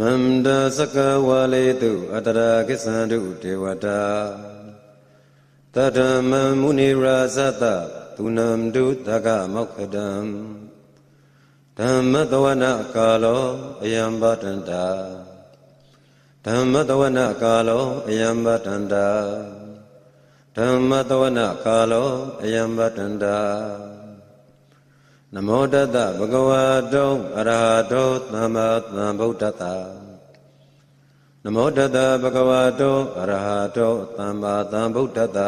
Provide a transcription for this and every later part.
မန္တစကဝါလေတုအတရာကိစ္ဆန္တုဒေဝတာတတမမုနိရာဇတသူနံတုတကမောက္ခတံဓမ္မတဝနာကာလောအယံဗတန္တာဓမ္မတဝနာကာလောအယံဗတန္တာဓမ္မတဝနာကာလောအယံဗတန္တာ နမောတတဗုဒ္ဓဝါတောအရဟတောသမ္မာသမ္ဗုဒ္ဓတ္တနမောတတဘဂဝါတောအရဟတောသမ္မာသမ္ဗုဒ္ဓတ္တ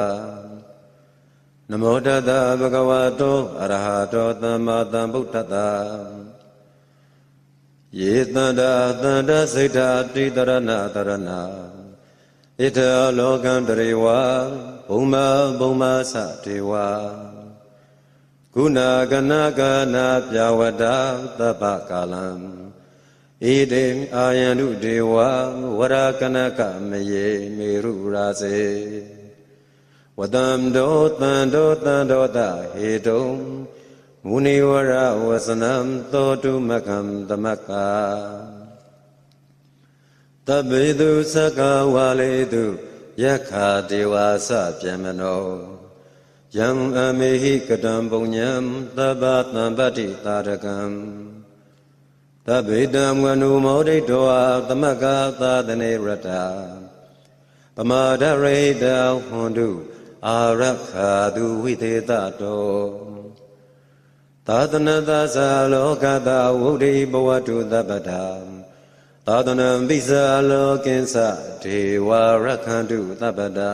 နမောတတဘဂဝါတောအရဟတောသမ္မာသမ္ဗုဒ္ဓတ္တယေတန္တာတန္တစိတ်ဓာတိတရဏတရဏဣထလောကံတရေဝဘုံမဘုံမသတေဝကုဏကနာကနာပြဝတ္တသဗ္ဗကာလံဣတိအာယံတုဒေဝဝရကနကမယေမေရုရာစေဝတံဒောတံဒောတံဒောတဟေတုံမုနိဝရဝစနံသောတုမကံသမကာတပိတုသကဝါလေတုယက္ခာဒေဝါစပြမနောယံအမေဟိကတံပုညံတပ္ပတံပတ္တိတာရကံသဗ္ဗေတံဝနုမောဒိတောသမဂ္ဂသာသနေရတပမာဒရိတဟွန်တုအာရခာတုဝိသေတတောသာသနသာသာလောကတာဝုဒိဘဝတုသဗ္ဗတာသာသနံပိစာလောကိသဒေဝရခန္တုသဗ္ဗတာ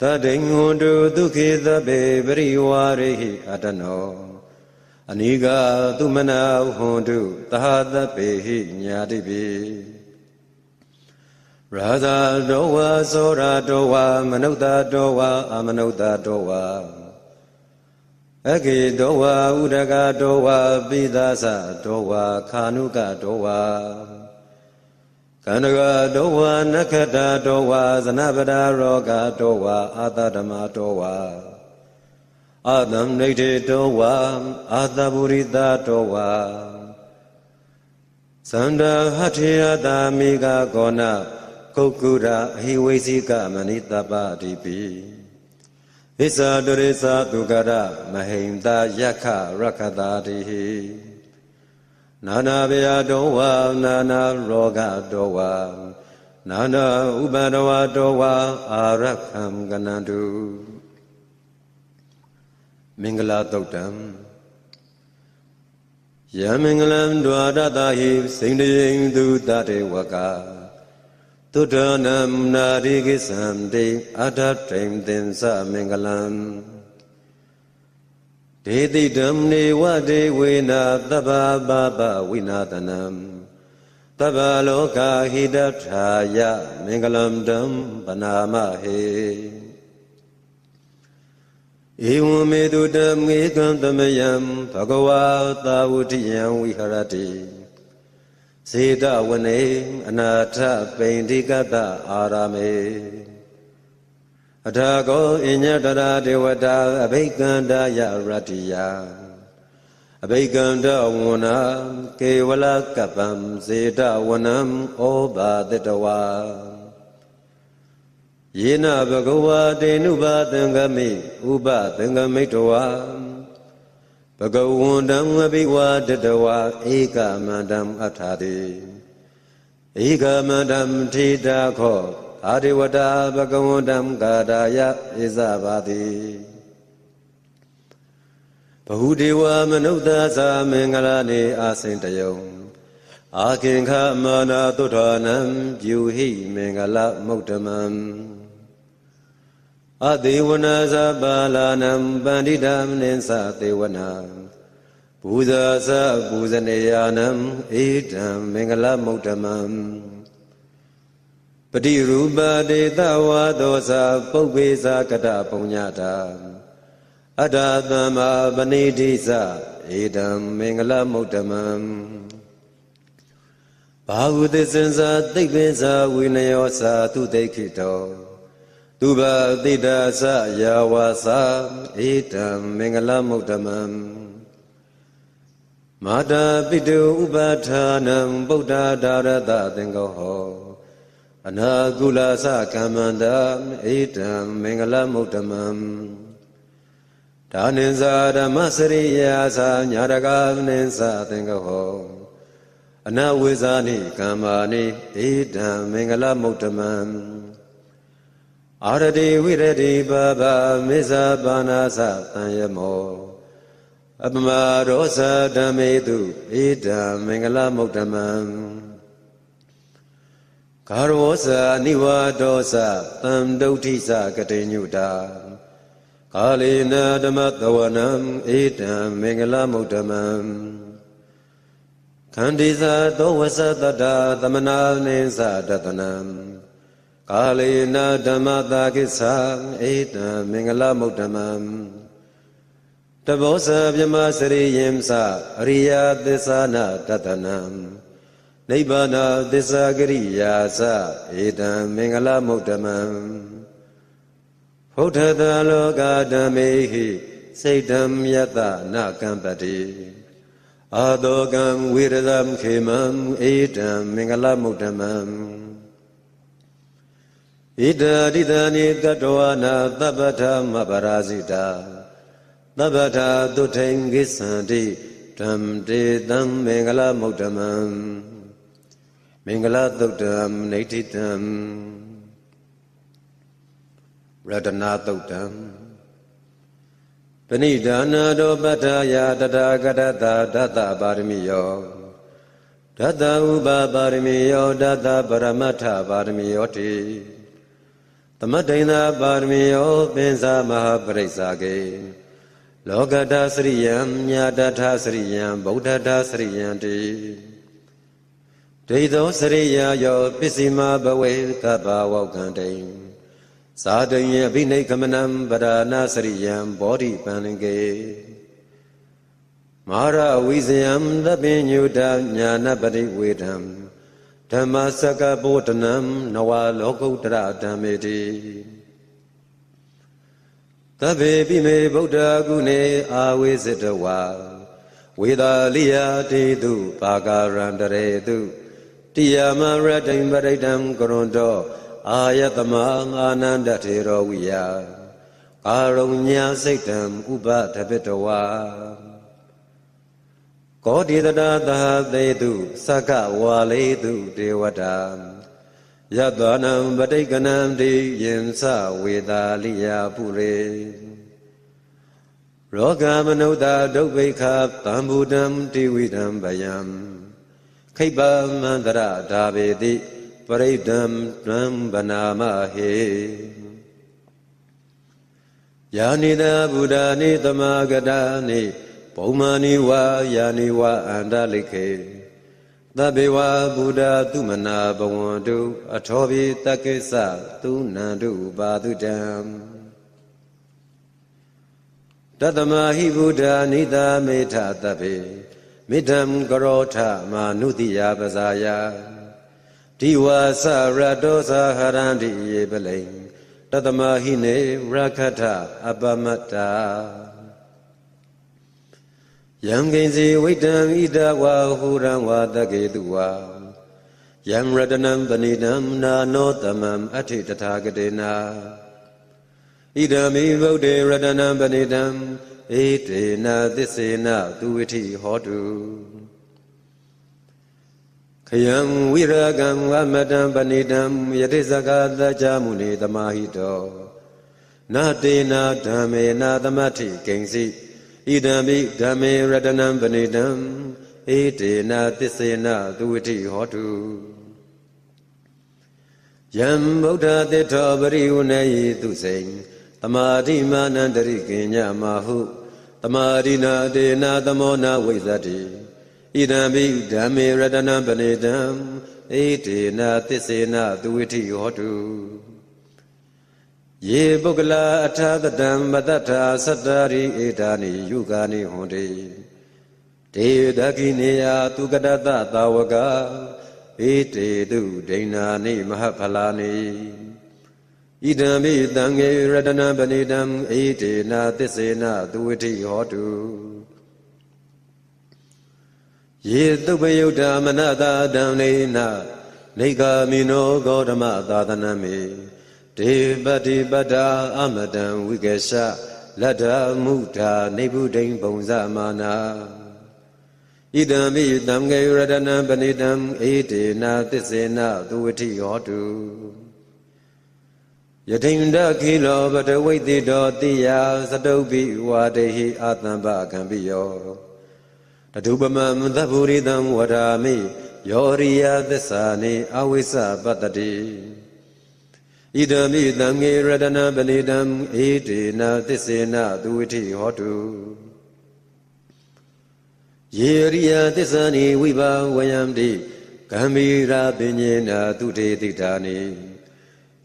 တတေငွန်တုဒုခိသဗ္ဗေပရိဝါရိဟိအတနောအနိကသုမနာဟွန်တုသဟာတပေဟိညာတိပိရာဇာတောဝါသောရာတောဝါမနုဿာတောဝါအမနုဿာတောဝါအဂေတောဝါဥဒကတောဝါပိသာသတောဝါခာနုကတောဝါကန္တကတောဝါနခတာတောဝါဇနပဒရောကတောဝါအာတဓမ္မတောဝါအာသံနိဋ္ဌေတောဝါအာသပုရိသတောဝါသန္တဟထေရတာမိကကောနကုတ်ကုရာအဟိဝိသိကမဏိတပတိပိဣဇာတရိဇာတုကရမဟိန္တာယက္ခရခတာတိဟိနာနာဗေယတောဝါနာနာရောဂတောဝါနာနာဥပါဒဝတောဝါအာရခံကနတုမင်္ဂလာတုတ်တံယံမင်္ဂလံဒွါရတဟိစိန္ဒယိန္ဒုတတေဝကသုဒ္ဓနမနာရိကိသံတေအထထိံသင်္သမင်္ဂလံဒေတိဓမ္မေဝတေဝေနာတဗ္ဗပါပဝိနာတနံတဗ္ဗလောကဟိတထာယမင်္ဂလံဓမ္ပနာမဟေဧဝံမေတုတံငေကံသမယံဘဂဝါသာဝတိယံဝိဟရတိဇေတဝနေအနာထပိန္တိကတအာရမေအထာကောအညတရာဒေဝတာအဘိကန္တယရတိယအဘိကန္တဝနာကေဝလကပံဇေတဝနံဩဘာတတဝါယေနဘဂဝါတေနုပါသံဃမိဥပသံဃမိတဝါဘဂဝန္တံအဘိဝါဒတဝါဧကမန္တံအထာတိဧကမန္တံထေတာခောအာရိဝတာဘဂဝန္တံကာတာယဧဇဘာတိဘဟုဒေဝမနုဿာသမင်္ဂလာနေအာစိန်တယုံအာခင်ခမာနာသုထာနံပြုဟိမင်္ဂလမௌတမံအသေဝနာသပါဠာနံပန္တိတမနိသသေဝနာပူဇာသပူဇနေယာနံဣဒံမင်္ဂလမုဒ္ဓမံပတိရူပတေတဝါဒောစာပုပ္ပေစာကတပုံညတာအတ္တသမ္မာပဏိတိသဣဒံမင်္ဂလမုဒ္ဓမံဘာဟုသစ္စာသိပ္ပေစာဝိနယောစာသူတိခိတောတုဘတိတာသယာဝါစာဣတံမင်္ဂလမုဒ္ဓမံမာတာပိတုဥပါထာနံဗုဒ္ဓဒါရတသင်္ကောဟောအနာကုလသကမ္မန္တဣတံမင်္ဂလမုဒ္ဓမံဒါနိဇာဓမ္မစရိယာသာညာရကနိသသင်္ကောဟောအနဝိဇာနိကမ္မာနိဣတံမင်္ဂလမုဒ္ဓမံအာရတိဝိရတိပပမေဇာပါဏာသသံယမောအပမရောဇဓမ္မေတုဣဒံမင်္ဂလမုဒ္ဓမံကာရဝောဇာနိဝါဒောဇတံဒုဋ္ဌိဇကတိညုတာကာလေနဓမ္မတဝနံဣဒံမင်္ဂလမုဒ္ဓမံခန္တိဇာသောဝဇတတသမနာနိသဒတနံကာလေနဓမ္မတာကိစ္ဆာအေတံမင်္ဂလမုဒ္ဓမံတဘောဇဗြမစရိယံသအရိယသစ္စာနာတတနံနိဗ္ဗာနသစ္စာကရိယာသဧတံမင်္ဂလမုဒ္ဓမံဘုဒ္ဓတလောကဓမ္မေဟိစိတ်တံယတနာကံပတိအာတောကံဝိရဒံခေမံဧတံမင်္ဂလမုဒ္ဓမံဣဒာတိတနိကတဝနာသဗ္ဗထမပရာဇိတာသဗ္ဗထာသူထိန်ကိသန္တိဓမ္တေတံမင်္ဂလမုဒ္ဓမံမင်္ဂလသုတ်တံနိဋ္ဌိတံရတနာသုတ်တံပဏိဒါနာတောပတ္ထာယတထာကတတာဒတ္တပါရမီယောဒတ္တဥပပါရမီယောဒတ္တပရမတ္ထပါရမီယောတိမဒိန္ဒပါရမီယောပင်စာမဟာပရိစ္ဆာကေလောကတာစရိယံညာတထာစရိယံဗုဒ္ဓတာစရိယံတိဒိသောစရိယာယော ပစ္စည်းမဘဝေကပ္ပဝောကံတိဇာတယံအဘိနိကမနံပဒာနာစရိယံဘောဓိပန္နကေမဟာရဝိဇယံသဗ္ဗညုတညာနပတိဝေဒံဓမ္မစကဗောတနံနဝလောကုတ္တရဓမ္မေတိသဗ္ဗေပိမေဗုဒ္ဓဂုဏေအာဝေစတဝါဝေသာလိယတေတုပါကာရန္တရေတုတိယမရတိံပရိဒံကရွန်တောအာယတမအာနန္ဒထေရဝိယကာရုဏ္ညာစိတ်တံဥပတပတဝါကောဒေတတာသဟသေတုသကဝါလေတုဒေဝတာယတနံပဋိကနံတိယင်စဝေတာလိယပုရေရောဂမနုဿာဒုဗိခာတံဘူတံတိဝိတံဗယံခိဗမန္တရဒါဝေတိပရိဒံတံဗနာမဟေယာနိတာဗုဒ္ဓာနိသမဂတာနိဘုံမာနိဝါယာနိဝါအန္တလိခေသဗ္ဗေဝါဘုဒ္ဓသူမနာဘဝန္တုအထောပိတက္ကိစ္စသူနန္တုပါတုတံတတမဟိဘုဒ္ဓနိဒာမေထသဗ္ဗေမိဒံကရောထမာနုတိယပဇာယဒီဝါစရတောဇာဟရန္တိယေပလိံတတမဟိနေရခထအပမတ္တာယံကိဉ္စီဝိတံဣဒဝါဟူရံဝါတကေတုဝါယံရတနံပဏိတံနာနောတမံအထိတထာဂတေနာဣဒမိဗုဒ္ဓေရတနံပဏိတံဧတေနသစ္စေနသူဝိထိဟောတုခယံဝိရကံဝမတံပဏိတံယတိစကာသัจจမုနိတမဟိတောနာတေနာဓမ္မေနာသမထိကိဉ္စီဣဒံပိဓမ္မေရတနံပဏိတံဧတေနသစ္စေနသူဝတိဟောတုယံဗုဒ္ဓတိထောပရိဝနေယိသူစိန်တမာတိမာနန္တရိကိညာမဟုတမာရိနာတေနာသမောနာဝိဇ္ဇတိဣဒံပိဓမ္မေရတနံပဏိတံဧတေနသစ္စေန သူဝတိဟောတုယေပုဂ္ဂလာအထာတတံမတ္ထာသတ္တရိဧတာနိယုကာနိဟွန်တိဒေဒကိနေယသူကတတသာဝကဧတေတုဒိဏာနိမဟဖလာနိဣဒံမိတံငေရတနာပဏိတံဧတေနာ သစ္စေနာသူဝတိဟောတုယေတုပယုဒ္ဓမနတာတံနေနနေဂာမိနောဂေါတမသာသနမေဒေပတိပတ္တာအမတံဝိကေရှလတ္ထမုဒာနေဗုဒိံဘုံဇမာနာဣဒံမိတံငေရတနံပဏိတံအေတေနာသစ္စေနာသူဝတိဟောတုယထိန္ဒခိလောပတဝိတိတောတိယသတုပိဝါတေဟိအတံပကံပိယောတတုပမံသဗ္ဗူရိတံဝရာမိယောရိယသစ္စာနေအဝိစ္စပတ္တိဣဒမိတံငေရတနာပဏိတံဣတေနသစ္စေနသူဝိထိဟောတုယေရိယသစ္စာနိဝိဘဝယံတိကမ္မီရာပဉ္စေနသူတေတိတာနိ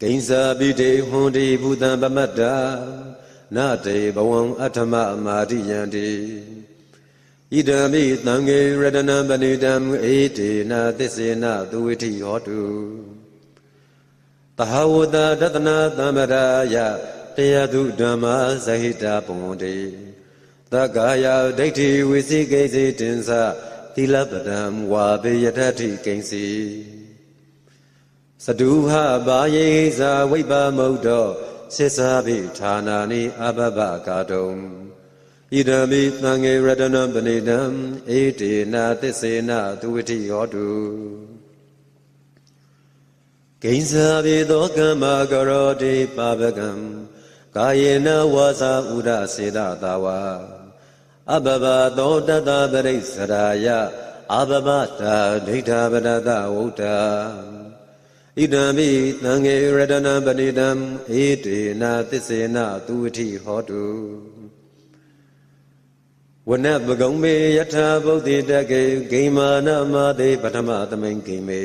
ဂိဉ္စာပိတေဟွန်တိဘူတံပမတ္တာ နတေဘဝံ အထမအမာတိယံတိဣဒမိတံငေရတနာပဏိတံဣတေနသစ္စေနသူဝိထိဟောတုတဟဝတဒသနာသမ္မရာယတယတုဓမ္မဇဟိတာပုန်တေသက္ကာယဒိဋ္ဌိဝိသိကိစေတင်္စသီလပဒံဝါပေယထတိကိဉ္စီစဒုဟဘာယေဇာဝိပမုဒ္ဒောစေသာဘိဌာနာနိအဘဘကာတုံဣဒမိသံဃေရတနပဏိတံအေတေနာသစ္စေနာသူဝတိဟောတုကိဉ္စာပြေသောကမ္မကရောတိပါပကံကာယေနဝါစာဥဒစေတသာဝအဘဘသောတတပရိစ္ဆရာယအဘဘတာဒိဋ္ဌပဒတဝုဒ္ဓဣဒံမိသံဃေရတနာပဏိတံဧတေနသစ္စေနသူဝတိဟောတုဝနပကုံမေယထာဗုဒ္ဓေတကေဂိမာနမသေပထမသမိန်ဂိမေ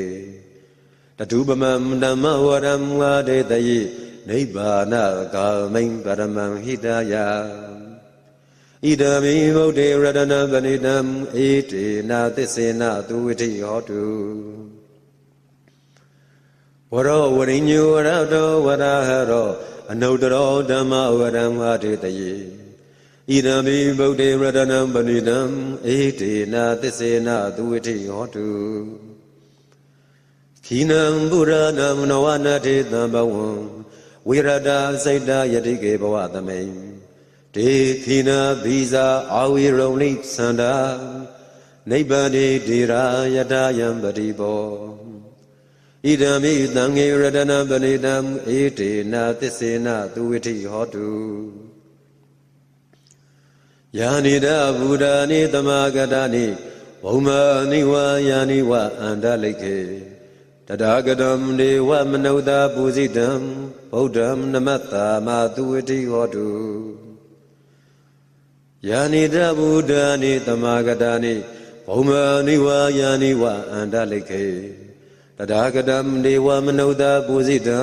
တတုပမံဓမ္မဝရံငါဒေတယိနိဗ္ဗာနကာမိံပရမံဟိတယဣဒမိဗုဒ္ဓေရတနပဏိတံဣတိနာသစ္စေနသူဝိထိဟောတုဝရောဝရိညုဝရတောဝရဟရောအနုတရောဓမ္မဝရံငါဒေတယိဣဒမိဗုဒ္ဓေရတနပဏိတံဣတိနာသစ္စေနသူဝိထိဟောတုခီနံဗုရဏမနဝနတေသံဘဝံဝိရဒာစိတ်တယတိကေဘဝသမိန်ဒေခီနာဘီဇာအာဝိရုံလိသန္တာ နိဗ္ဗာန်ေဒေရာယတယံပတိဘောဣဒံမိသံဃေရတနာပဏိတံဧတေနာသစ္စေနာသူဝိထိဟောတုယာနိဒဗုဒာနိတမဂတာနိဘုံမနိဝါယာနိဝအန္တလိခေတထာဂတံဒေဝမနုဿာပူဇိတံဗုဒ္ဓံနမတ္တာမာသူဝတိဟောတုယာနိတဗုဒ္ဓာနိတမဂတာနိဘုံမနိဝါယာနိဝအန္တလိခေတထာဂတံဒေဝမနုဿာပူဇိတံ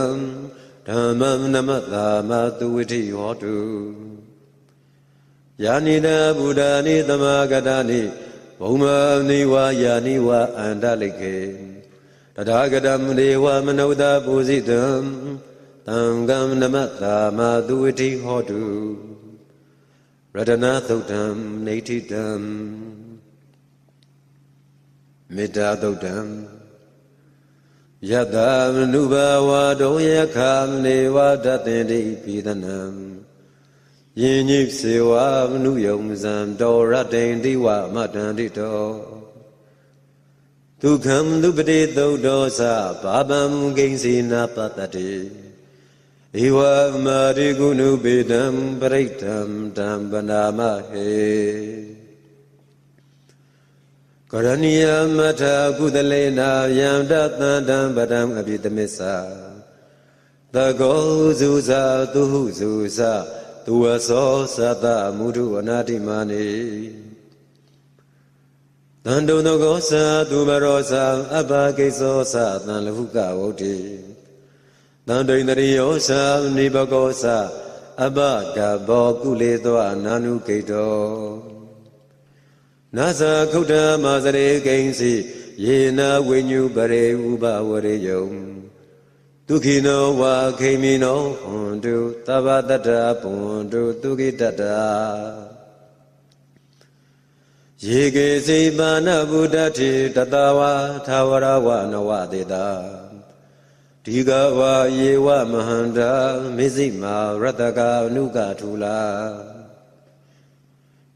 ဓမ္မံနမတ္တာမာသူဝတိဟောတုယာနိတဗုဒ္ဓာနိတမဂတာနိဘုံမနိဝါယာနိဝအန္တလိခေတထာဂတံဒေဝမနုဿပူဇိတံတံကံနမတာမသူဝတိဟောတုရတနာသုတ်တံနေတိတံမေတ္တာသုတ်တံယတမနုဘဝဒုံယခာမနေဝတတ္တိပိသနံယင်ညိစေဝမနုယုံဇံတောရတ္တိဝမတန္တိတောဒုက္ခံလူပတိသုတ်တော်စဘာပံဂိဉ္စီနာပတတိဧဝမာရိကုဏုပေတံပရိဋ္ဌံဓမ္ပနာမဟေကရဏီယမထာ ကုသလေနာယံတသန္တံပဒံအပိသမစ္ဆာသကောဇုဇာသူဟုဇုဇာသူဝသောသတ္တမုဒုအနာတိမာနေတန်တုံသောကောသာသူမရောသာအပ္ပကိသောသာတန်လဟုကဝုတ်တိတန်တိန်တရိယောသာနိဘကောသာအပ္ပကဘောကုလေသောအနန္ုကိတောနာသခုဒ္ဓမာစရေကိဉ္စီယေနဝိညုပရေဥပဝရေယုံဒုခိနောဝါခိမိနောဟွန်တုသဗ္ဗတတ္တပုန်တုဒုခိတတ္တာရေကေစိပါဏဗုဒ္ဓတိတတဝါသာဝရဝနဝတေတာဒီကဝါယေဝမဟန္တာမေစိမာရတကာနုကထူလာ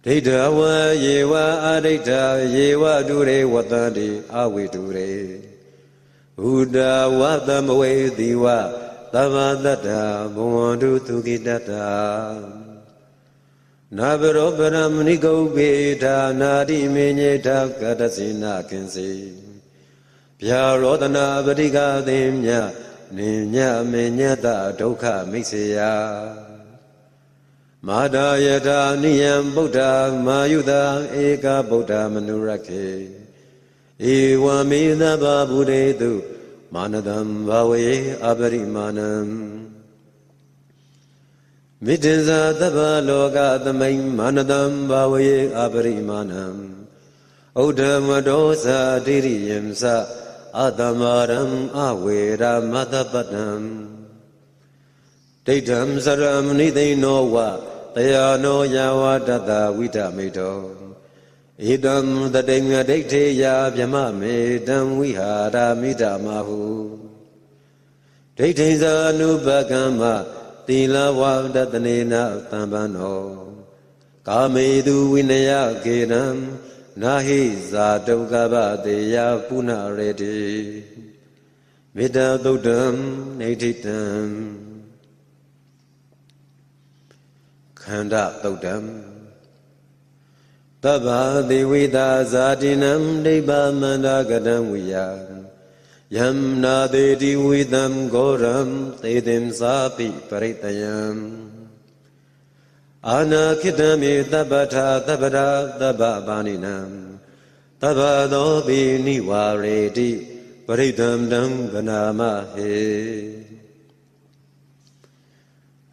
ဒိဋ္ဌဝံယေဝအာဒိဋ္ဌယေဝဒုရေဝတန္တိအဝိဒုရေဘုဒ္ဓဝသမဝေသီဝသမ္မာတ္တဘဝန္တုသူကိတ္တနာဘရောပရမဏိကုပေထာနာတိမေညေထာကတစေနာကင်စေဗျာရောတနာပတိကသင်ညနိညမေညတဒုက္ခမိစေယမာတာယထာနိယံဗုဒ္ဓမာယုတာဧကဗုဒ္ဓမနုရခေဧဝမေသဗ္ဗဗုဒေတုမာနတံဘာဝေ အပရိမာဏံမိတ္တဇာတဗ္ဗလောကသမိန်မာနတံဘာဝေအပရိမာဏံဥဒ္ဓမဒောဇာဒိရိယံသအတမရံအဝေရမတပတံဒိဋ္ဌံစရမဏိသိဏောဝတယာနောယဝတတဝိတမိတောဣဒံတတိငဒိဋ္ဌေယဗျမမေတံဝိဟာရမိတမဟုဒိဋ္ဌိဇာနုပကမ္မသီလဝါဒတနေနာတံပံနောကာမေတုဝိနယကေရံနာဟိဇာတုကဗတေယပုဏရေတိမေတ္တာသုတ်တံနေဋိတံခန္ဓာသုတ်တံတဗ္ဗဒေဝိတာဇာတိနံဒိဗ္ဗမန္တကတံဝိယံယမနာတေတိဝိသံဂောရံသေသင်္စာပိပရိတယံအာနာခိတမေတပ္ပထာတပ္ပရာတပ္ပပါဏိနံတပ္ပသောပိနိဝါရေတိပရိဒံတံဗနာမဟေ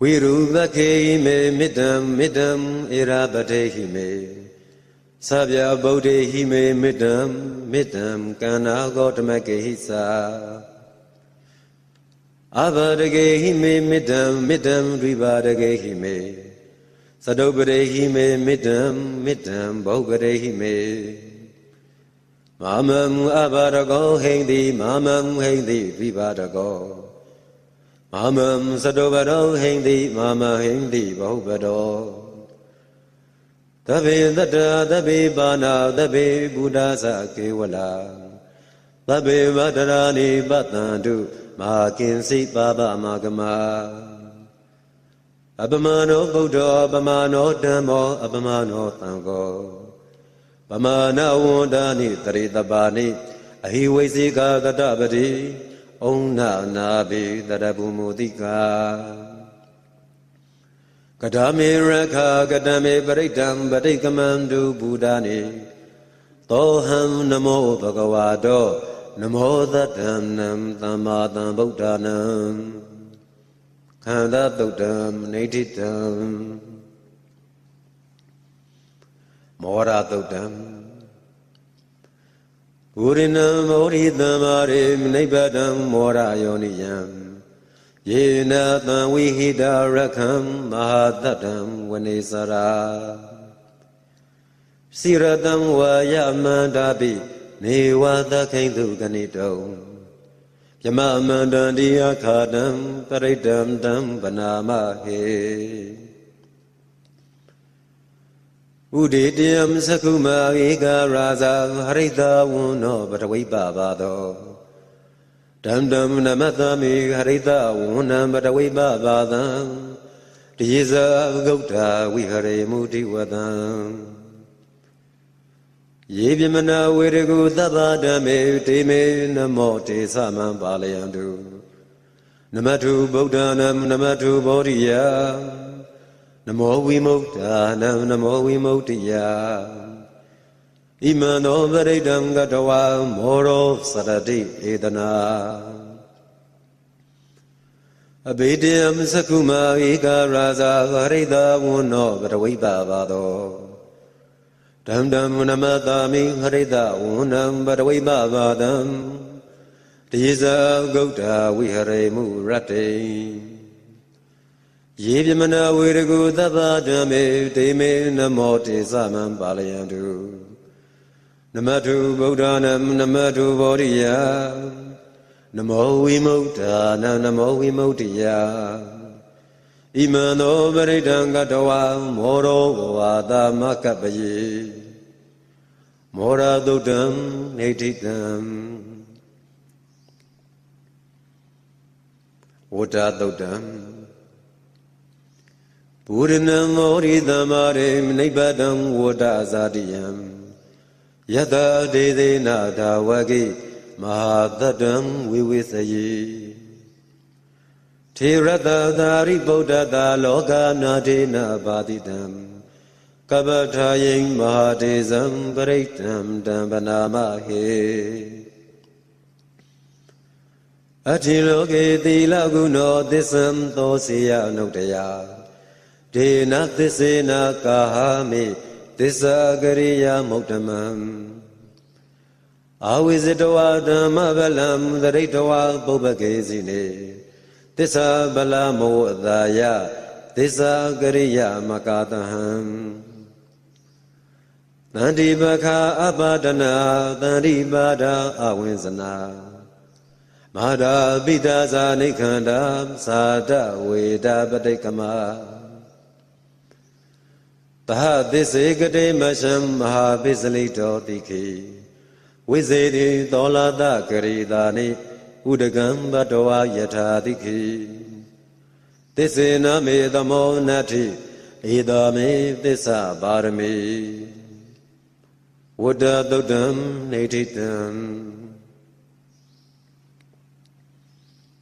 ဝိရုသခေယိမေမိတ္တံမိတ္တံဧရာပတေဟိမေသဗ္ဗဗုဒ္ဓေဟိမေမိတ္တံ mitam kana gotama kehisa. Avadagehime midam midam rivadagehime. Sadobarehime midam midam bogarehime. Mamam avadago hengdi mamam hengdi rivadago. Mamam sadobaro hengdi mama hengdi bhogado. သဗ္ဗေတတသဗ္ဗေပါဏသဗ္ဗေဘုဒ္ဓသကေဝလာသဗ္ဗေဝတရာနိပတံတုမာကင်စိပါပမာကမာအပမနောဗုဒ္ဓောပမနောဓမ္မော အပမနောသံဃောပမနဝန္ဒာနိတရိတပါနိအဟိဝိစေကကတပတိဩနာနာဘိတရဘုမူတိကာကဒမေရခကဒမေပရိဒံပရိကမန္တုဘူဒာနေသောဟံနမောဘဂဝါတော နမောသတ္တနံသမ္မာသမ္ဗုဒ္ဓနံခန္ဓာတုတ်တံနိဋ္ဌိတံမောရတုတ်တံဘူရိနံမောရိသမ္မာရေနိဗ္ဗာတံမောရယောနိယံယေနသံဝိဟိတရခံမဟာတတံဝနေစရာစိရတံဝါယမန္တပိနေဝသခိန်သူကနိတုံယမမန္တတိယခာတံပရိတံတံဗနာမဟေဥဒေတယံသကုမာဧကရာဇာဟရိတဝုနောပတဝိပပါသောတံတံနမသမိဟရိတဝန္နံပတဝိပပါသံတေဇာဂௌတာဝိဟရေမုဒိဝတံယေပြမနာဝေရကုသဗ္ဗဓမ္မေတေမေနမောတေသမံပါလယံတုနမတုဗုဒ္ဓနာနမတုဘောဓိယနမောဝိမု ക്ത နာနမောဝိမု ക്തി ယဣမံသောပရိဒံကတဝါမောရောစရတိဧတနာအဘိဓယမသကုမာဧကရာဇာပရိဒဝန္နောပတဝိပပါသောဓမ္မဓမ္မနမတာမိဟရိဒဝန္နံပတဝိပပါတံတေဇာဂௌတာဝိဟရေမုရတ္တိယေပြမနာဝေရကုသဗ္ဗဓမ္မေဒေမေနမောတေသမံပါလယံတုနမတုဗုဒ္ဓနာနမတုဗောဓိယနမောဝိမု ക്ത နာနမောဝိမု ക്ത ယဣမံသောပရိဒံကတဝါမောရောဝါသမကပယေမောရသုတံနေတိတံဝတ္တသုတံဘူရဏံမောရိသမရေနိဗ္ဗာန်ဝတ္တဇာတိယံယတဒေသေနာဒါဝကိမဟာတတံဝိဝိစယေထေရတသာရိဗုဒ္ဓတာလောကနာထေနာဘာတိတံကပ္ပထာယိမဟာဒေဇံပရိတံတံပနာမဟေအထေလောကေသီလဂုဏောသစ္ဆံသောစီယနုတ္တယဒေနသစ္စေနာကာဟမေသစ္စာကရိယာမုတ်တမံအာဝိဇတဝါဓမ္မဗလံသရိတဝါပုပ္ပကေစီနေသစ္စာဗလမောအတာယသစ္စာကရိယာမကာတဟံတန္တိပခာအပါဒနာတန္တိပါဒာအဝိဇနာမာဒာပိတာဇာနိခန္ဓာသာတဝေဒပတိကမသဟသစ္စေကတိမရှံမဟာပိစလိတောတိခိဝိစေတိသောလာတကရိတာနိဥဒကံဘတဝါယထာတိခိသစ္စေနမေသမောနတ္ထိဧတမေသစ္စာပါရမေဝတ္တသုတ်တံနေဋိတံ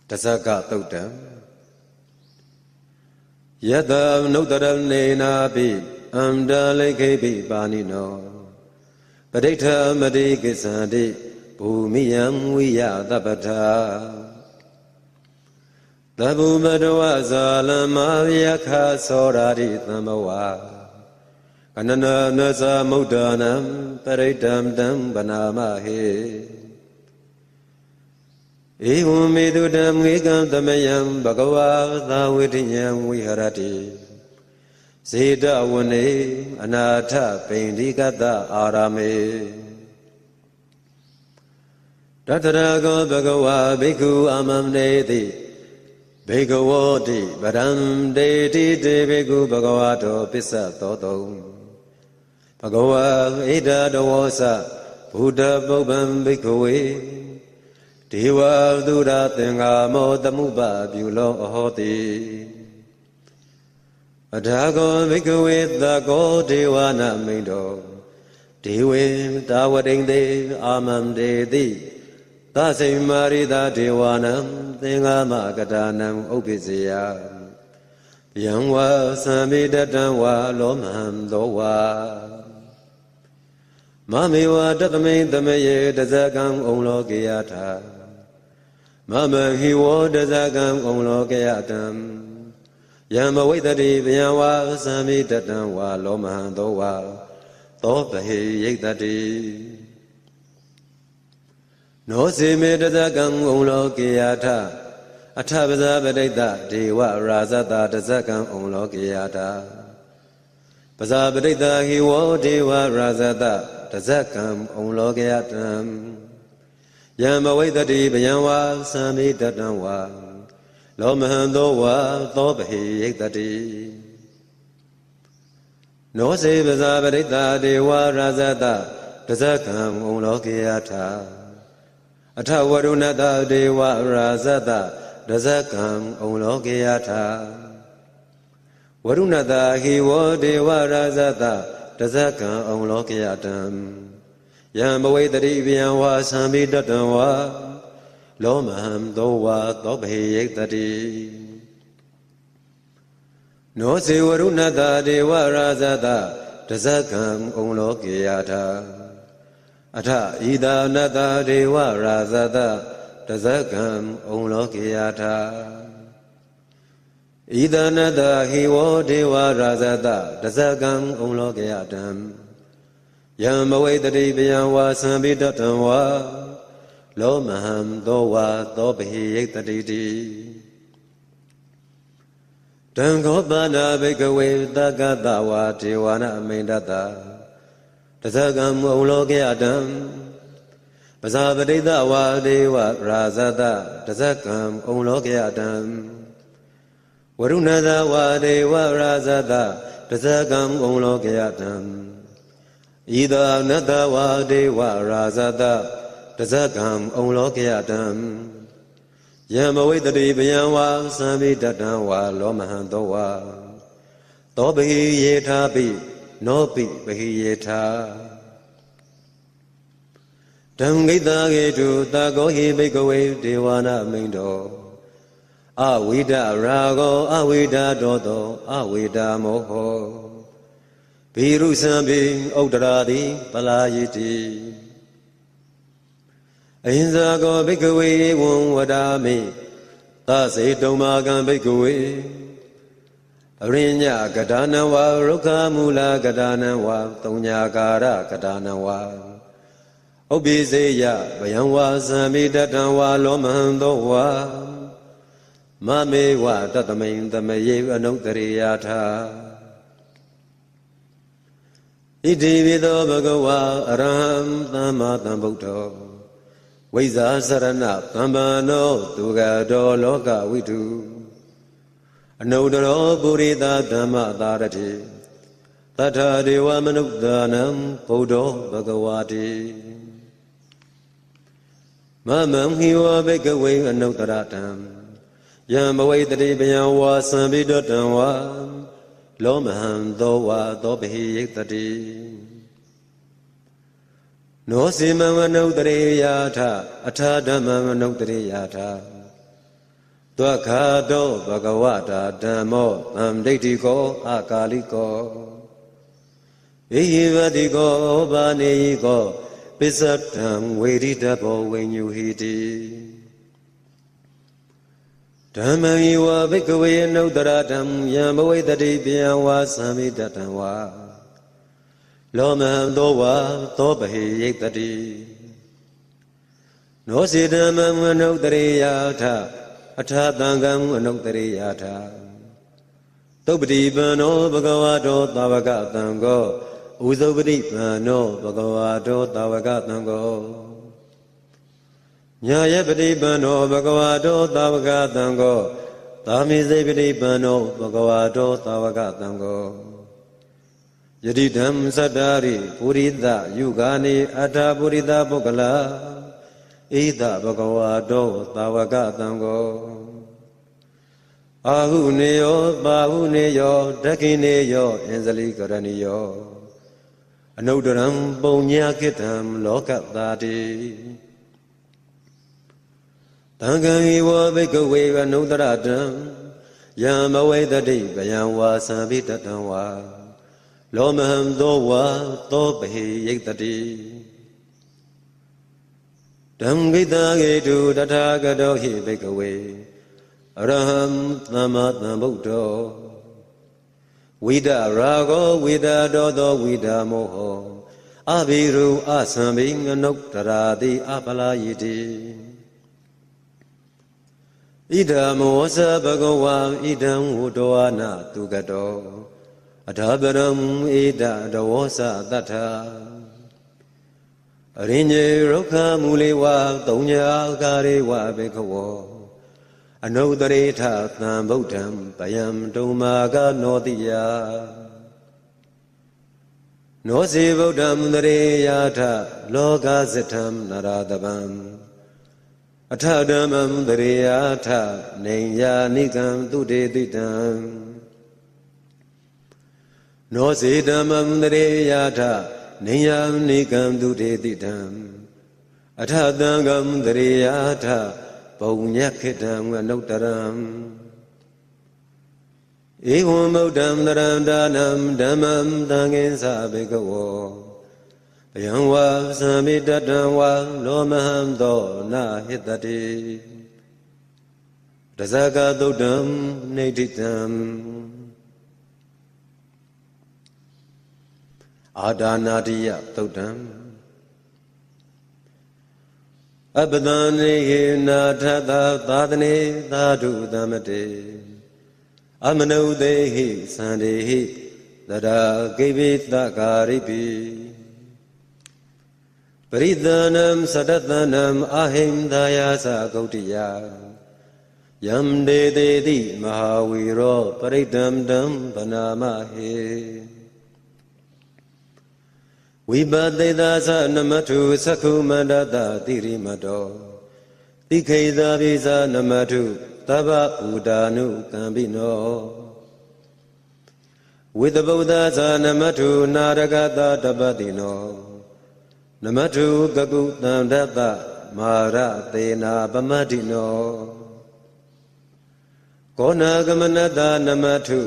တဇကသုတ်တံယတနုတရနေနာပိအန္တလိခေပိပါဏိနောပဋိဋ္ဌမတိကိစ္ဆန္တိဘူမိယံဝိယသဗ္ဗထာသဗ္ဗုမတဝဇာလမယခသောရာတိသမ္ဘဝကနနနသမုဒ္ဒနံပရိဒံတံဗနာမဟေဧဝံမေတုဓမ္မေကံသမယံဘဂဝါသာဝတိယံဝိဟရတိဇေတဝနေအနာထပိန္ဒီကတအာရမေတတရကောဘဂဝါဘိက္ခုအမမနေတိဘေကဝတိဗရံဒေတိတေဘေကုဘဂဝါတောပစ္စသောတုံဘဂဝါဣဒတဝောစဘုဒ္ဓပုပ္ပံဘေကဝေဒေဝသုရသင်္ဃာမောတမှုပပြုလောအဟောတိပဒါကောဘိကဝေသကောဒေဝနာမိန်တော်ဒေဝေတာဝတိန်တေအာမံဒေတိသစိမာရိတာဒေဝနံသင်္ဃမကတာနံဥပ္ပိစယယံဝါသံမိတတံဝါလောမံသောဝါမမေဝတတမိန်တမယေတဇကံဩလောကေယထာမမဟိဝောတဇကံဩလောကေယတံယံမဝိတတိဗျံဝါသံမိတတံဝါလောမဟံသောဝါသောပဟိယိတတိနောစီမေတသကံဂုံလောကေယထအထပဇာပဋိဒဒေဝရာဇတာတဇကံဂုံလောကေယထပဇာပဋိဒဟိဝောဒေဝရာဇတာတဇကံဂုံလောကေယတံယံမဝိတတိဗျံဝါသံမိတတံဝါလောမဟံသောဝါသောပဟိယိတတိနောစေပဇာပရိတ္တာဒေဝရာဇတပဇကံဝံလောကေယထာအထဝရုဏတဒေဝရာဇတဒဇကံဝံလောကေယထာဝရုဏတဟိဝဒေဝရာဇတဒဇကံဝံလောကေယတံယံဘဝေတတိဗျံဝါသံမိတတံဝါလောမဟံသောဝါသောဘေယိတတိနောဇေဝရုဏတာဒေဝရာဇတာတဇကံဩလောကေယထာအထဤသာနတာဒေဝရာဇတာတဇကံဩလောကေယထာဤသာနတာဟိဝောဒေဝရာဇတာတဇကံဩလောကေယတံယံမဝိတတိပယံဝါသံပိတတံဝါလောမဟံသောဝါသောပဟိယိတတိတိတံခောပါဏဘိကဝေသကတဝါဒေဝနာအမိန္ဒတတသကံမုံလောကေအတံပဇာပတိတဝါဒေဝရာဇတတသကံအုံလောကေအတံဝရုဏသဝါဒေဝရာဇတတသကံအုံလောကေအတံဤသောနတဝါဒေဝရာဇတတဇကံအုံလောကယတံယံမဝိတတိပယံဝါသံမိတတံဝါလောမဟံသောဝါသောဘိယေထာပိနောပိဘိယေထာဓမ္မဂိတာဂေတုတာကောဟိဘိကဝေဒေဝနာမိန်တော်အဝိဒရာဂောအဝိဒဒောသောအဝိဒမောဟောဘိရုသံဘိဥဒ္ဒရာတိပလာယိတိအဟင်္စာကောဘိကဝေဝံဝဒာမိသစေတုံမာကံဘိကဝေအရိညကဒါနဝရုခမူလကဒါနဝတုံညာကာရကဒါနဝဥပ္ပိစေယဗယံဝသံမိတတံဝလောမဟံသောဝမမေဝတတမိန်တမယေအနုတ္တရိယာထာဣတိဝိသောဘဂဝါအရဟံသမ္မာသမ္ဗုဒ္ဓောဝိဇာစရဏပမ္ပန္နော သူကတော်လောကဝိတုအနုတ္တရောပုရိသဓမ္မသာရတိတထာဒေဝမနုဿာနံဗုဒ္ဓောဘဂဝါတိမမံဟိဝဘိကဝေအနုတ္တရတံယံမဝိတတိပယံဝါသံပိတတံဝါလောမဟံသောဝါသောပဟိယိတတိနောစီမံဝနုတရေယာထအထာဓမ္မဝနုတရေယာထတွခါတောဘဂဝတာဓမ္မောဗံဒိဋ္ဌိကောအာကာလိကောဣဟိဝတိကောဗာနေယိကောပစ္စတံဝေရိတဘောဝိညူဟိတိဓမ္မံဤဝဘိကဝေနုတရာဓမ္မယံဘဝိတတိပြံဝါသံမိတတံဝါလောမံသောဝါသောပဟိယိတတိနောစေတမံအနုတ္တရိယာထအထာတံကံအနုတ္တရိယာထသုပ္ပတိပန္နောဘဂဝါတောသာဝကတံကောဥဇုပတိပန္နောဘဂဝါတောသာဝကတံကောညာယပတိပန္နောဘဂဝါတောသာဝကတံကောသာမိစေပတိပန္နောဘဂဝါတောသာဝကတံကောယတိဓမ္မသတ္တာရိပုရိသယုဂာနိအထာပုရိသပုဂ္ဂလာဣဒဘဂဝါတောသာဝကတံကိုအာဟုနေယောပါဟုနေယောဒကိနေယောအင်ဇလိကရဏီယောအနုတ္တရံပုံညာကိတံလောကတာတိတံကံဤဝဘိကဝေအနုတ္တရတံယံမဝေတတိဗယံဝါသံဘိတတံဝါလောမဟံသောဝါသောပဟိယိတတိဓမ္မိတာဂေတုတထာဂတောဟိဘိကဝေအရဟံသမ္မာသမ္ဗုဒ္ဓောဝိဒရာဂောဝိဒတောသောဝိဒမောဟောအဘိရုအသံဘိငနုတရာတိအပလာယိတိဣဒံမောဇဘဂဝါဣဒံဝတောနာတုကတောအထာပရံဧတတဝောစတတ္ထအရိညေရုခမူလေဝသုံးညာကာရေဝဘေခဝောအနုတရေထသံဗုဒ္ဓံပယံဒုမာကနောတိယနောစီဗုဒ္ဓံတရေယာထလောကဇထံနရတပံအထဓမ္မံတရေယာထနေယာနိကံသူတေတိတံနောစေဓမ္မံတရေယာထနေယံနေကံသူတေတိတံအထတံကံတရေယာထဘုံညခေတံအနုတ္တရံဧဝံဗုဒ္ဓံတရံဒါနံဓမ္မံတံငင်္စဘေကဝောဘယံဝါသံမိတတံဝါလောမဟံသော နာဟိတတိတဇဂတုတ်တံနေတိတံအာဒါနာတိယသုတ်တံအပဒံနေဟေနာထသသာသနေသာဓုသမတေအမနုဒေဟိသန္တေဟိတရာကိဗေတကာရိပိပရိသနံသတတနံအာဟိန္ဒယာသဂௌတိယယံဒေတေတိမဟာဝီရောပရိဒံတံဗနာမဟေဝိပတိသာသနမထုသက္ခုမန္တတတိရိမတောတိခိသာပိသာနမထုသဗ္ဗဥဒါနုကံပိနောဝိသဗုဒ္ဓသာနမထုနာရကတာတပတိနော နမထုကကုတံဒတ္တမာရတေနာပမတိနောကောနာဂမနတနမထု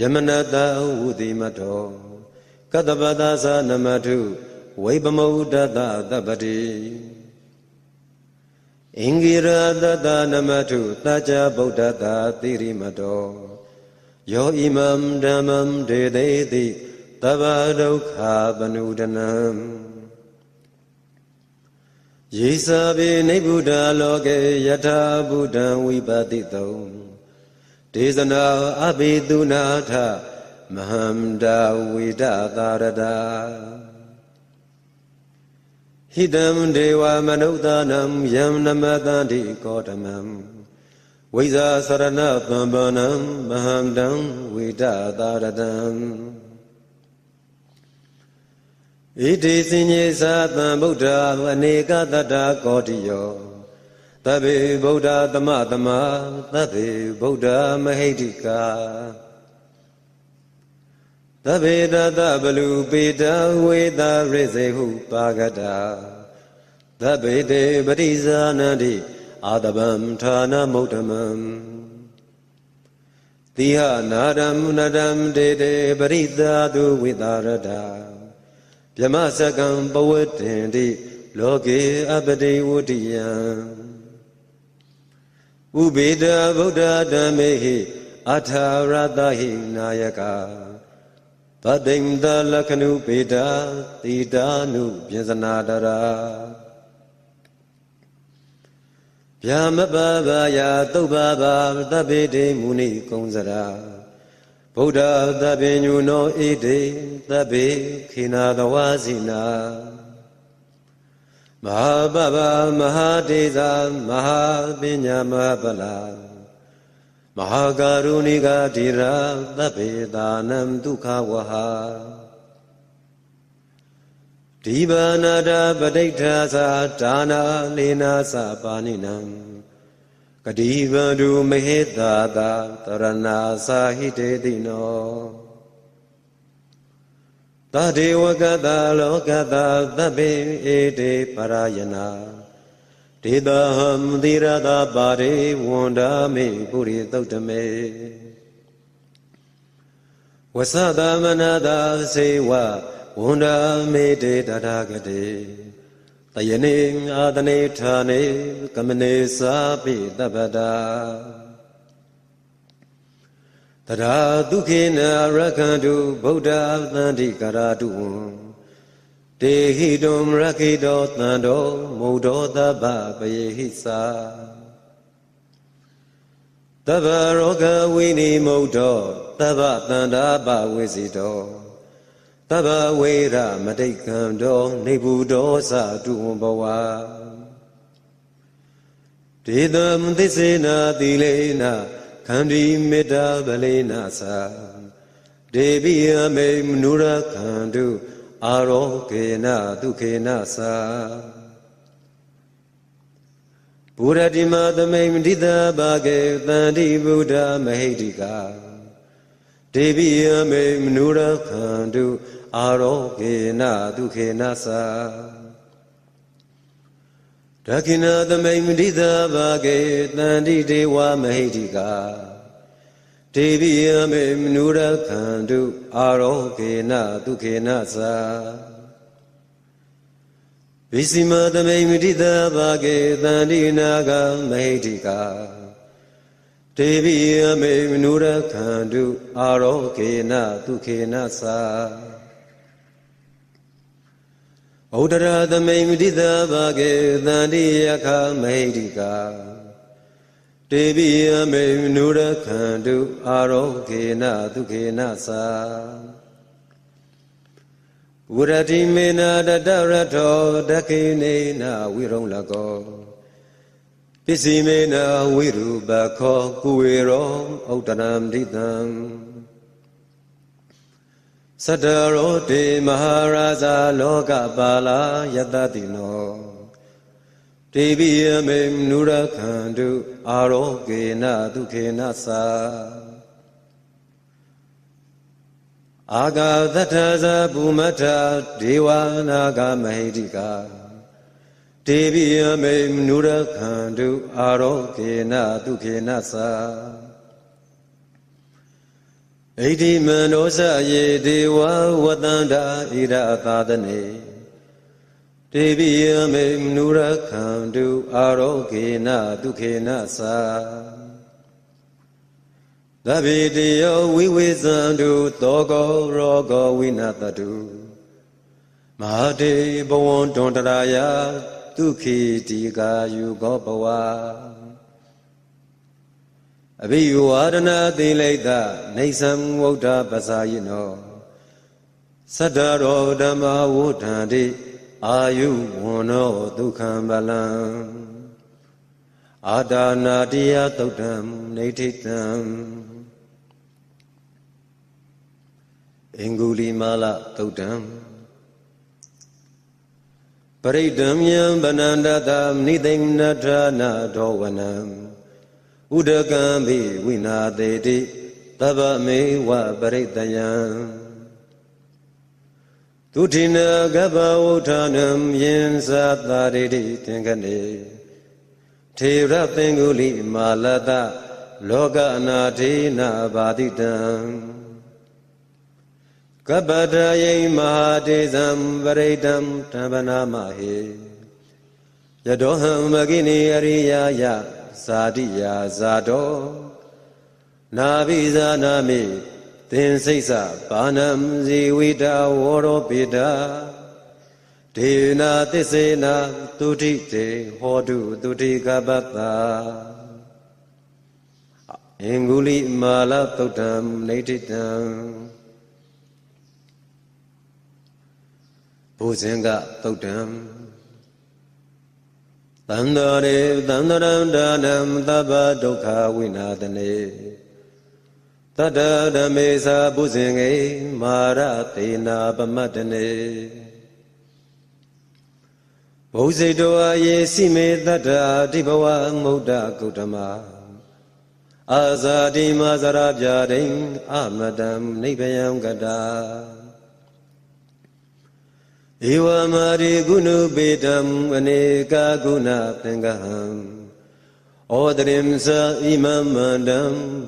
ယမနတဝုတိမတောကတ္တပတသာနမထုဝိပမုဒ္ဒတသပတိအင်္ဂိရတတနမထုတာချဗုဒ္ဓတာတိရိမတောယောဣမံဓမ္မံဒေသေတိတဗ္ဗဒုက္ခပနုဒနံယေစာပိနိဗ္ဗုဒ္ဓလောကေယထာဘုဒ္ဓံဝိပတိတုံဒေသနာအဘိတုနာထမဟန္တာဝိဒသာရတာဟိတံဒေဝမနုဿာနံယံနမတန္တိကောတမံဝိဇာစရဏသံပါဏံမဟန္တံဝိဒသာရတံဣတိစဉ္ညေသာသံဗုဒ္ဓအနေကတတ္တာကောတိယောတဗ္ဗေဗုဒ္ဓသမသမသဗ္ဗေဗုဒ္ဓမဟိတိကာသဗ္ဗေတတဗလူပေတဝေတရိစေဟုပါကတာသဗ္ဗေတေပရိဇာနတိအာတဗံဌာနမုဒ္ဓမံတိဟနာရမနတံတေတေပရိသာသူဝိတာရတာဗြမစကံပဝတ္တင်တိလောကေအပတိဝတ္တိယံဥပေတဗုဒ္ဓဓမ္မေဟိအထာရတဟိနာယကာသတိမ္တလက္ခဏုပေတာတိတာနုပြင်စနာတရာဗျာမပဘာယာတုပဘာသဗ္ဗေတေမုနိကုံစရာဗုဒ္ဓသဗ္ဗညုနောဣတိသဗ္ဗေခေနာတဝါစီနာမဟာပဗမဟာဒေဇာမဟာပညာမဟာပလာမဟာကရုဏိကတိရာသဗ္ဗေဒါနံဒုက္ခဝဟဒီဘာနာတာပဋိဋ္ဌာသာဒါနာလေနာသပါဏိနံကတိဗန္ဓုမဟေတာတာတရဏာစာဟိတေတိနောတတေဝကတလောကတသဗ္ဗေဧတေပရာယနာဒေတာဟံတိရတာပါရိဝန္ဒာမေပုရိသုတ်တမေဝသတမနာတာစေဝဝန္ဒာမေတေတထာဂတိတယနေအာတနေဌာနေကမနေစာပိတပတာတရာဒုခေနရခန္တုဗုဒ္ဓသန္တိကရာတုဝံတေဟိတုမရခိတောတန်တောမုဒ္ဒောတဗ္ဗပယေဟိသာတဗ္ဗရောဂဝိနိမုဒ္ဒောတဗ္ဗတန္တာပဝိစီတောတဗ္ဗဝေရမတိတ်ကံတောနေဘူးတောသတုဝံဘဝဒေသမသစ္စေနာတိလေနာခန္ဒီမေတ္တာဗလေနာသာဒေဝိအမေမနုရခန္တုအာရောကေနဒုခေနသာဘုရတိမသမိမတိတဘာကေတန္တိဗုဒ္ဓမဟိတိကာဒေဝိယမေမနုရခန္တုအာရောကေနဒုခေနသာဒခိနာသမိမတိတဘာကေတန္တိဒေဝမဟိတိကာဒေဝိယမေမနုရခန္တုအာရောဂေနဒုခေနသာဝိစီမသမိမိတိတဘာကေတန္တိနာကမေတိကာဒေဝိယမေမနုရခန္တုအာရောဂေနဒုခေနသာဩဒရသမိမိတိတဘာကေတန္တိယခမေတိကာဒေဝိအမေနုရခန္တုအာရောခေနသုခေနသာဝရတိမေနာတတရထောဒကိနေနာဝိရုံလကောပစ္စည်းမေနာဝိရူပခောကုဝေရောဥတ္တရံဒိတံသတ္တရောတေမဟာရာဇာလောကပါလာယတတိနောဒေဝိယမေနုရခန္တုအာရောဂေနဒုခေနသာအာဂာသတ္ထဇာဘူမတ္ထဒေဝနာဂမဟိတိကာဒေဝိယမေနုရခန္တုအာရောဂေနဒုခေနသာဣတိမနောဇယေဒေဝဝတန္တာဣရသာသနေဒေဝိယမေနုရခန္တုအာရောဂေနဒုခေနသာသဗ္ဗေတယောဝိဝေဇံတုသောကောရောဂောဝိနတတုမဟာတေဘဝံတွန်တရာယဒုခေတိကာယုကောဘဝအဘိယဝါဒနာတိလိတနေသံဝုဒ္ဓပစာယိနောသတ္တရောဓမ္မဝုဒ္ဓံတိအာယုဝန္နောဒုက္ခံပလံအာဒါနာတိယသုတ်တံနေထိတံအင်္ဂုလိမာလသုတ်တံပရိဒံယံဗနန္တတနိသိမနထာနာဒောဝနံဥဒကံဘိဝိနာတေတိသဗ္ဗမေဝပရိတယံဒုတိနကဗ္ဗဝုဋ္ဌာနံယင်္ဇာတာရိတိသင်္ကနေထေရသင်္ကုလိမာလတလောကအနာထေနာဘာတိတံကပ္ပတယိမဟာတေဇံပရိတံတဗ္ဗနာမဟေယတောဟံမဂိနိအရိယာယဇာတိယာဇာတော နာဘိဇာနာမိသင်စိတ်စဘာနံဇီဝိတာဝရောပိတာဒေနာသစ္စေနာတုတိတေဟောတုတုတိကပတ္တာအင်္ဂုလိမာလသုတ်တံနေတိတံဘုဇင်က သုတ်တံသန္တရေသန္တရံဒါနံသဗ္ဗဒုက္ခဝိနာတနေတတဓမေသာပုဇင်ငေမာရတေနာပမတနေဘုဇိတောအယေစီမေတတအတိဘဝမုဒ္ဒဂုတမအာဇာတိမဇရာပြဒိန်အမတံနိဗ္ဗယံကတာဧဝမာရိကုဏုပေတံအနေကာကုဏသင်္ကဟံဩဒရိမ်ဇဣမမန္တံ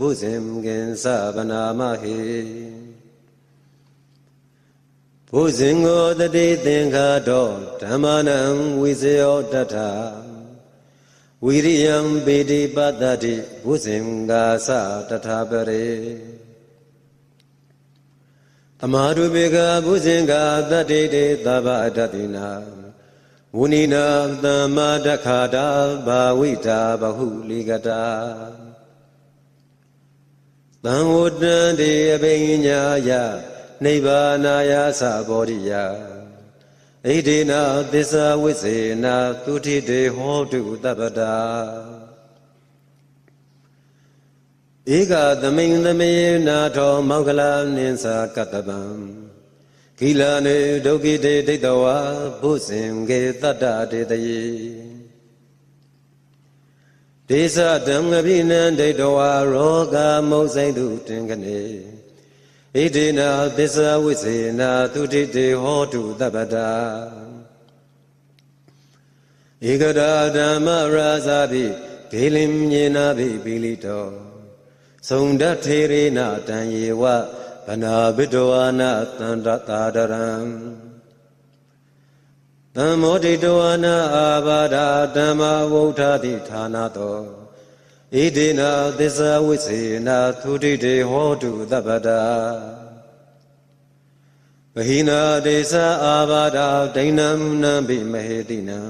ဘုဇင်ကင်္စဗနာမဟေဘုဇင်ကိုတတိသင်္ခါတော်ဓမ္မနံဝိဇယောတတ္ထဝိရိယံပေတိပတ္တတိဘုဇင်ကာသတထာပရေတမာရုပေကဘုဇင်ကာတတိတေသဗ္ဗအတ္တိနာမုဏိနာသမ္မာတခါတာဘာဝိတာဘဟုလိကတာသံဝတ္တံတေအဘိညာယနိဗ္ဗာနာယသဘောဓိယဣဒိနာသစ္စာဝိစေနာသုတိတေဟောတုတပ္ပတာဧကသမိန်သမေနာထောမောကလနိသကတပံကိလနေဒုက္ခိတေဒိဋ္ဌဝါဘုဇင်ကေတတ္တတေတယေဒေသဓမ္မပိနံဒိဋ္ဌဝါရောဂမုတ်ဆိုင်သူတင်ကနေဣတိနာသစ္စာဝိစေနာ သူတိတေဟောတုတပ္ပတာဧကရာဓမ္မရာဇာပိဒေလင်မြေနာပိပိလိတောသုံဒထေရေနာတံယေဝဗနာဘိတဝါနာတန္တတာဒရံသံမောဒိတဝါနာအာဘာဒဓမ္မဝုဋ္ဌတိဌာနတောဣတိနာသစ္စာဝိစေနာသုတိတေဟောတုသဗ္ဗတာဗဟိနာဒေသအာဘာဒဒိဏမနံဘိမဟေတိနံ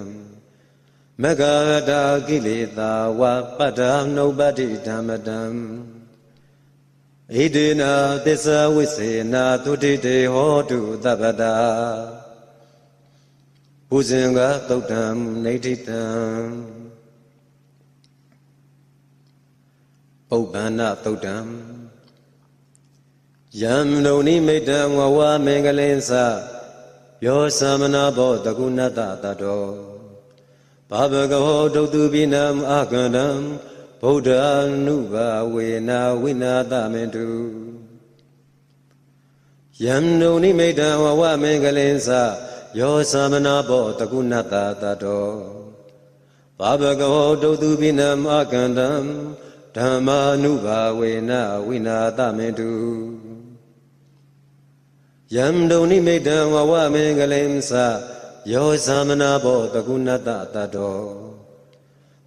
မဂ္ဂတာကိလေသာဝပတ္တနုပ္ပတိဓမ္မတံဣဒေနသစ္စာဝိစေနာတုတိတေဟောတုသဗ္ဗတာဘုဇင်ကသုတ်တံနေဋ္ဌိတံပုပ္ပန္နသုတ်တံယံမုံနိမိတ်တံဝဝမင်္ဂလင်္စယောသမနာဘောတကုဏတတတောဘဘဂဟောဒုတ်သူပိနံအာကန္တံဗုဒ္ဓ ानु ဘာဝေနာဝိနာသမင်တုယံနုံနိမိတံဝဝမင်္ဂလင်္စယောသမနာဘောတကုဏတတတောဘာဘဂဝဒုတုပိနမအကန္တံဓမ္မာနုဘာဝေနဝိနာသမင်တုယံဒုံနိမိတံဝဝမင်္ဂလင်္စယောသမနာဘောတကုဏတတတော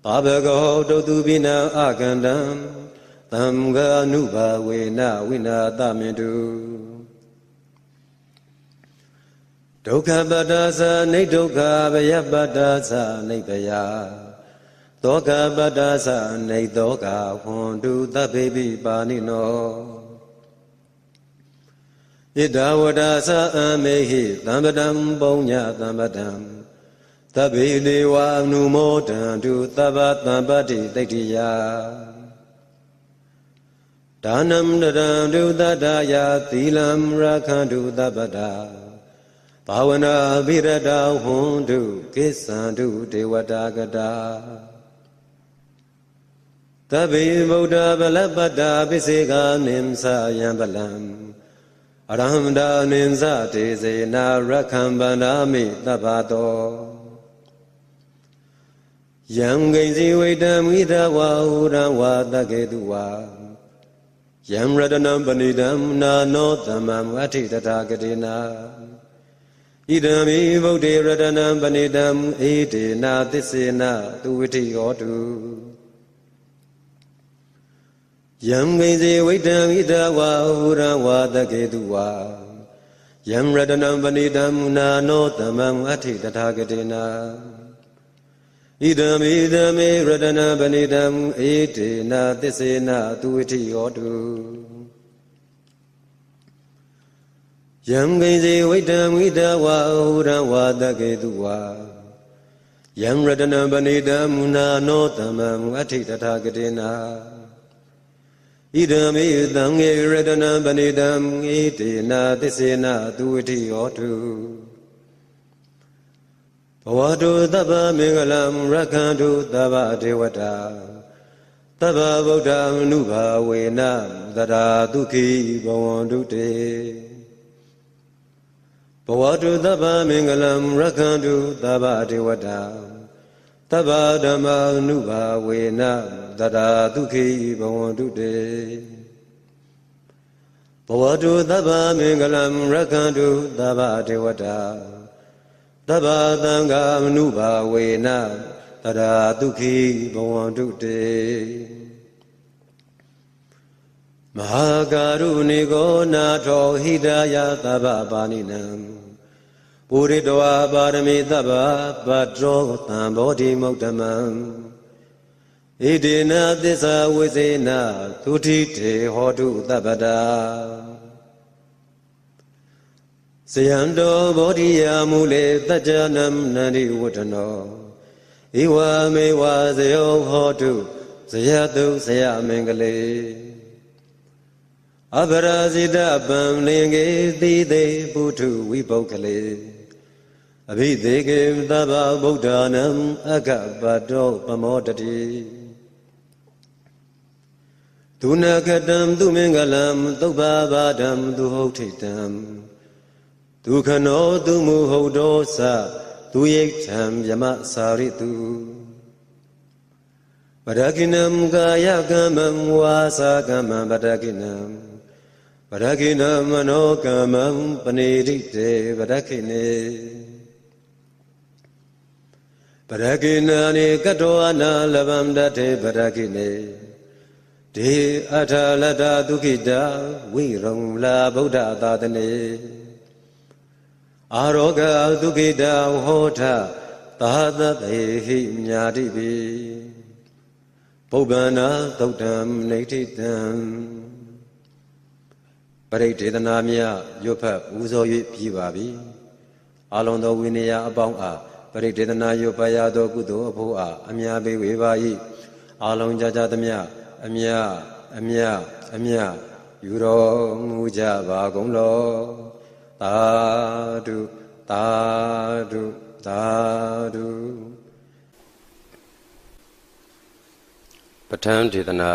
ပါဘဂဟောတုသူပိနံအကန္တံသံဃာနုဘာဝေနဝိနာတမင်တုဒုက္ခပတ္တသနိဒုက္ခဘယပတ္တသနိဗယသောကပတ္တသနိသောကဝန္တုသဗ္ဗေပိပါဏိနောဣဒဝဒသအမေဟိသမ္ပတံပုံညသမ္ပတံသဗ္ဗေဒေဝာနုမောတံတုသဗ္ဗတံပတ္တိတိတ္တိယဒါနံတရံတုသတ္တယာသီလံရခန္တုသဗ္ဗတာဘာဝနာဘိရတဟွန်တုကိစ္ဆံတုဒေဝတာကတာတဗ္ဗေဗုဒ္ဓဗလပတ္တာပိစေကာနိမ်ဆာယံပလံအရဟံဒါနိမ်ဇတေစေနာ ရခံဗန္ဒာမိတဗ္ဗတောယံဂိဉ္စီဝိတံဝိဒဝါဟုရံဝါတကေတုဝါယံရတနံပဏိတံနာနောသမ္မဝဋ္ဌိတထာကတိနာဣဒံမိဗုဒ္ဓေရတနံပဏိတံဣဒေနာသစ္စေနာသူဝိတိဟောတုယံဂိဉ္စီဝိတံဝိဒဝါဟုရံဝါတကေတုဝါယံရတနံပဏိတံနာနောသမ္မဝဋ္ဌိတထာကတိနာဣဒံဣဒံမေရတနာပဏိတံဧတေနာသစ္စေနာသူဝိထိဟောတုယံကိဉ္စီဝိတံဝိတဝါဟူရံဝါတကေတုဝါယံရတနံပဏိတံမူနာနောတမံအဋ္ဌိတထာကတိနာဣဒံမေသံဃေရတနံပဏိတံဧတေနာသစ္စေနာသူဝိထိဟောတုဘဝတုသဗ္ဗမင်္ဂလံရက္ခန္တုသဗ္ဗဒေဝတာသဗ္ဗဗုဒ္ဓံအနုဘာဝေနသရာဒုခိဘဝန္တုတေဘဝတုသဗ္ဗမင်္ဂလံရက္ခန္တုသဗ္ဗဒေဝတာသဗ္ဗဓမ္မအနုဘာဝေနသရာဒုခိဘဝန္တုတေဘဝတုသဗ္ဗမင်္ဂလံရက္ခန္တုသဗ္ဗဒေဝတာတဗ္ဗသံဃာမနုဘာဝေနတရာဒုခိဘဝန္တုတေမဟာကာရုဏီကောနာထောဟိတာယသဗ္ဗပါဏိနံပုရိတဝါပါရမေသဗ္ဗပတ္တောသံဘောဓိမုဒ္ဓမံဣဒေနသစ္စာဝိစေနသုတိတေဟောတုတပ္ပတာဇယံတောဗောဓိယာမူလေတัจ jana နန္ဒီဝတ္ထနောဧဝမေဝဇယောဟောတုဇယတုဇယမင်္ဂလေအဘရာဇိတပံလင်ကေသီတေပုထုဝိပုကလေအဘိသေကေသဗ္ဗဗုဒ္ဓနံအကပတောပမောတတိဒုနကတံသူမင်္ဂလံသုဗ္ဗဘာဒံသူဟုတ်ထေတံဒုက္ခနောသူမူဟုတ်သောသသူယေထံမြမစာရိတုပဒကိနံကာယကမ္မဝါစာကမ္မပဒကိနံပဒကိနမနောကမ္မပဏိတိတေပဒကိနေပဒကိနာနေကတောအနာလဗံတတေပဒကိနေဒေအထာလတဒုက္ခိတာဝိရုံလာဗုဒ္ဓသာသနေအာရောဂဒုက္ခိတဟောထသာသတေဟိမြာတိပိပုဗ္ဗန္နာသုတ်တံနေဋ္ဌိတံပရိဒေသနာမြရွတ်ဖတ်ဦးစော၍ပြီးပါပြီအလုံးသောဝိနည်းအပေါင်းအားပရိဒေသနာရွတ်ပါရသောကုသိုလ်အဖို့အားအများပေးဝေပါ၏အလုံးကြကြသမျှအမြအမြအမြယူတော်မူကြပါကုန်လောသာဓုသာဓုသာဓုပဋ္ဌာန်းဒေသနာ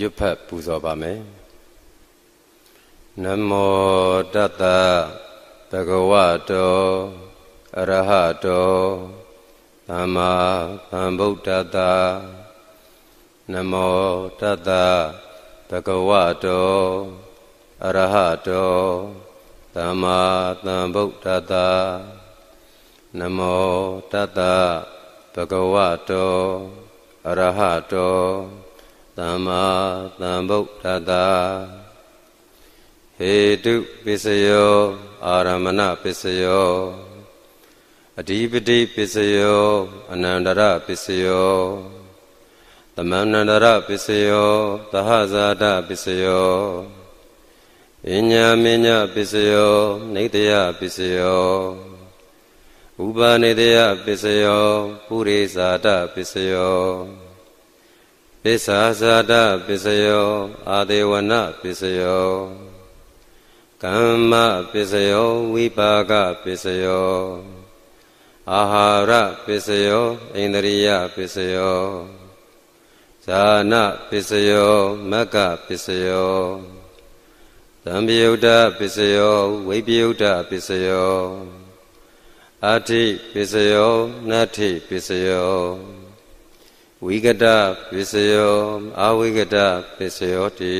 ရွတ်ဖတ်ပူဇော်ပါမယ်နမောတတ္တဘဂဝတောအရဟတောသမ္မာသမ္ဗုဒ္ဓတ္တနမောတတ္တဘဂဝတောအရဟတောသမ္မာသမ္ဗုဒ္ဓတာနမောတတဘဂဝတောအရဟတောသမ္မာသမ္ဗုဒ္ဓတာဟေတုပစ္စယောအာရမဏပစ္စယောအဓိပတိပစ္စယောအနန္တရပစ္စယောသမန္တရပစ္စယောသဟဇာတပစ္စယော။အညာမညပစ္စယောနေတယပစ္စယောဥပါနေတယပစ္စယောပုရိသတပစ္စယောပစ္ဆာဇာတပစ္စယောအာဒေဝနပစ္စယောကမ္မပစ္စယောဝိပါကပစ္စယောအာဟာရပစ္စယောအိန္ဒြိယပစ္စယောဇာနပစ္စယောမဂ္ဂပစ္စယောသံယုတ်တပစ္စယောဝိပယုတ်တပစ္စယောအာထိပစ္စယောနတ္ထိပစ္စယောဝိကတပစ္စယောအာဝိကတပစ္စယောတိ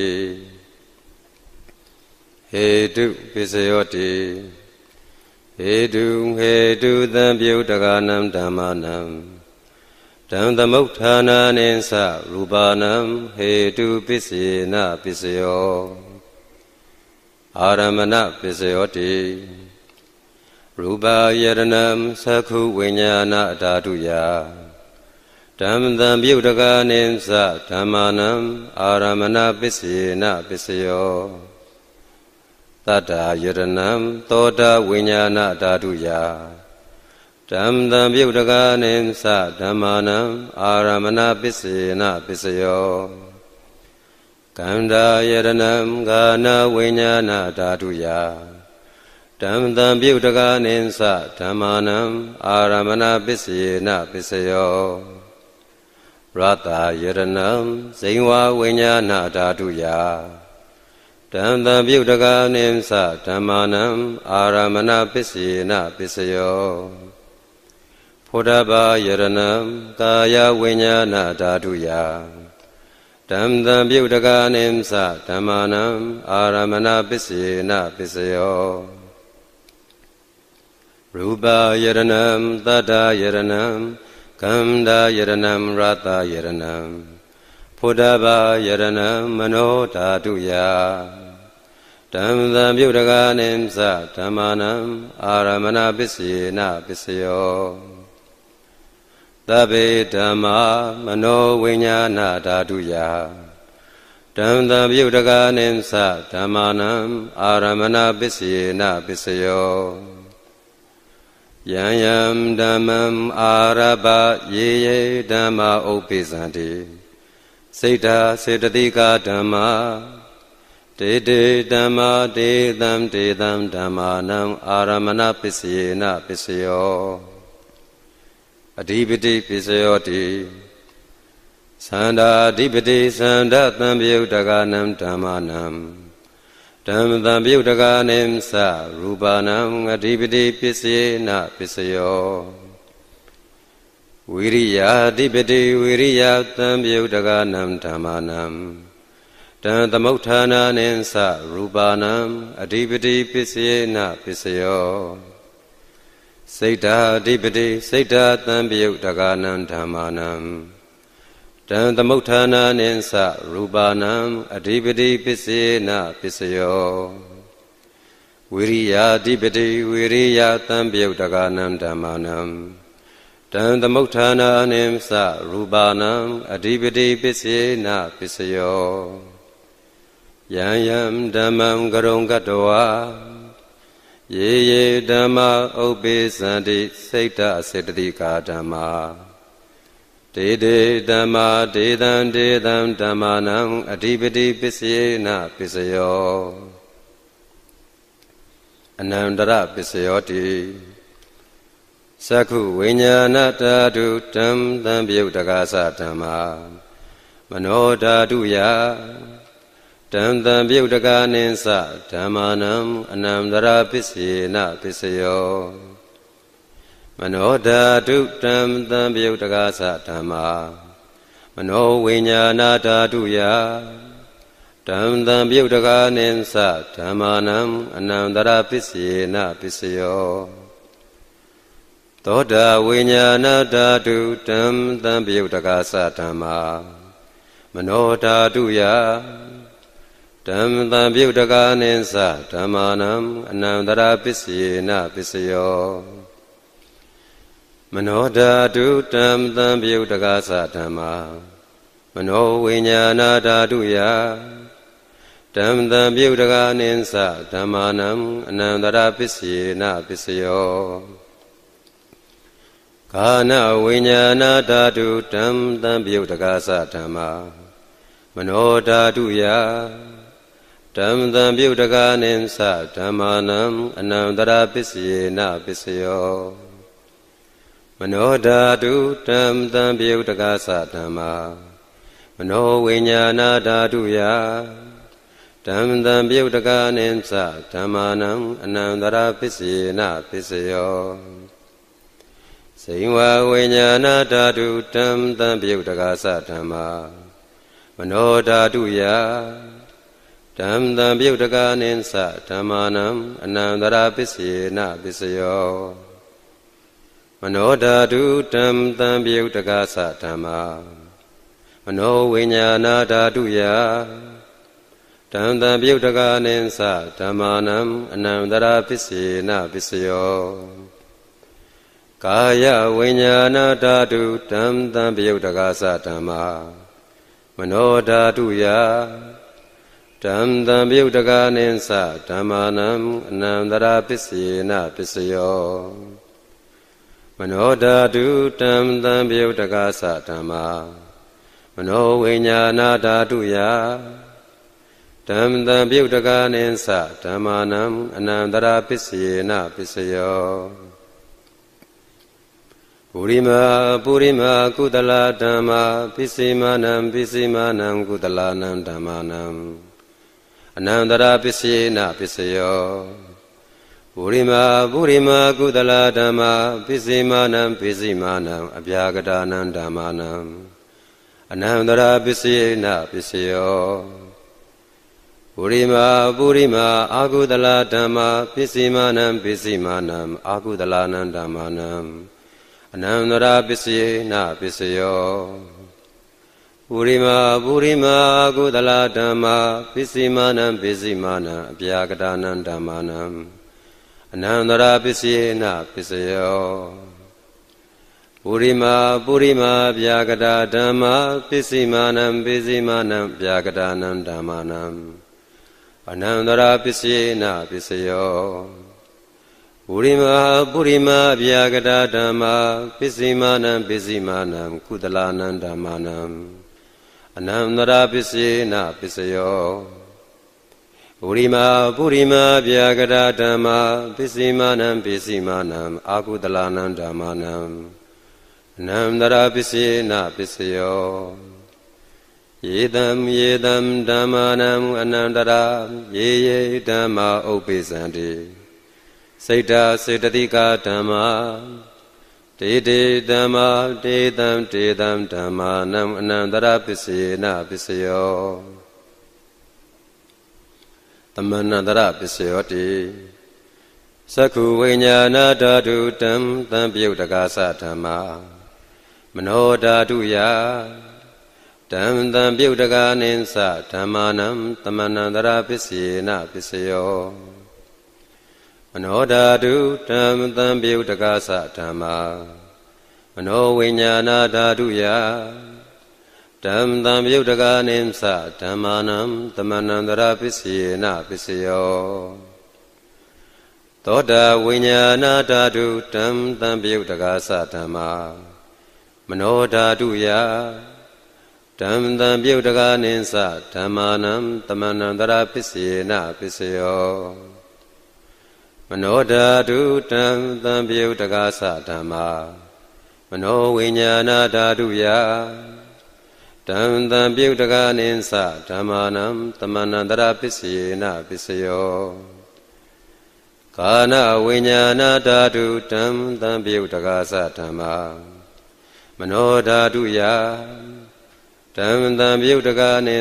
ဟေတုပစ္စယောတိဟေတုဟေတုသံယုတ်တကနံဓမ္မနံတံသမုဋ္ဌာနာနိသရူပနံဟေတုပစ္စေနပစ္စယောအာရမဏပစ္စယောတိရူပယတနံသက္ခုဝိညာဏဓာတုယဓမ္မတံပြုတ်တကာနိသဓမ္မာနံအာရမဏပစ္စယေနပစ္စယောတတ္တာယတနံသောတာဝိညာဏဓာတုယဓမ္မတံပြုတ်တကာနိသဓမ္မာနံအာရမဏပစ္စယေနပစ္စယောကန္တာယရဏံကာနဝိညာဏဓာတုယဓမ္မတံပြုတ်တကာနိသဓမ္မာနံအာရမဏပစ္စယေနပစ္စယောရတာယရဏံဇိဝဝိညာဏဓာတုယတံတံပြုတ်တကာနိသဓမ္မာနံအာရမဏပစ္စယေနပစ္စယောဖုဒ္ဓဘာယရဏံကာယဝိညာဏဓာတုယဓမ္မတံပြုတ်တကာနိမသဓမ္မာနံအာရမဏပစ္စေနပစ္စယောရူပယရဏံတတ္တယရဏံကမ္ဒါယရဏံရတယရဏံဖုဒ္ဓဘာယရဏံမနောဓာတုယဓမ္မတံပြုတ်တကာနိမသဓမ္မာနံအာရမဏပစ္စေနပစ္စယောသဗ္ဗေဓမ္မာမနောဝိညာဏဓာတုယတံတံပြုတ်တကာနိသဓမ္မာနံအာရမဏပစ္စယေနပစ္စယောယံယံဓမ္မံအာရဘယေယေဓမ္မာဥပိသန္တိစိတ်ဓာစေတသိကာဓမ္မာ တေတေဓမ္မာတေတံတေတံဓမ္မာနံအာရမဏပစ္စယေနပစ္စယောအဓိပတိပိစယောတိသန္တာအဓိပတိသန္တာသံပယုတ်တကာနံဓမ္မနံဓမ္မသံပယုတ်တကာနိမသရူပနံအဓိပတိပိစေနပိစယောဝိရိယအဓိပတိဝိရိယသံပယုတ်တကာနံဓမ္မနံတံသမုဋ္ဌာနာနိသရူပနံအဓိပတိပိစေနပိစယောစိတ်ဓာအဓိပတိစိတ်ဓာတံပယုတ်တကာနံဓမ္မာနံတံသမုဋ္ဌာနာနိသရူပါနံအဓိပတိပစ္စေနပစ္စယောဝိရိယအဓိပတိဝိရိယတံပယုတ်တကာနံဓမ္မာနံတံသမုဋ္ဌာနာနိသရူပါနံအဓိပတိပစ္စေနပစ္စယောယံယံဓမ္မံကရုံကတဝါယေယေဓမ္မဥပ္ပေသန္တိစိတ်တစေတတိကာဓမ္မာဒေဒေဓမ္မာဒေသံဒေသံဓမ္မာနံအဓိပတိပစ္စယေနပစ္စယော အနန္တရပစ္စယောတိသက္ခုဝိညာဏဓာတုဓမ္မံတံပြုတ်တကားသဓမ္မာမနောဓာတုယတံတံပြုတ်တကာနိသဓမ္မာနံအနန္တရာပစ္စေနပစ္စယောမနောဓာတုတံတံပြုတ်တကာသဓမ္မာမနောဝိညာဏဓာတုယတံတံပြုတ်တကာနိသဓမ္မာနံအနန္တရာပစ္စေနပစ္စယောသောတာဝိညာဏဓာတုတံတံပြုတ်တကာသဓမ္မာမနောဓာတုယဓမ္မတံပြုတ်တကာနိသဓမ္မာနံအနန္တရာပစ္စယေနပစ္စယောမနောဓာတုဓမ္မတံပြုတ်တကာသဓမ္မာမနောဝိညာဏဓာတုယဓမ္မတံပြုတ်တကာနိသဓမ္မာနံအနန္တရာပစ္စယေနပစ္စယောကာနဝိညာဏဓာတုဓမ္မတံပြုတ်တကာသဓမ္မာမနောဓာတုယဓမ္မတံပြုတ်တကာနိသဓမ္မာနံအနန္တရာပစ္စယေနပစ္စယော မနောဓာတုဓမ္မတံပြုတ်တကာသဓမ္မာမနောဝိညာဏဓာတုယဓမ္မတံပြုတ်တကာနိသဓမ္မာနံအနန္တရာပစ္စယေနပစ္စယောဇိဝဝိညာဏဓာတုဓမ္မတံပြုတ်တကာသဓမ္မာမနောဓာတုယဓမ္မတံပြုတ်တကာနိသဓမ္မာနံအနန္တရာပစ္စယေနပစ္စယောမနောဓာတုဓမ္မတံပြုတ်တကာသဓမ္မာမနောဝိညာဏဓာတုယဓမ္မတံပြုတ်တကာနိသဓမ္မာနံအနန္တရာပစ္စယေနပစ္စယောကာယဝိညာဏဓာတုဓမ္မတံပြုတ်တကာသဓမ္မာမနောဓာတုယဓမ္မံပြုတ်တကာနိသဓမ္မာနံအနန္တရာပစ္စယေနပစ္စယောမနောဓာတုဓမ္မံပြုတ်တကာသဓမ္မာမနောဝိညာဏဓာတုယဓမ္မံပြုတ်တကာနိသဓမ္မာနံအနန္တရာပစ္စယေနပစ္စယောပုရိမာပုရိမာကုသလာဓမ္မာပစ္စည်းမာနံပစ္စည်းမာနံကုသလာနံဓမ္မာနံအနန္တရာပစ္စေနပစ္စယောပုရိမာပုရိမာကုသလာဓမ္မာပစ္စေမာနံပစ္စေမာနံအပြာကတာနံဓမ္မာနံအနန္တရာပစ္စေနပစ္စယောပုရိမာပုရိမာအာကုသလာဓမ္မာပစ္စေမာနံပစ္စေမာနံအာကုသလာနံဓမ္မာနံအနန္တရာပစ္စေနပစ္စယောပုရိမာပုရိမာကုသလဓမ္မာပိစိမာနံပိစိမာနံအပြာကတာနံဓမ္မာနံအနန္တရာပိစိယေနပိစယောပုရိမာပုရိမာပြာကတာဓမ္မာပိစိမာနံပိစိမာနံပြာကတာနံဓမ္မာနံအနန္တရာပိစိယေနပိစယောပုရိမာပုရိမာပြာကတာဓမ္မာပိစိမာနံပိစိမာနံကုသလနံဓမ္မာနံအနန္တရာပစ္စေနပစ္စယောပုရိမာပုရိမာဗျာကရာဓမ္မာပစ္စည်းမာနံပစ္စည်းမာနံအာကုတလာနံဓမ္မာနံအနန္တရာပစ္စေနပစ္စယောယေတံယေတံဓမ္မာနံအနန္တရာယေယေဓမ္မာဥပ္ပိစံတိစိတ်တာစေတတိကဓမ္မာတေတေဓမ္မာတေတံတေတံဓမ္မာနံအနန္တရပစ္စယေနပစ္စယောတမနန္တရပစ္စယောတိသက္ခုဝိညာဏဓာတုတံတံပြုတ်တကာသဓမ္မာ မနောဓာတုယဓမ္မတံပြုတ်တကာနိသဓမ္မာနံတမနန္တရပစ္စယေနပစ္စယောမနောဓာတုဓမ္မတံပြုတ်တကားသဓမ္မာ မနောဝိညာဏဓာတုယဓမ္မတံပြုတ်တကားနိသဓမ္မာနံတမနန္တရာပစ္စယေနပစ္စယောသောတာဝိညာဏဓာတုဓမ္မတံပြုတ်တကားသဓမ္မာမနောဓာတုယဓမ္မတံပြုတ်တကားနိသဓမ္မာနံတမနန္တရာပစ္စယေနပစ္စယောနောဓာတုတံသံပြုတ်တကားသဓမ္မာမနောဝိညာဏဓာတုယတံသံပြုတ်တကားနိသဓမ္မာနံတမန္တရာပစ္စယေနပစ္စယောကာနဝိညာဏဓာတုတံသံပြုတ်တကားသဓမ္မာမနောဓာတုယဓမ္မတံပြုတ်တကားနိ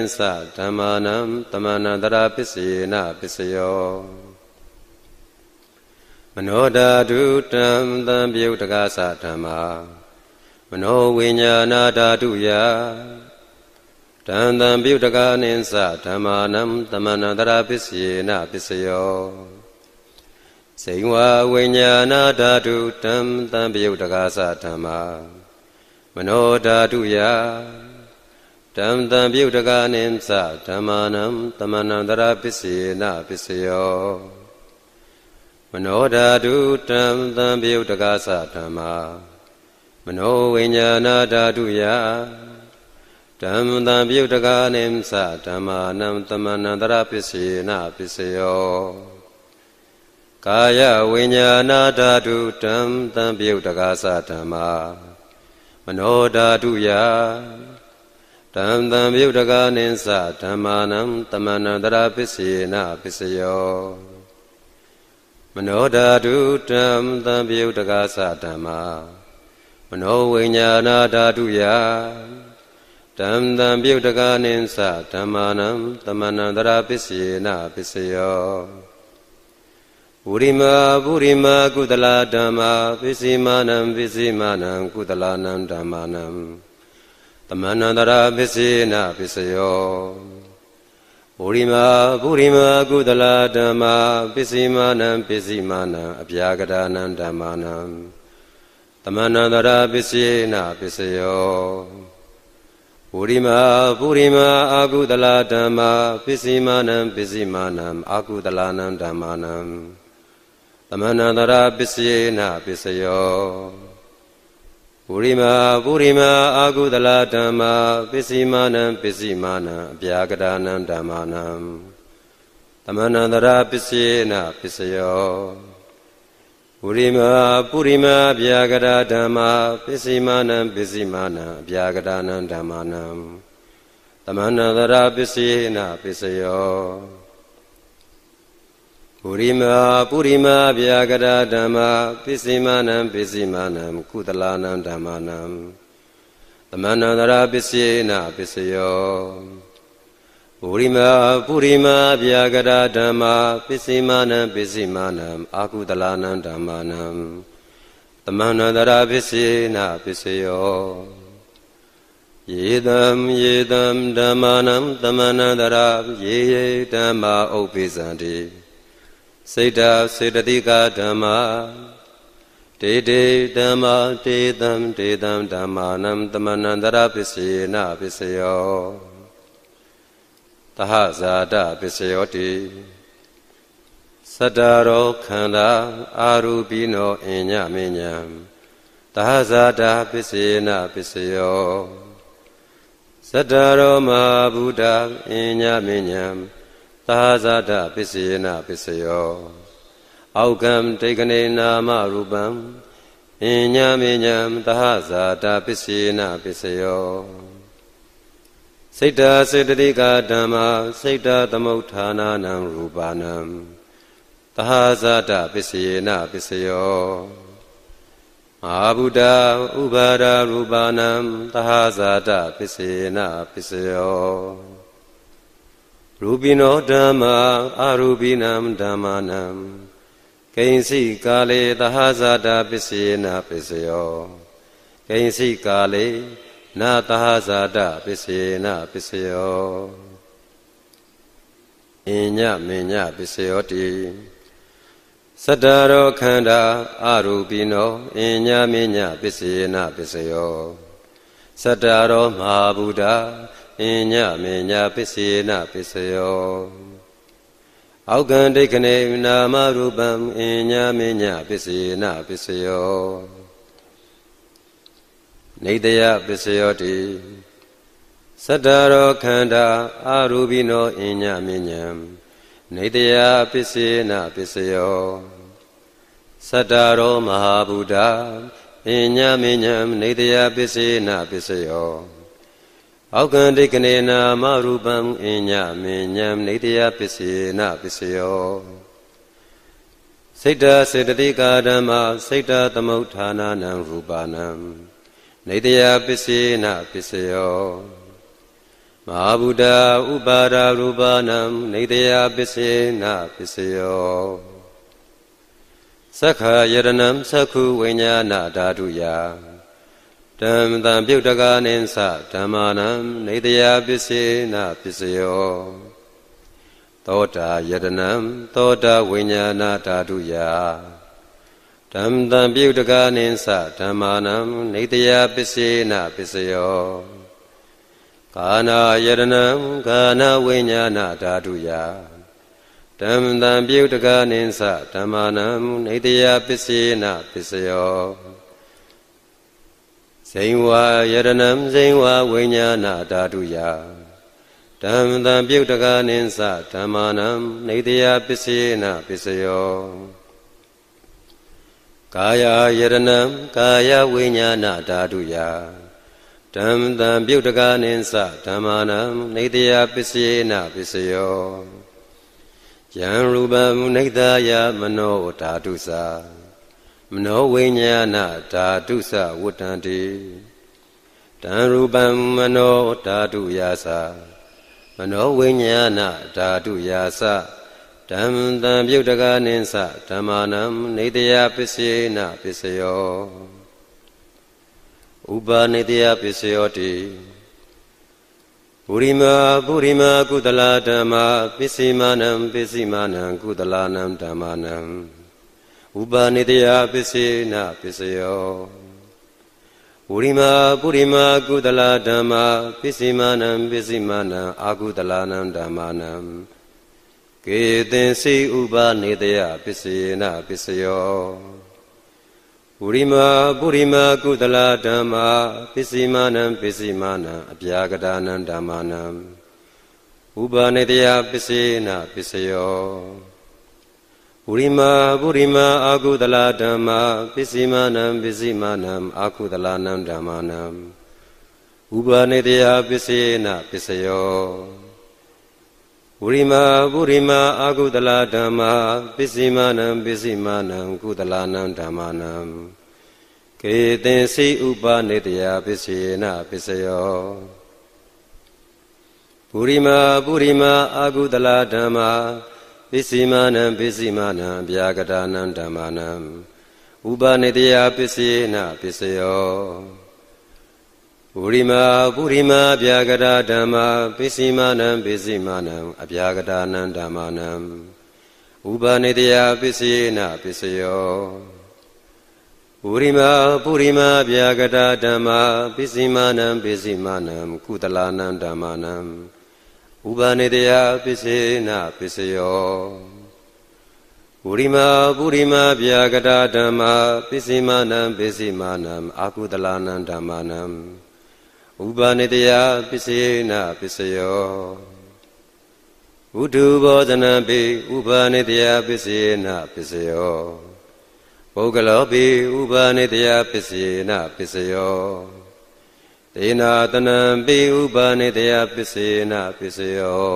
သဓမ္မာနံတမန္တရာပစ္စယေနပစ္စယောမနောဓာတုတံတံပြုတ်တကားသဓမ္မာ မနောဝိညာဏဓာတုယတံတံပြုတ်တကားနိသဓမ္မာနံတမနန္တရာပစ္စယေနပစ္စယောစေဝဝိညာဏဓာတုတံတံပြုတ်တကားသဓမ္မာမနောဓာတုယတံတံပြုတ်တကားနိသဓမ္မာနံတမနန္တရာပစ္စယေနပစ္စယောမနောဓာတုတံတံပြုတ်တကားစဓမ္မာမနောဝိညာဏဓာတုယဓမ္မတံပြုတ်တကားနိမသဓမ္မာနံတမနန္တရပစ္စေနပစ္စယောကာယဝိညာဏဓာတုတံတံပြုတ်တကားစဓမ္မာမနောဓာတုယတံတံပြုတ်တကားနိသဓမ္မာနံတမနန္တရပစ္စေနပစ္စယောမနောဓာတုဓမ္မတံပယုတ်တကားသဓမ္မာ မနောဝိညာဏဓာတုယဓမ္မတံပယုတ်တကားနိသဓမ္မာနံတမနန္တရာပစ္စယေနပစ္စယောပုရိမာပုရိမာကုသလာဓမ္မာပစ္စည်းမာနံပစ္စည်းမာနံကုသလာနံဓမ္မာနံတမနန္တရာပစ္စယေနပစ္စယောပုရိမာပုရိမာကုသလာဓမ္မာပစ္စည်းမာနံပစ္စည်းမာနံအပြာကဒါနံဓမ္မာနံတမန္တရာပစ္စေနာပစ္စယောပုရိမာပုရိမာအာကုသလာဓမ္မာပစ္စည်းမာနံပစ္စည်းမာနံအာကုသလာနံဓမ္မာနံတမန္တရာပစ္စေနာပစ္စယောပုရိမာပုရိမာအာဟုသလဓမ္မာပစ္စည်းမာနံပစ္စည်းမာနံအပြာကဒါနံဓမ္မာနံသမဏန္တရာပစ္စေနပစ္စယောပုရိမာပုရိမာအပြာကဒါဓမ္မာပစ္စည်းမာနံပစ္စည်းမာနံအပြာကဒါနံဓမ္မာနံသမဏန္တရာပစ္စေနပစ္စယောပုရိမာပုရိမာဗျာကရာဓမ္မာပိစိမာနံပိစိမာနံကုသလာနံဓမ္မာနံသမဏန္တရာပစ္စေနပစ္စယောပုရိမာပုရိမာဗျာကရာဓမ္မာပိစိမာနံပိစိမာနံအာကုသလာနံဓမ္မာနံသမဏန္တရာပစ္စေနပစ္စယောယေတံယေတံဓမ္မာနံသမဏန္တရာယေယေဓမ္မာဥပ္ပိစံတိစေတစေတသိကဓမ္မတေတေဓမ္မတေတံတေတံဓမ္မာနံတမနန္တရပစ္စေနပစ္စယောတဟဇာတပစ္စယောတိသတ္တရောခန္ဓာအာရူပိနောအညမဉ္ဉံတဟဇာတပစ္စေနပစ္စယောသတ္တရောမဟာဗုဒ္ဓအညမဉ္ဉံသာဇာတပစ္စယေနပစ္စယောအောက်ကံတေကနေနာမရူပံအဉ္ညာမေညာသာဇာတပစ္စယေနပစ္စယောစိတ်တာစေတတိကဓမ္မစိတ်တာသမုဋ္ဌာနာနံရူပါနံသာဇာတပစ္စယေနပစ္စယောအာဘုဒ္ဓဥပါဒရူပါနံသာဇာတပစ္စယေနပစ္စယောရူပိနောဓမ္မာအရူပိနံဓမ္မာနံကိဉ္စီကာလေသဟဇာတာပစ္စယေနာပစ္စယောကိဉ္စီကာလေနာသဟဇာတာပစ္စယေနာပစ္စယောအညမညပစ္စယောတိသတ္တရောခန္ဓာအရူပိနောအညမညပစ္စယေနာပစ္စယောသတ္တရောမဟာဗုဒ္ဓအင်ညမေညာပစ္စယေနပစ္စယောအောက်ကံဒိဋ္ဌနေနာမရူပံအင်ညာမေညာပစ္စယေနပစ္စယောနေတယပစ္စယောတိသတ္တရောခန္ဓာအာရူပိနောအင်ညမေညာနေတယပစ္စယေနပစ္စယောသတ္တရောမဟာဗုဒ္ဓအင်ညမေညာနေတယပစ္စယေနပစ္စယောအောက်ကံဒိကနေနာမရူပံအညမေညံနေတယပစ္စေနပစ္စယောစိတ်တစေတသိကာဓမ္မစိတ်တသမုဋ္ဌာနာနံရူပနံနေတယပစ္စေနပစ္စယောမဟာဗုဒ္ဓဥပါဒရူပနံနေတယပစ္စေနပစ္စယောသက္ခယရဏံသက္ခုဝိညာဏဓာတုယာဓမ္မတံပြုတ်တကာနိသဓမ္မာနံနေတရာပစ္စေနပစ္စယောသောတာယတနံသောတာဝိညာဏဓာတုယဓမ္မတံပြုတ်တကာနိသဓမ္မာနံနေတရာပစ္စေနပစ္စယောကာနာယတနံကာနာဝိညာဏဓာတုယဓမ္မတံပြုတ်တကာနိသဓမ္မာနံနေတရာပစ္စေနပစ္စယောဇိဝါယရဏံဇိဝါဝိညာဏဓာတုယဓမ္မတံပြုတ်တကာနိသဓမ္မာနံနေတယပစ္စေနပစ္စယောကာယယရဏံကာယဝိညာဏဓာတုယဓမ္မတံပြုတ်တကာနိသဓမ္မာနံနေတယပစ္စေနပစ္စယောယံရူပမုနိဒာယမနောဓာတုသာမနောဝိညာဏဓာတုစဝတ္တံတိတံရူပံမနောဓာတုယာသမနောဝိညာဏဓာတုယာစဓမ္မတံပြုတ်တကာနိသဓမ္မာနံနေတယပစ္စေနပစ္စယောဥပါနေတယပစ္စယောတိပုရိမာပုရိမာကုသလာဓမ္မာပစ္စိမာနံပစ္စိမာနံကုသလာနံဓမ္မာနံဥပါနေတယပစ္စေနပစ္စယောဝရိမာပုရိမာကုသလာဓမ္မာပစ္စည်းမာနံပစ္စည်းမာနံအာကုသလာနံဓမ္မာနံကေသင်စိဥပါနေတယပစ္စေနပစ္စယောဝရိမာပုရိမာကုသလာဓမ္မာပစ္စည်းမာနံပစ္စည်းမာနံအပြာကဒါနံဓမ္မာနံဥပါနေတယပစ္စေနပစ္စယောပုရိမာပုရိမာအာကုသလဓမ္မာပစ္စည်းမနံပစ္စည်းမနံအာကုသလနံဓမ္မနံဥပါနေတယပစ္စေနပစ္စယောပုရိမာပုရိမာအာကုသလဓမ္မာပစ္စည်းမနံပစ္စည်းမနံကုသလနံဓမ္မနံကေသင်စိဥပါနေတယပစ္စေနပစ္စယောပုရိမာပုရိမာအာကုသလဓမ္မာပစ္စည်းမာနံပစ္စည်းမာနံဗျာကတာနံဓမ္မာနံဥပနိတယပစ္စယေနပစ္စယောပုရိမာပုရိမာဗျာကတာဓမ္မာပစ္စည်းမာနံပစ္စည်းမာနံအဗျာကတာနံဓမ္မာနံဥပနိတယပစ္စယေနပစ္စယောပုရိမာပုရိမာဗျာကတာဓမ္မာပစ္စည်းမာနံပစ္စည်းမာနံကုတလာနံဓမ္မာနံဥပါနေတယပစ္စေနပစ္စယောပုရိမာပုရိမာဗျာကတာဓမ္မာပစ္စည်းမာနံပစ္စည်းမာနံအာကုတလာနံဓမ္မာနံဥပါနေတယပစ္စေနပစ္စယောဝုဒ္ဓဘောဇနံပိဥပါနေတယပစ္စေနပစ္စယောပုဂ္ဂလောပိဥပါနေတယပစ္စေနပစ္စယောတေနာတနံပေဥပါနေတယပစ္စေနာပစ္စယော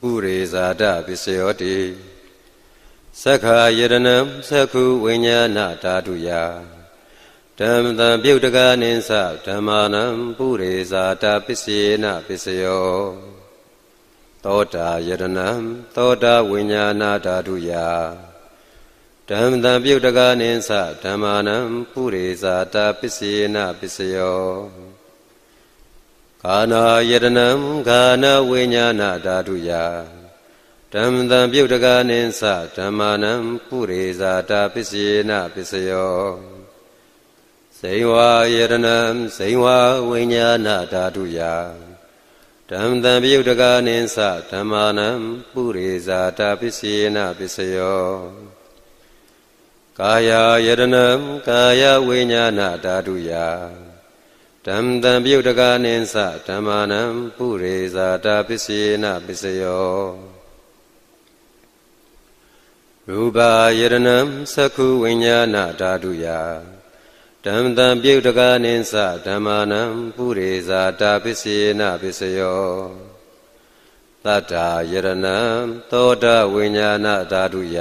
ပုရိဇာတပစ္စယောတိသက္ခာယတနံသက္ခုဝိညာဏဓာတုယဓမ္မတံပြုတ်တကာနိသဓမ္မာနံပုရိဇာတပစ္စေနာပစ္စယောသောတာယတနံသောတာဝိညာဏဓာတုယဓမ္မတံပြုတ်တကားနိသဓမ္မာနံပုရိဇာတာပစ္စယေနပစ္စယောကာနာယတနံကာနဝိညာဏဓာတုယဓမ္မတံပြုတ်တကားနိသဓမ္မာနံပုရိဇာတာပစ္စယေနပစ္စယောဇိဝါယတနံဇိဝါဝိညာဏဓာတုယဓမ္မတံပြုတ်တကားနိသဓမ္မာနံပုရိဇာတာပစ္စယေနပစ္စယောကာယယတနံကာယဝိညာဏဓာတုယဓမ္မတံပြုတ်တကာနိသဓမ္မာနံပုရိဇာတာပစ္စယေနပစ္စယောရူပယတနံသက္ခုဝိညာဏဓာတုယဓမ္မတံပြုတ်တကာနိသဓမ္မာနံပုရိဇာတာပစ္စယေနပစ္စယောတတ္တာယရဏံသောတာဝိညာဏဓာတုယ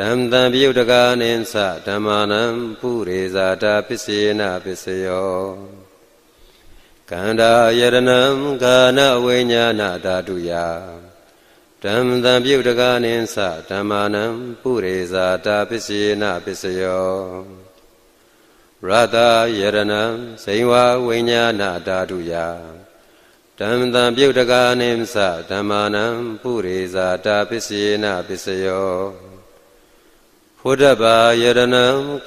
ဓမ္မတံပိယုတ်တကာနိသဓမ္မာနံပုရိဇာတာပစ္စေနပစ္စယောကန္တာယရဏံကာနဝိညာဏဓာတုယဓမ္မတံပိယုတ်တကာနိသဓမ္မာနံပုရိဇာတာပစ္စေနပစ္စယောရတယရဏံဇိဝဝိညာဏဓာတုယဓမ္မတံပြုတ်တကာနိသဓမ္မာနံပုရိဇာတာပစ္စေနပစ္စယောဘုဒ္ဓဘာယရဏံ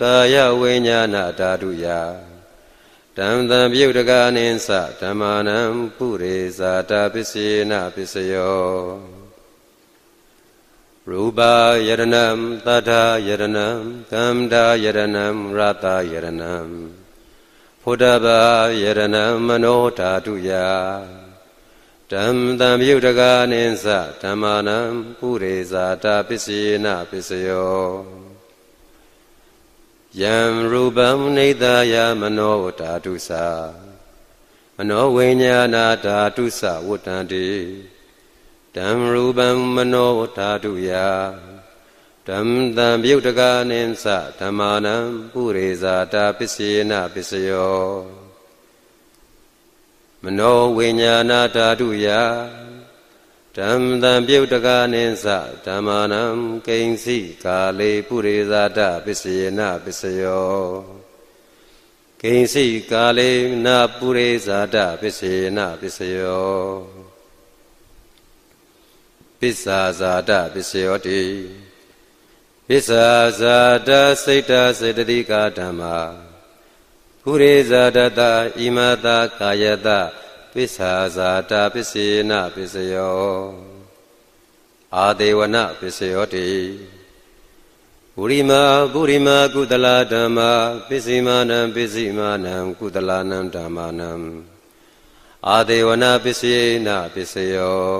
ကာယဝိညာဏဓာတုယတံတံပြုတ်တကနိသဓမ္မာနံပုရိဇာတာပစ္စေနပစ္စယောရူပယရဏံသတ္ထယရဏံကမ္တာယရဏံရတယရဏံဘုဒ္ဓဘာယရဏံမနောဓာတုယဓမ္မတံပြုတ်တကာနိသဓမ္မာနံပုရိဇာတာပစ္စေနပစ္စယောယံရူပံနေတယမနောဓာတုသမနောဝိညာဏဓာတုသဝတ္တံတိဓမ္မရူပံမနောဓာတုယဓမ္မတံပြုတ်တကာနိသဓမ္မာနံပုရိဇာတာပစ္စေနပစ္စယော မနောဝိညာဏဓာတုယဓမ္မတံပြုတ်တကာနိသဓမ္မာနံကိဉ္စီကာလေပုရိသတပစ္စယေနပစ္စယောကိဉ္စီကာလေနာပုရိသတပစ္စယေနပစ္စယောပစ္စာဇာတပစ္စယောတိပစ္စာဇာတစိတ်တစေတတိကဓမ္မာပုရိသတတဣမတကာယတပိစ္ဆာဇာတာပစ္စေနပစ္စယောအာဒေဝနပစ္စယောတိပုရိမာပုရိမာကုသလာဓမ္မာပစ္စည်းမာနံပစ္စည်းမာနံကုသလာနံဓမ္မာနံအာဒေဝနာပစ္စယေနပစ္စယော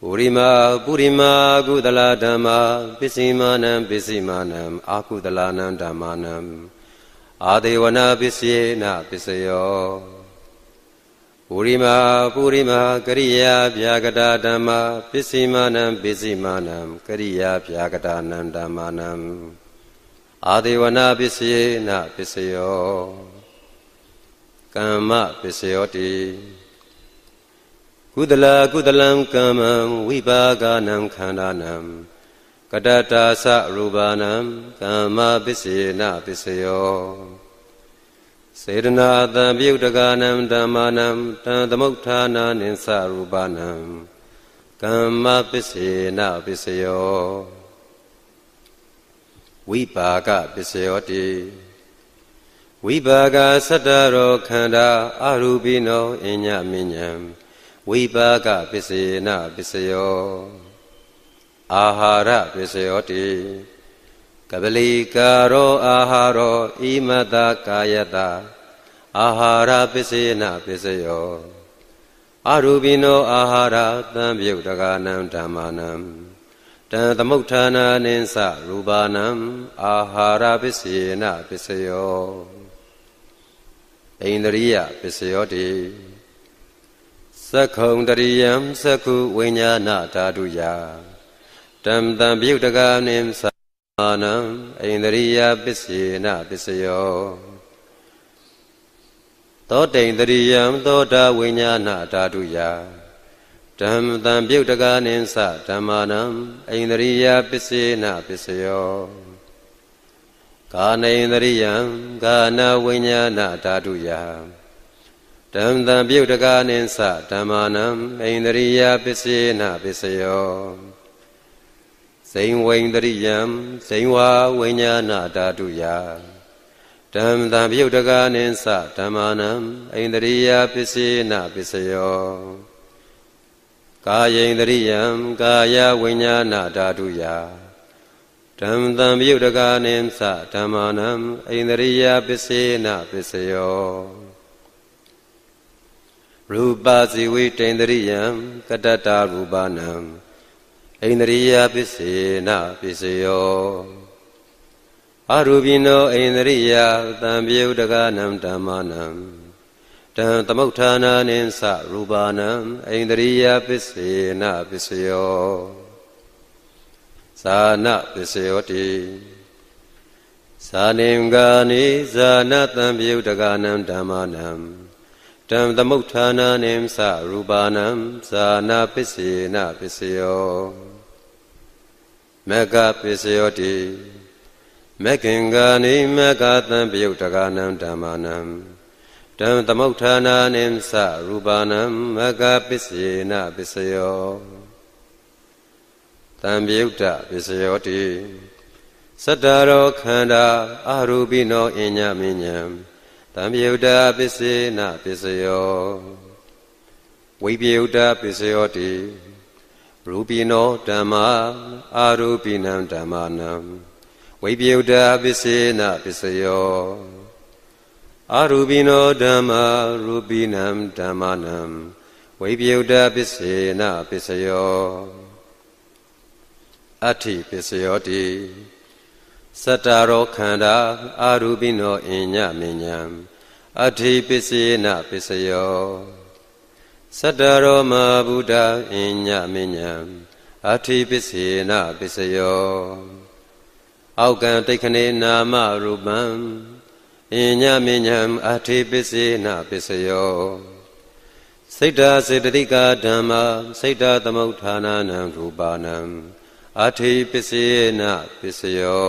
ပုရိမာပုရိမာကုသလာဓမ္မာပစ္စည်းမာနံပစ္စည်းမာနံအာကုသလာနံဓမ္မာနံအာဒေဝနာပစ္စယေနပစ္စယောပုရိမာပုရိမာ ကရိယာဗျာကတာဓမ္မာ ပစ္စည်းမာနံပစ္စည်းမာနံကရိယာဗျာကတာနံဓမ္မာနံအာဒေဝနာပစ္စယေနပစ္စယောကမ္မပစ္စယောတိကုသလကုသလံကမ္မံဝိပါကနံခန္ဓာနံကတတာသရူပနံကမ္မပစ္စယေနပစ္စယောစေတနာအတံပြုတ်တကာနံဓမ္မာနံတံသမုဋ္ဌာနာနိသရူပနံကမ္မပစ္စေနပစ္စယောဝိပါကပစ္စယောတိဝိပါကသတ္တရောခန္ဓာအရူပိနောအညမဉ္ဉံဝိပါကပစ္စေနပစ္စယောအာဟာရပစ္စယောတိကပလီကာရောအာဟာရောဣမတကာယတအာဟာရပစ္စေနပစ္စယောအာရူပိနောအာဟာရတံပြုတ်တကာနံဓမ္မာနံတံသမုဋ္ဌာနာနိသရူပါနံအာဟာရပစ္စေနပစ္စယောဣန္ဒရိယပစ္စယောတိသက္ခုံတရိယံသက္ခုဝိညာဏဓာတုယတံတံပြုတ်တကာနိသမာနံအိန္ဒြိယပစ္စေနပစ္စယောသောတိန္ဒြိယံသောတာဝိညာဏဓာတုယဓမ္မတံပြုတ်တကာနိသဓမ္မာနံအိန္ဒြိယပစ္စေနပစ္စယောကာနအိန္ဒြိယံကာနဝိညာဏဓာတုယဓမ္မတံပြုတ်တကာနိသဓမ္မာနံအိန္ဒြိယပစ္စေနပစ္စယောဇိံဝိန္ဒရိယံဇိံဝါဝိညာဏဓာတုယဓမ္မတံပယုတ်တကာနိသဓမ္မာနံဣန္ဒရိယပစ္စေနပစ္စယောကာယိန္ဒရိယံကာယဝိညာဏဓာတုယဓမ္မတံပယုတ်တကာနိသဓမ္မာနံဣန္ဒရိယပစ္စေနပစ္စယောရူပဇီဝိတ္တန္တရိယံကတတရူပနံဣန္ဒြိယပစ္စေနပစ္စယောအရူပိနောဣန္ဒြိယတံပြေဥဒကနံဓမ္မနံတံသမုဋ္ဌာနာနိသရူပါနံဣန္ဒြိယပစ္စေနပစ္စယောဇာနပစ္စယောတိဇာနိံဂာနိဇာနတံပြေဥဒကနံဓမ္မနံတံသမုဋ္ဌာနာနိသရူပါနံဇာနပစ္စေနပစ္စယောမကပိစယောတိမကင်္ဂာနိမကသံပယုတ်တကနံဓမ္မာနံဓမ္မသမုဋ္ဌာနာနိသရူပနံမကပိစယေနပိစယောတံပယုတ်တပိစယောတိသတ္တရောခန္ဓာအာရူပိနောအညမဉ္ဉံတံပယုတ်တပိစေနပိစယောဝိပယုတ်တပိစယောတိရူပိနောဓမ္မာအာရူပိနံဓမ္မာနံဝိပယုတ္တပစ္စေနပစ္စယောအာရူပိနောဓမ္မာရူပိနံဓမ္မာနံဝိပယုတ္တပစ္စေနပစ္စယောအတ္ထိပစ္စယောတိစတ္တရောခန္ဓာအာရူပိနောအညမဉ္ဇံအတ္ထိပစ္စေနပစ္စယောသတ္တရောမဗုဒ္ဓအညမညံအထိပစ္စေနပစ္စယောအောက်ကံတိခဏေနာမရူပံအညမညံအထိပစ္စေနပစ္စယောစိတ်ဓာစေတသိကာဓမ္မစိတ်ဓာသမုဋ္ဌာနာနံရူပါနံအထိပစ္စေနပစ္စယော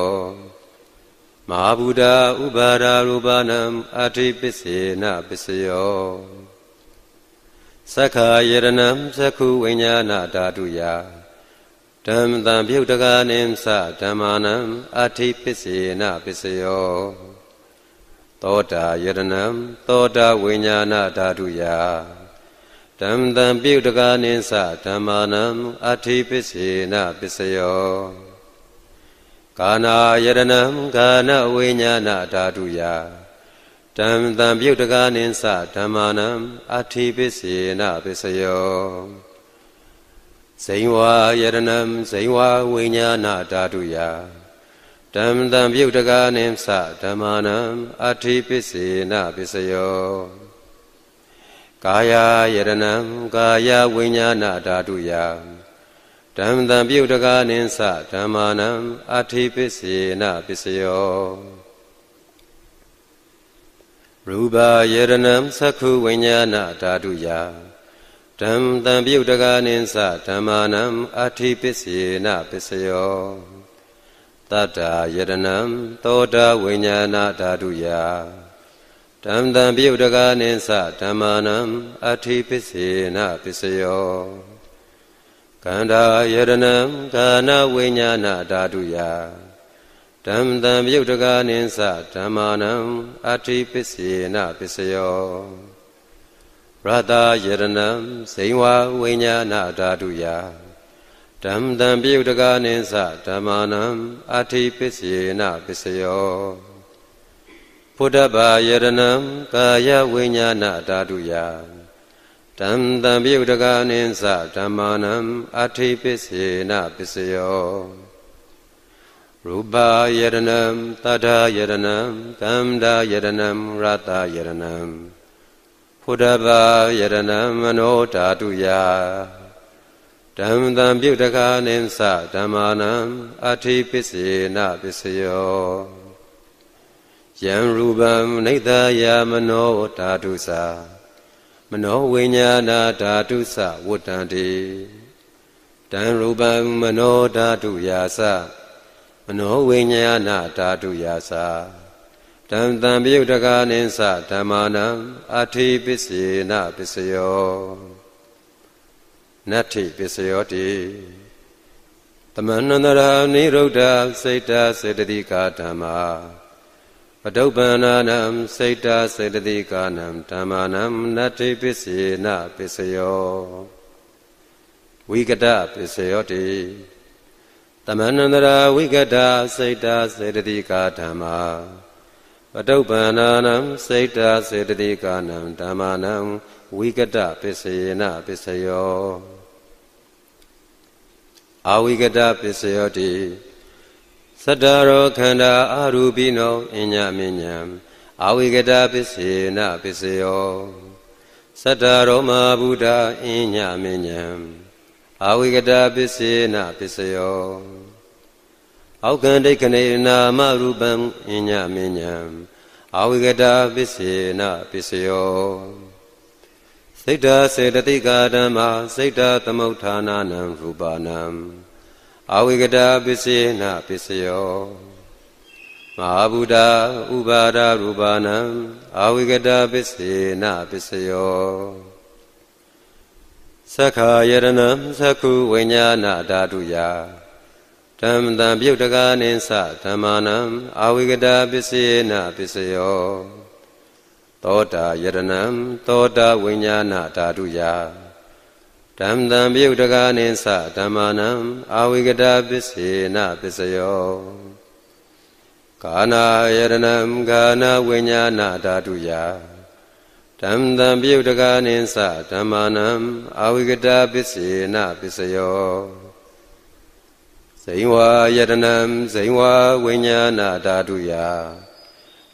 မဟာဗုဒ္ဓဥပါဒာရူပနံအထိပစ္စေနပစ္စယောသက္ခာယရဏံသက္ခုဝိညာဏဓာတုယဓမ္မတံပြုတ်တကာနိသဓမ္မာနံအထိပစ္စေနပစ္စယောသောတာယရဏံသောတာဝိညာဏဓာတုယဓမ္မတံပြုတ်တကာနိသဓမ္မာနံအထိပစ္စေနပစ္စယောကာနာယရဏံကာနဝိညာဏဓာတုယဓမ္မတံပြုတ်တကားနိသဓမ္မာနံအထိပစ္စေနပစ္စယောဇိံဝါယရဏံဇိံဝါဝိညာဏဓာတုယဓမ္မတံပြုတ်တကားနိသဓမ္မာနံအထိပစ္စေနပစ္စယောကာယယရဏံကာယဝိညာဏဓာတုယဓမ္မတံပြုတ်တကားနိသဓမ္မာနံအထိပစ္စေနပစ္စယောရူပါယရဏံသက္ခုဝိညာဏဓာတုယဓမ္မတံပြုတ်တကာနိသဓမ္မာနံအထိပစ္စေနပစ္စယောတတ္တာယရဏံသောတာဝိညာဏဓာတုယဓမ္မတံပြုတ်တကာနိသဓမ္မာနံအထိပစ္စေနပစ္စယောကန္တာယရဏံကာနဝိညာဏဓာတုယဓမ္မတံပြုတ်တကာနိသဓမ္မာနံအထိပစ္စေနပစ္စယောရတာယရဏံဇိဝဝိညာဏဓာတုယဓမ္မတံပြုတ်တကာနိသဓမ္မာနံအထိပစ္စေနပစ္စယောဘုဒ္ဓဘာယရဏံကာယဝိညာဏဓာတုယဓမ္မတံပြုတ်တကာနိသဓမ္မာနံအထိပစ္စေနပစ္စယောရူပယရဏံတထယရဏံကမ္မဒယရဏံရတယရဏံဖုဒ္ဓဘာယရဏံမနောဓာတုယဓမ္မတံပြုတ်တခာနိသဓမ္မာနံအထိပစ္စေနပစ္စယောယံရူပံနိဒာယမနောဓာတုသမနောဝိညာဏဓာတုသဝတ္တံတိတံရူပံမနောဓာတုယာသမနောဝိညာဏဓာတုယာစာတံတံပယုတ်တကာနိသဓမ္မာနံအထိပစ္စေနပစ္စယောနတ္ထိပစ္စယောတိတမန္တရာနိရုဒ္ဓစေတစေတတိကာဓမ္မာပဒုပ္ပန္နာနံစေတစေတတိကာနံဓမ္မာနံနတ္ထိပစ္စေနပစ္စယောဝိကတပစ္စယောတိတမန္တရာဝိကတာစိတ်တာစေတတိကာဓမ္မာပတုပ္ပန္နာနံစိတ်တာစေတတိကာနံဓမ္မာနံဝိကတပစ္စယေနပစ္စယောအာဝိကတပစ္စယောတိသတ္တရောခန္ဓာအာရူပိနောအညမဉ္ဉံအာဝိကတပစ္စယေနပစ္စယောသတ္တရောမဘုဒ္ဓအညမဉ္ဉံအာဝိကတာပစ္စေနာပစ္စယောအောက်ကံဒိဋ္ဌနေနာမရူပံအညမဉ္ဇံအာဝိကတာပစ္စေနာပစ္စယောစိတ်ဓာစေတတိကာဓမ္မာစိတ်ဓာသမုဋ္ဌာနာနံရူပနံအာဝိကတာပစ္စေနာပစ္စယောမဟာဗုဒ္ဓဥပါဒရူပနံအာဝိကတာပစ္စေနာပစ္စယောသက္ခာယရဏံသက္ခုဝိညာဏဓာတုယဓမ္မတံပြုတ်တကားနိသဓမ္မာနံအာဝိကတာပစ္စယေနပစ္စယောသောတာယရဏံသောတာဝိညာဏဓာတုယဓမ္မတံပြုတ်တကားနိသဓမ္မာနံအာဝိကတာပစ္စယေနပစ္စယောကာနာယရဏံကာနာဝိညာဏဓာတုယဓမ္မတံပြုတ်တကာနိသဓမ္မာနံအာဝိကတာပစ္စေနပစ္စယောဇိဝါယတနံဇိဝါဝိညာဏဓာတုယ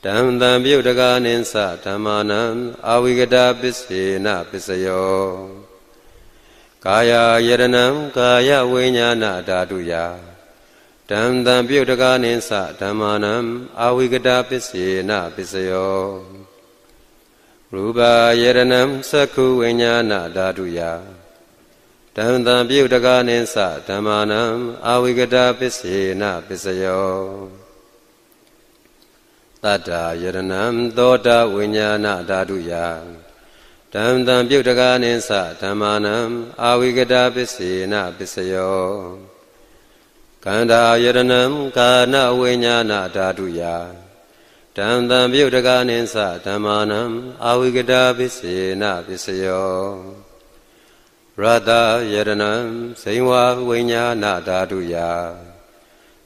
ဓမ္မတံပြုတ်တကာနိသဓမ္မာနံအာဝိကတာပစ္စေနပစ္စယောကာယယတနံကာယဝိညာဏဓာတုယဓမ္မတံပြုတ်တကာနိသဓမ္မာနံအာဝိကတာပစ္စေနပစ္စယောရူပယရဏံသက္ခုဝိညာဏဓာတုယတံတံပြုတ်တကားနိသဓမ္မာနံအာဝိကတာပစ္စေနပစ္စယောတတ္တာယရဏံသောတာဝိညာဏဓာတုယတံတံပြုတ်တကားနိသဓမ္မာနံအာဝိကတာပစ္စေနပစ္စယောကန္တာယရဏံကာနဝိညာဏဓာတုယတံတံပြုတ်တကာနိသဓမ္မာနံအာဝိကတာပစ္စေနပစ္စယောရတယရဏံဇိဝဝိညာဏဓာတုယ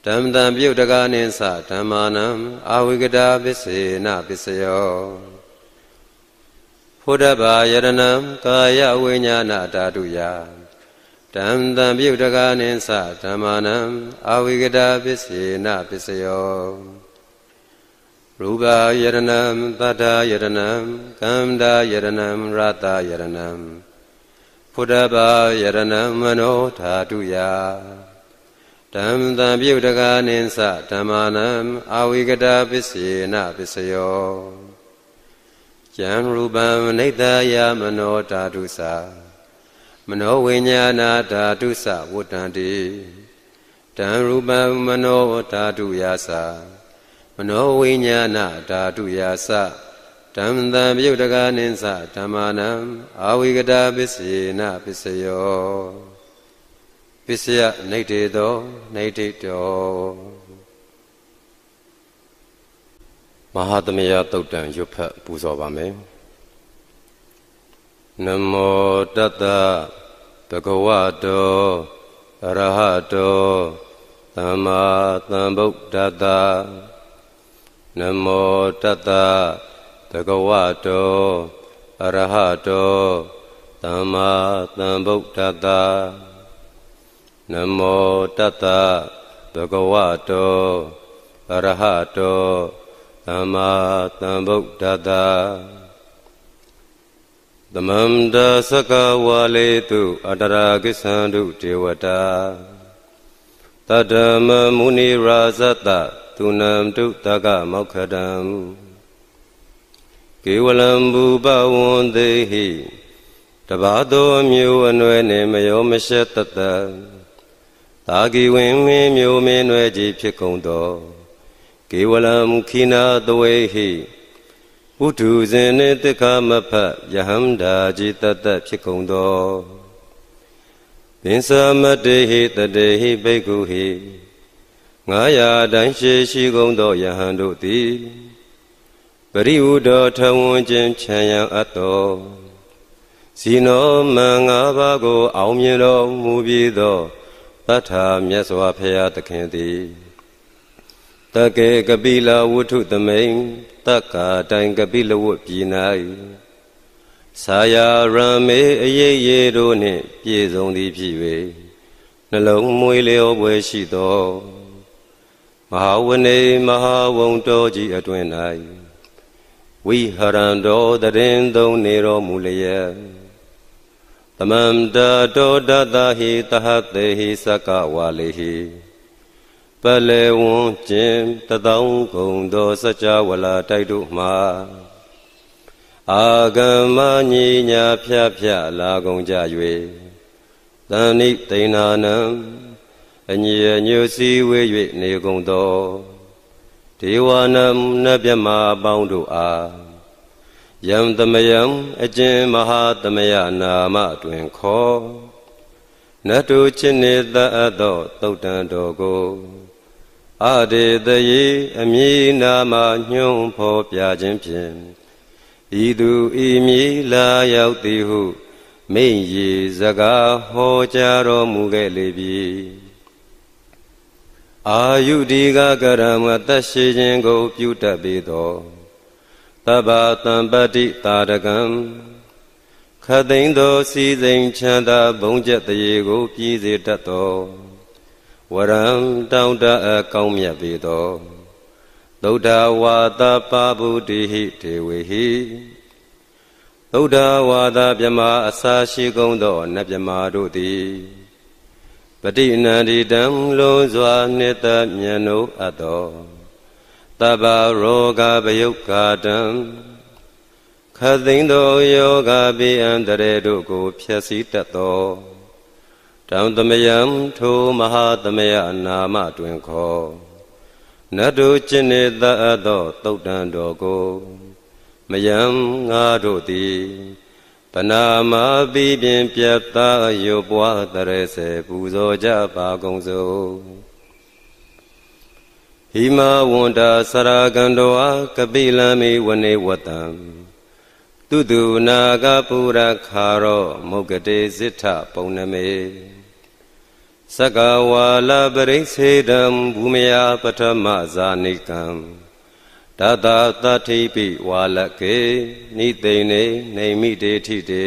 တံတံပြုတ်တကာနိသဓမ္မာနံအာဝိကတာပစ္စေနပစ္စယောဖုဒ္ဓဘာယရဏံကာယဝိညာဏဓာတုယတံတံပြုတ်တကာနိသဓမ္မာနံအာဝိကတာပစ္စေနပစ္စယောရူပယရဏံသတ္တယရဏံကမ္မဒယရဏံရတယရဏံဖုဒ္ဓဘာယရဏံမနောဓာတုယဓမ္မတံပြုတကာနိသဓမ္မာနံအာဝိကတာပစ္စေနပစ္စယောယံရူပံနိတယမနောဓာတုသမနောဝိညာဏဓာတုသဝတ္တံတိတံရူပံမနောဓာတုယသာမနောဝိညာဏဓာတုယာစဓမ္မတံပြုတ်တကားနိသဓမ္မာနံအာဝိကတာပစ္စေနပစ္စယောပစ္စယနေတေသောနေတေတော မဟာသမယတုတ်တံရွတ်ဖတ်ပူဇော်ပါမယ်နမောတတ္တဘဂဝတောရဟတောသမ္မာသမ္ဗုဒ္ဓတ္တနမောတတသဂဝတောအရဟတောသမ္မာသမ္ဗုဒ္ဓတနမောတတသဂဝတောအရဟတောသမ္မာသမ္ဗုဒ္ဓတသမန္တသကဝါလေတုအတရာကိသန္တုဒေဝတာတတမမုနိရာဇတ္တသူနံတုတကမောက္ခတံကေဝလံဘူပဝန္တိဟိတဘာသောမျိုးအနွယ်နှင့်မယောမရှက်တတတာဂီဝင်မင်းမျိုးမင်းနွယ်ကြီးဖြစ်ကုန်သောကေဝလံခိနာတဝေဟိပုထုဇဉ်နှင့်တိခမဖတ်ယဟန္တာကြီးတတဖြစ်ကုန်သောပင်စမတေဟိတတေဟိဘိက္ခုဟိ900တိုင်းရှိရှိကုန်သောယဟန်တို့သည် ပရိဟုတော်ထဝွန်ခြင်းခြံရန်အပ်တော်ဇီနောမန်ငါးပါးကိုအောင်မြင်တော်မူပြီးသောတထာမြတ်စွာဘုရားသခင်သည်တကေကပိလဝုထုသမိန်တက္ကာတိုင်ကပိလဝုပြည်၌ဆာယာရမေအရေးရေတို့နှင့်ပြည်စုံသည်ဖြစ်၍နှလုံးမွေးလျောပွဲရှိသောဟာဝနေမဟာဝုံတော်ကြီးအတွင်၌ဝိဟရံတော်တရင်သုံးနေတော်မူလျက်သမန္တတောဒတဟိတဟတေဟိသကဝါလေဟိပလေဝွန်ကျင်တသောကုံသောစကြဝဠာတိုက်တို့မှာအာဂမညီညာဖြဖြလာကုန်ကြ၍တဏိတိဏနံအညီအညွစည်းဝေး၍နေကုန်သောဒေဝနာနတ်မြတ်မာအပေါင်းတို့အားယံသမယံအကျဉ်မဟာသမယနာမတွင်ခေါ်နတ်တို့ချစ်နေတတ်သောသုတ်တန်တော်ကိုအဒေတယေအမည်နာမညွှန်းဖော်ပြခြင်းဖြင့်ဤသူဤမည်လာရောက်သည်ဟုမိန့်ရစကားဟောကြားတော်မူခဲ့လေပြီအာယုဒီကကရမတတ်ရှိခြင်းကိုပြုတတ်ပေသောတဗ္ဗတံပတိတာရကံခသိန်းသောစီစိန်ချမ်းသာဘုံကျက်တရေကိုပြည်စေတတ်သောဝရံတောင်းတအကောင်းမြတ်ပေသောသုဒ္ဓဝါသပါဗုဒိဟိဒေဝေဟိသုဒ္ဓဝါသမြမအစာရှိကုန်သောနတ်မြမတို့သည်ပတိနန္ဒီတံလုံးစွာနှစ်သက်မြတ်နိုးအပ်တော်တဗ္ဗရောဂပယုတ်ကာတံခသိန်းသောယောဂပိအံတရေတို့ကို ဖြည့်စည်းတတ်တော်တောင်သမယံထိုမဟာသမယအနာမတွင်ခေါ်နတ်တို့ကျင့်နေတတ်သောတုတ်တန်တော်ကိုမယံငါတို့သည်တနာမာပိပင်ပြတ်သားယုတ်ပွားတရေစေပူဇော်ကြပါကုန်စို့ဟိမဝန္တာစရာကန္တောအကပိလံမေဝနေဝတံသူတုနာကပုရခါရောမုဂတေစိထပုံနမေသကဝါလပရိစေတံဘူမယပထမဇာနိကံတသာတထိပိဝါလကေနိသိနေနေမိတေထိတေ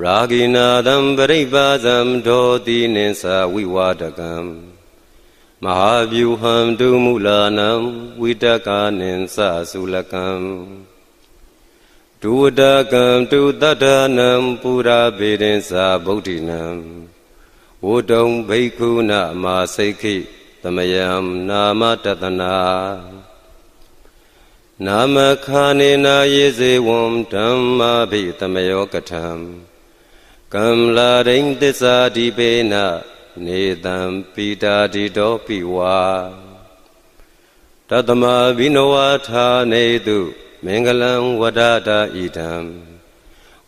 ရာဂိနာတံပရိပါဇံဒောတိနိသဝိဝါဒကံမဟာဗျူဟံဒုမူလာနံဝိတကာနိသသုလကံဒုဝဒကံဒုတတနံပူရာပေရင်သာဗုဒ္ဓိနံဝုတုံဘိက္ခုနမစိတ်ခိသမယံနာမတတနာနာမခာနေနာယေဇေဝံဓမ္မာဘိသမယောကထံကမ္လာရိန်သစ္စာဒီပေန နေတံပိတာတိတောပိဝါတတမဘိနဝါထာနေတုမင်္ဂလံဝဒတာဤတံ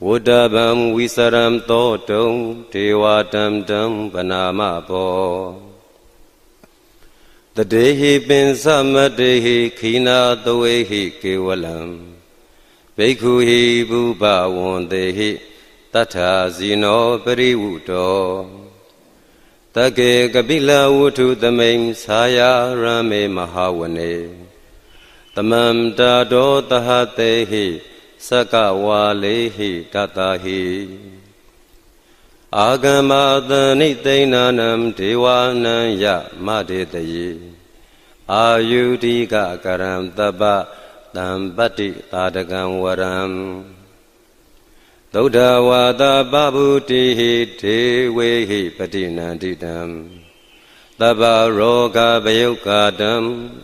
ဝဒဗံဝိစရံသောတုံဒေဝတံတံဗနာမဘောတတေဟိပင်သမတေဟိခိနာတဝေဟိကေဝလံဘိက္ခုဟိဘုဘဝန္တေဟိတထာဇီနောပရိဝုတောတကေကပိလဝုထုသမိန်ဆာယာရမေမဟာဝနေတမံတာဒောတဟတေဟိသကဝါလေဟိတတဟိအာဂမသနိသိဏနံဒေဝနံယမတေတယေအာယုတိကကရံတပ္ပတံပတ္တိတာတကံဝရံသုဒ္ဓဝါသပဗုတိဟိဒေဝေဟိပတိနန္တိတံတဗ္ဗရောဂဗယုက္ခတံ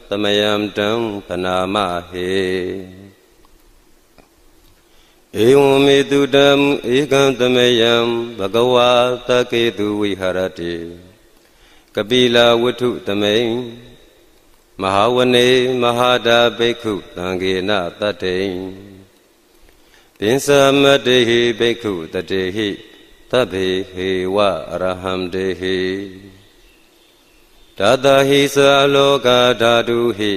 သမယံတံပနာမဟေဧဝံမေတုတံဧကံတမေယံဘဂဝါတကေတုဝိဟာရတိကပိလာဝတ္ထုတမိန်မဟာဝနေမဟာတာဘိက္ခုသံဃေနတတ္တိပင်စမတေဟိဘိက္ခုတတေဟိတဗေဟေဝအရဟံတေဟိတတဟိသာလောကဓာတုဟိ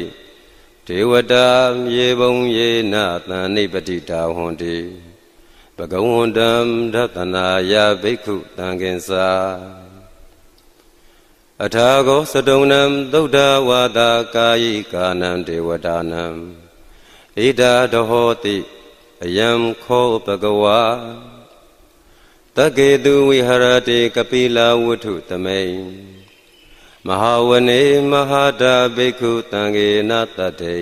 ဒေဝတာမြေပုံရေနာသန္နိပတိတာဝန္တိဘဂဝန္တံဒသနာယဘိက္ခုတံခင်္စာအထာကောစတုံနံသုဒ္ဓဝါဒကာယိကာနံဒေဝတာနံဣဒာတဟောတိအယံခောဘဂဝါတကေတုဝိဟရတိကပိလာဝုထုတမိန်မဟာဝနေမဟာတာဘိက္ခုတံဃေနတတေ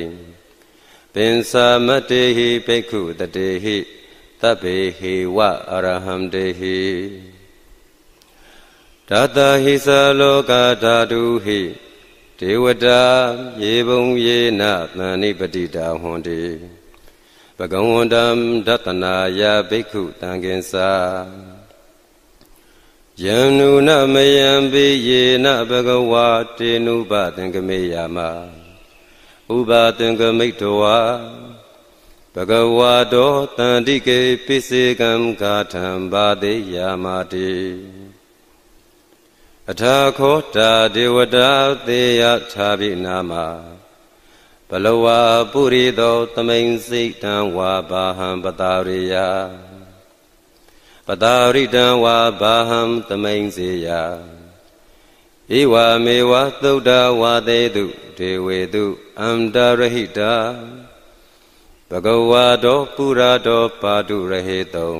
ပင်စာမတေဟိဘိက္ခုတတေဟိတပေဟေဝအရဟံတေဟိဓာတာဟိသလောကဓာတုဟိဒေဝတာယေဘုံယေနသန္နိပတိတာဟွန်တေဘဂဝန္တံဒတနာယဘိက္ခုတံကင်္စာယံနုနမယံပိယေနဘဂဝါတေနုပသင်္ကမေယာမဥပါသင်္ကမိတ်တဝါဘဂဝါတောတန္တိကေပိစေကံဂါထံဘာတေယာမတိအထာခောတာဒေဝတာသေယသာဘိနာမဘလဝါပုရိသောသမိန်စိတ်တံဝါဘာဟံပတာရိယာပတာရိတံဝါဘာဟံသမိန်စေယဧဝမေဝသုဒ္ဓဝါသေတုဒေဝေတုအန္တရဟိတာဘဂဝါတောပုရာတောပါတုရဟေတုံ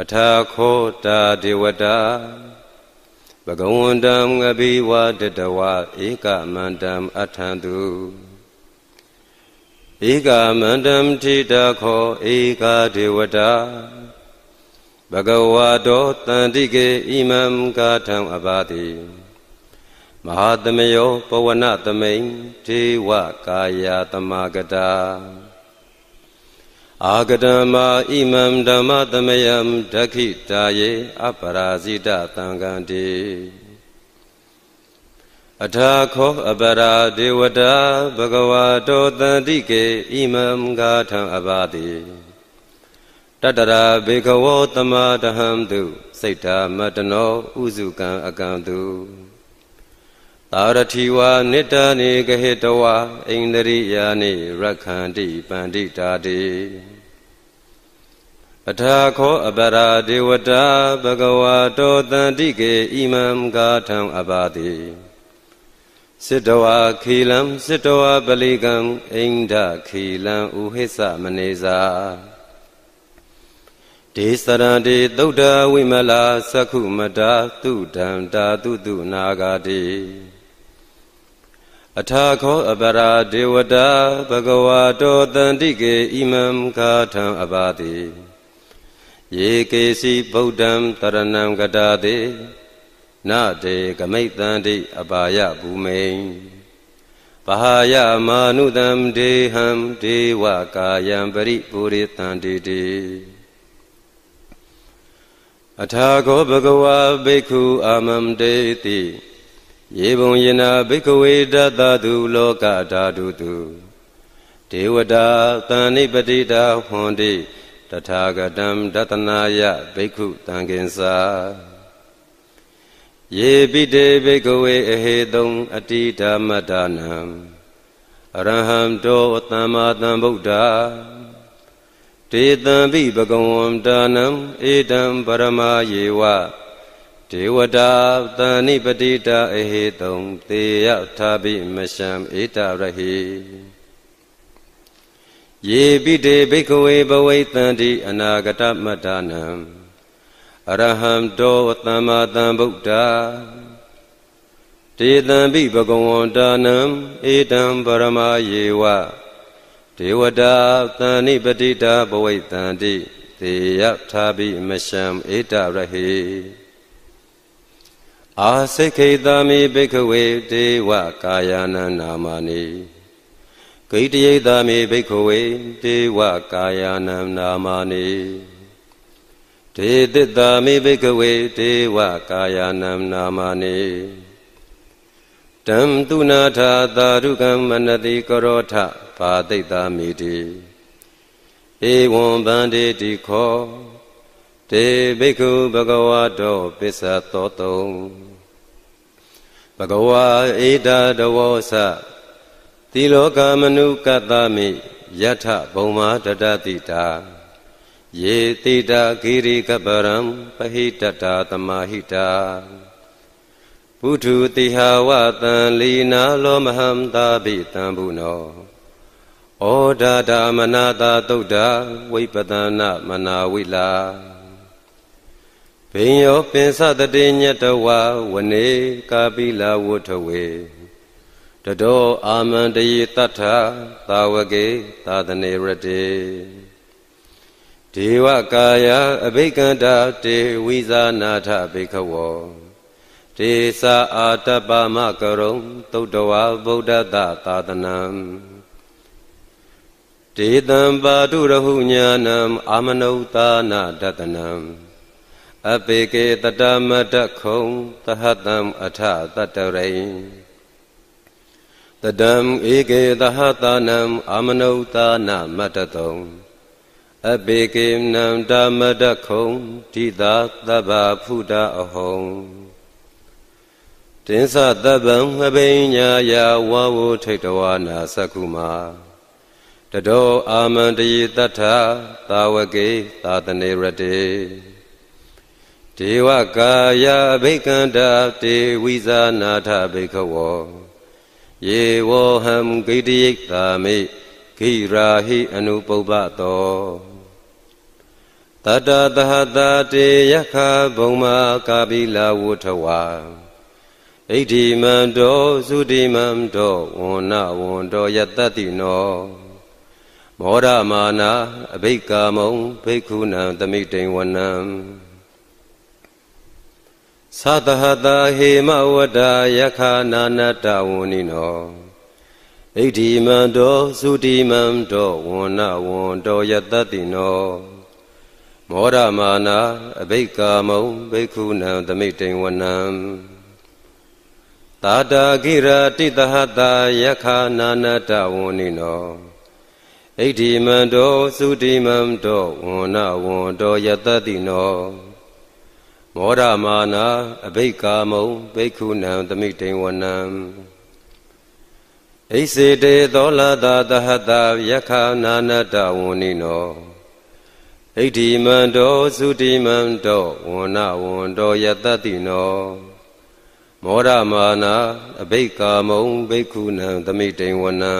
အထာခောတာဒေဝတာဘဂဝန္တံအဘိဝါဒတဝဧကမန္တံအထံတုဧကမန္တံထိတာခောဧကဒေဝတာဘဂဝါတောတန္တိကေဣမံကာထံအဘာတိမဟာသမယောပဝနသမိန်ဓေဝကာယာတမဂတာအာဂတမဣမံဓမ္မသမယံဒက္ခိတာယေအပရာဇိတသံဃံတိအထာခောအပရာဒေဝတာဘဂဝါတောတန္တိကေဣမံဂါထံအဘာတိတတရာဘေခဝောတမတဟံတုစိတ်ဓာမတနောဥစုကံအကံတုသာရထီဝါနိတနေကဟိတဝါအိန္ဒရိယာနိရခန္တိပန္တိတာတိပထာခောအပရာဒေဝတာဘဂဝါတောတန္တိကေဣမံဂါထံအပါတိစစ်တဝါခီလံစစ်တဝါပလိကံအိန္ဒခီလံဥဟိစ္စမနေစာဒေသရံတေသုဒ္ဓဝိမလာသက္ခုမတာသူဒံတာသူတုနာဂာတိအထာခောအပရာဒေဝတာဘဂဝါတောတန္တိကေဣမံကာထံအပါတိယေကေစီဗုဒ္ဓံတရဏံဂတာတိနတေကမိတ်တန္တိအပါယဘူမိန်ပဟာယမာနုတံဒေဟံဒေဝကာယံပရိပုရိတန္တိတိအထာကောဘဂဝါဘိက္ခုအာမမတေတိယေဘုံယနာဘိက္ခဝေတတသူလောကဓာတုတုဒေဝတာတန်နိပတိတာဟွန်တိတထာဂတံဒတနာယဘိက္ခုတံကင်္စာယေပိတေဘိက္ခဝေအဟေတုံ အတိဓမ္မဒါနံအရဟံတောသမ္မာသမ္ဗုဒ္ဓတေတံပိဘဂဝံဒါနံဧတံပရမယေဝဒေဝတာတန်နိပတိတာအဟေတုံတေယထာပိမရှံဧတရဟိယေပိတေဘိကဝေဘဝိတန္တိအနာဂတမတ္တနံအရဟံတောသမ္မာသမ္ဗုဒ္ဓတေတံပိဘဂဝံဒါနံဧတံပရမယေဝဒေဝတာသန္နိပတိတာဘဝိတန္တိတေယထာဘိမရှံဧတရဟိအာစိခေတမိဘိကဝေဒေဝကာယနာနာမနိဂိတယိတမိဘိကဝေဒေဝကာယနာနာမနိဒေတိတမိဘိကဝေဒေဝကာယနာနာမနိဓမ္တုနာထာသာရုကံမနတိကရောထဘာတိတ်သာမိတိဧဝံဗန္တိတိခောတေဘိက္ခုဘဂဝါတောပစ္စသောတုံဘဂဝါဧတာတဝောသတိလောကမနုကတ္တမိယထဘုံမာတတတိတာယေတိတာဂိရိကပရံပဟိတတာတမဟိတာုထုတိဟာဝတံလီနာလောမဟံသာဘိတံဘုနောဩဒါဒာမနာတာတုဒ္ဓဝိပဒနာမနာဝိလာဘိညောပင်စတတိညတဝဝနေကာပိလာဝုထဝေ တတောအာမန္တယေတတ္ထသာဝကေသာသနေရတေဒေဝကာယအဘိက္ခန္တာတေဝိဇာနာထဘိခဝောတေစာအာတပမကရုံတုတ်တဝါဗုဒ္ဓတသာသနံတေတံပါတုရဟုညာနံအာမနုတာနာတတနံအပေကေတတမတခုံ သဟတံအထတတရိတတံဧကေသဟတာနံအာမနုတာနာမတတုံ အပေကေနံဓမ္မတခုံဓိတာသဗ္ဗဖုဒအဟုံတင်းစသဗ္ဗံငပိညာယဝါဝုထိတ်တဝါနာသက္ခုမာတတောအာမန္တယေတထသာဝကေသာသနေရတေဒေဝကာယဘိကန္တာတေဝိဇာနာထဘိခဝောယေဝဟံဂိတယိတာမိဂိရာဟိ အနုပုပ္ပတောတတသဟတာတေယခဘုံမာကာပိလာဝုထဝါဣတိမံတောသုတိမံတောဝဏ္ဏဝန္တောယတ္တိနောမောရမာနာအဘိကာမုံဘိက္ခုနံသမိတိံဝနံသတဟတာဟေမဝတ္တယခာနာနတဝဏိနောဣတိမံတောသုတိမံတောဝဏ္ဏဝန္တောယတတိနော မောရမာနာအဘိကာမုံဘိက္ခုနံသမိတိံဝနံတာတာဂိရာတိတဟတာယခာနာနတဝဏိနောဣဒိမန္တောသုတိမန္တောဝဏဝန္တောယတတိနောမောရမာနာအဘိကာမုံဘိက္ခုနံသမိတိံဝနံဣစေတေသောလတာတဟတာယခာနာနတဝဏိနောဣဒိမန္တောသုတိမန္တောဝဏဝန္တောယတတိနောမောရမာနာအဘိက္ကာမုံဘိက္ခုနံသမိတိန်ဝနံ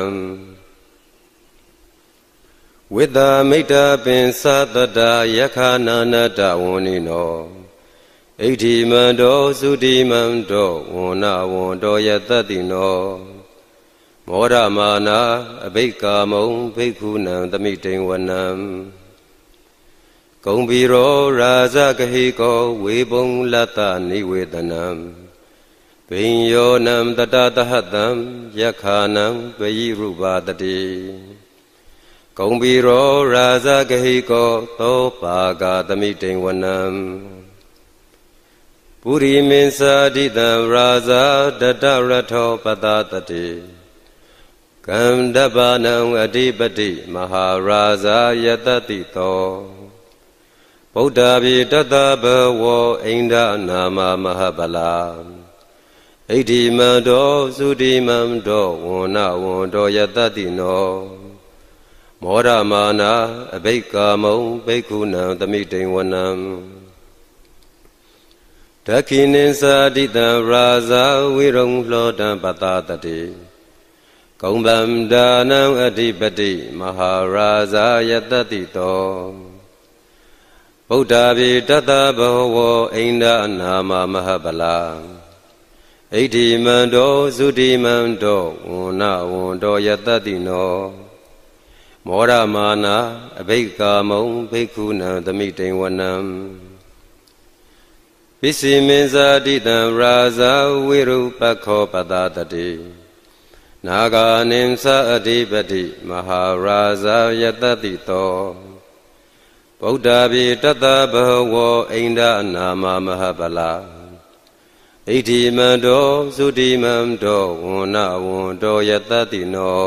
ဝိတ္တမိတ္တပင်သတ္တယခာနာနတဝန္နိနောဣတိမန္တောသုတိမန္တောဝဏဝန္တောယတတိနောမောရမာနာအဘိက္ကာမုံဘိက္ခုနံသမိတိန်ဝနံဂုံဘီရောရာဇကဟိကောဝေဘုံလတ္တနိဝေတနံပိညောနံတတတဟတံယက္ခာနံဝိရုပါတတိကုံပီရောရာဇဂဟိကောသောပါကသမိတိန်ဝနံပုရိမင်္စာတိတံရာဇတတရထောပတတတိကံတပနံအဓိပတိမဟာရာဇယတတိသောဗုဒ္ဓဘိတတဘဝအိန္ဒနာမမဟာဗလာဣတိမတောသုတိမံတောဝဏ္ဏဝန္တောယတတိနောမောရမာနာအဘိကာမုံဘိက္ခုနံသမိတိံဝနံဒခိနိသတိတံရာဇာဝိရုံလောတံပတတတိကုံဗံဒါနံအဓိပတိမဟာရာဇာယတတိတောဗုဒ္ဓဗေတတဘဝအိန္ဒနာမမဟာပလာဣတိမန္တောသုတိမန္တောဝဏဝန္တောယတတိနော မောရမာနာအဘိက္ကာမုံဘိက္ခုနံသမိတိံဝနံပိစီမင်းဇာတိတံရာဇာဝိရုပခောပတာတတိနာဂာနိသအဓိပတိမဟာရာဇာယတတိတောဗုဒ္ဓဘိတတဘဝအိန္ဒနာမမဟာပလာဣတိမန္တောသုတိမန္တောဝန္နဝန္တောယတတိနော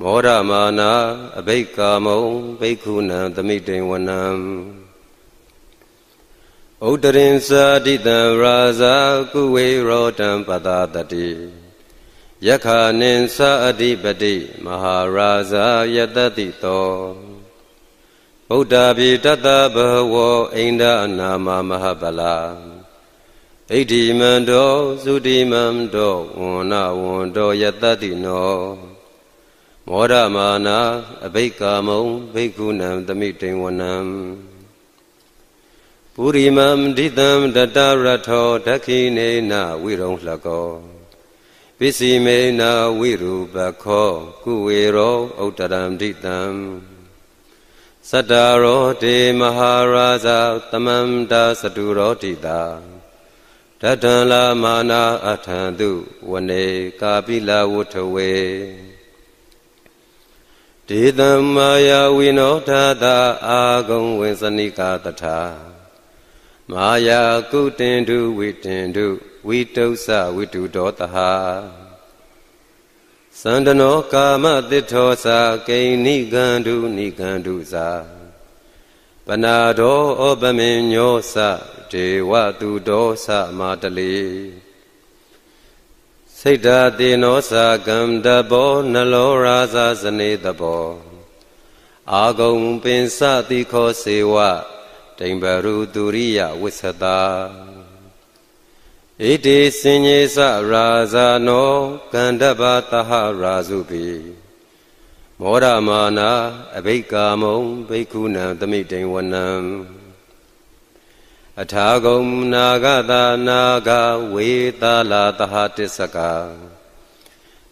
မောရမာနာအဘိကာမုံဘိက္ခုနံသမိတိဝနံဩတရင်သာတိတံရာဇာကုဝေရောတံပတာတတိယခာနိသာအဓိပတိမဟာရာဇာယတတိတောဗုဒ္ဓဘိတတဘဝအိန္ဒအနာမမဟာပလာဣတိမန္တောသုတိမန္တောဝန္နဝန္တောယတတိနော မောရမာနာအဘိက္ကာမုံဘိက္ခုနံသမိတိဝနံပုရိမံဒိတံတတရထောဒခိနေနဝိရုံလှကောပစ္စည်းမေနဝိရူပခောကုဝေရောဥတ္တရံဒိတံသတ္တရောတေမဟာရာဇသမန္တာသတုရောတိတာတထံလာမာနာအထံတုဝနေကာပိလဝုထဝေဒေသမာယဝိနောထတာအာဂုံဝေစနိကာတထာမာယာကုတင်တုဝိတင်တုဝိတု္ဆဝိတုဒောတဟာသန္တနောကာမတိထောသာဂိဏိကံတုနိကံတုသာပနာဒောဩပမင်ညောသတေဝတုဒောသမတလေစိတ်ဓာတေနောသာကံတဘောနလောရာဇာစနေတဘောအာဂုံပင်စတိခောစေဝတိမ်ဘရုသူရိယဝစ္စတာဣတိစင်ညေစရာဇာနောကန္တဗတဟရာစုပိမောရမာနာအဘိက္ကာမုံဘိက္ခုနံသမိတိံဝနံအထာဂုံနာဂတာနာဂဝေသလာတဟတစ္စက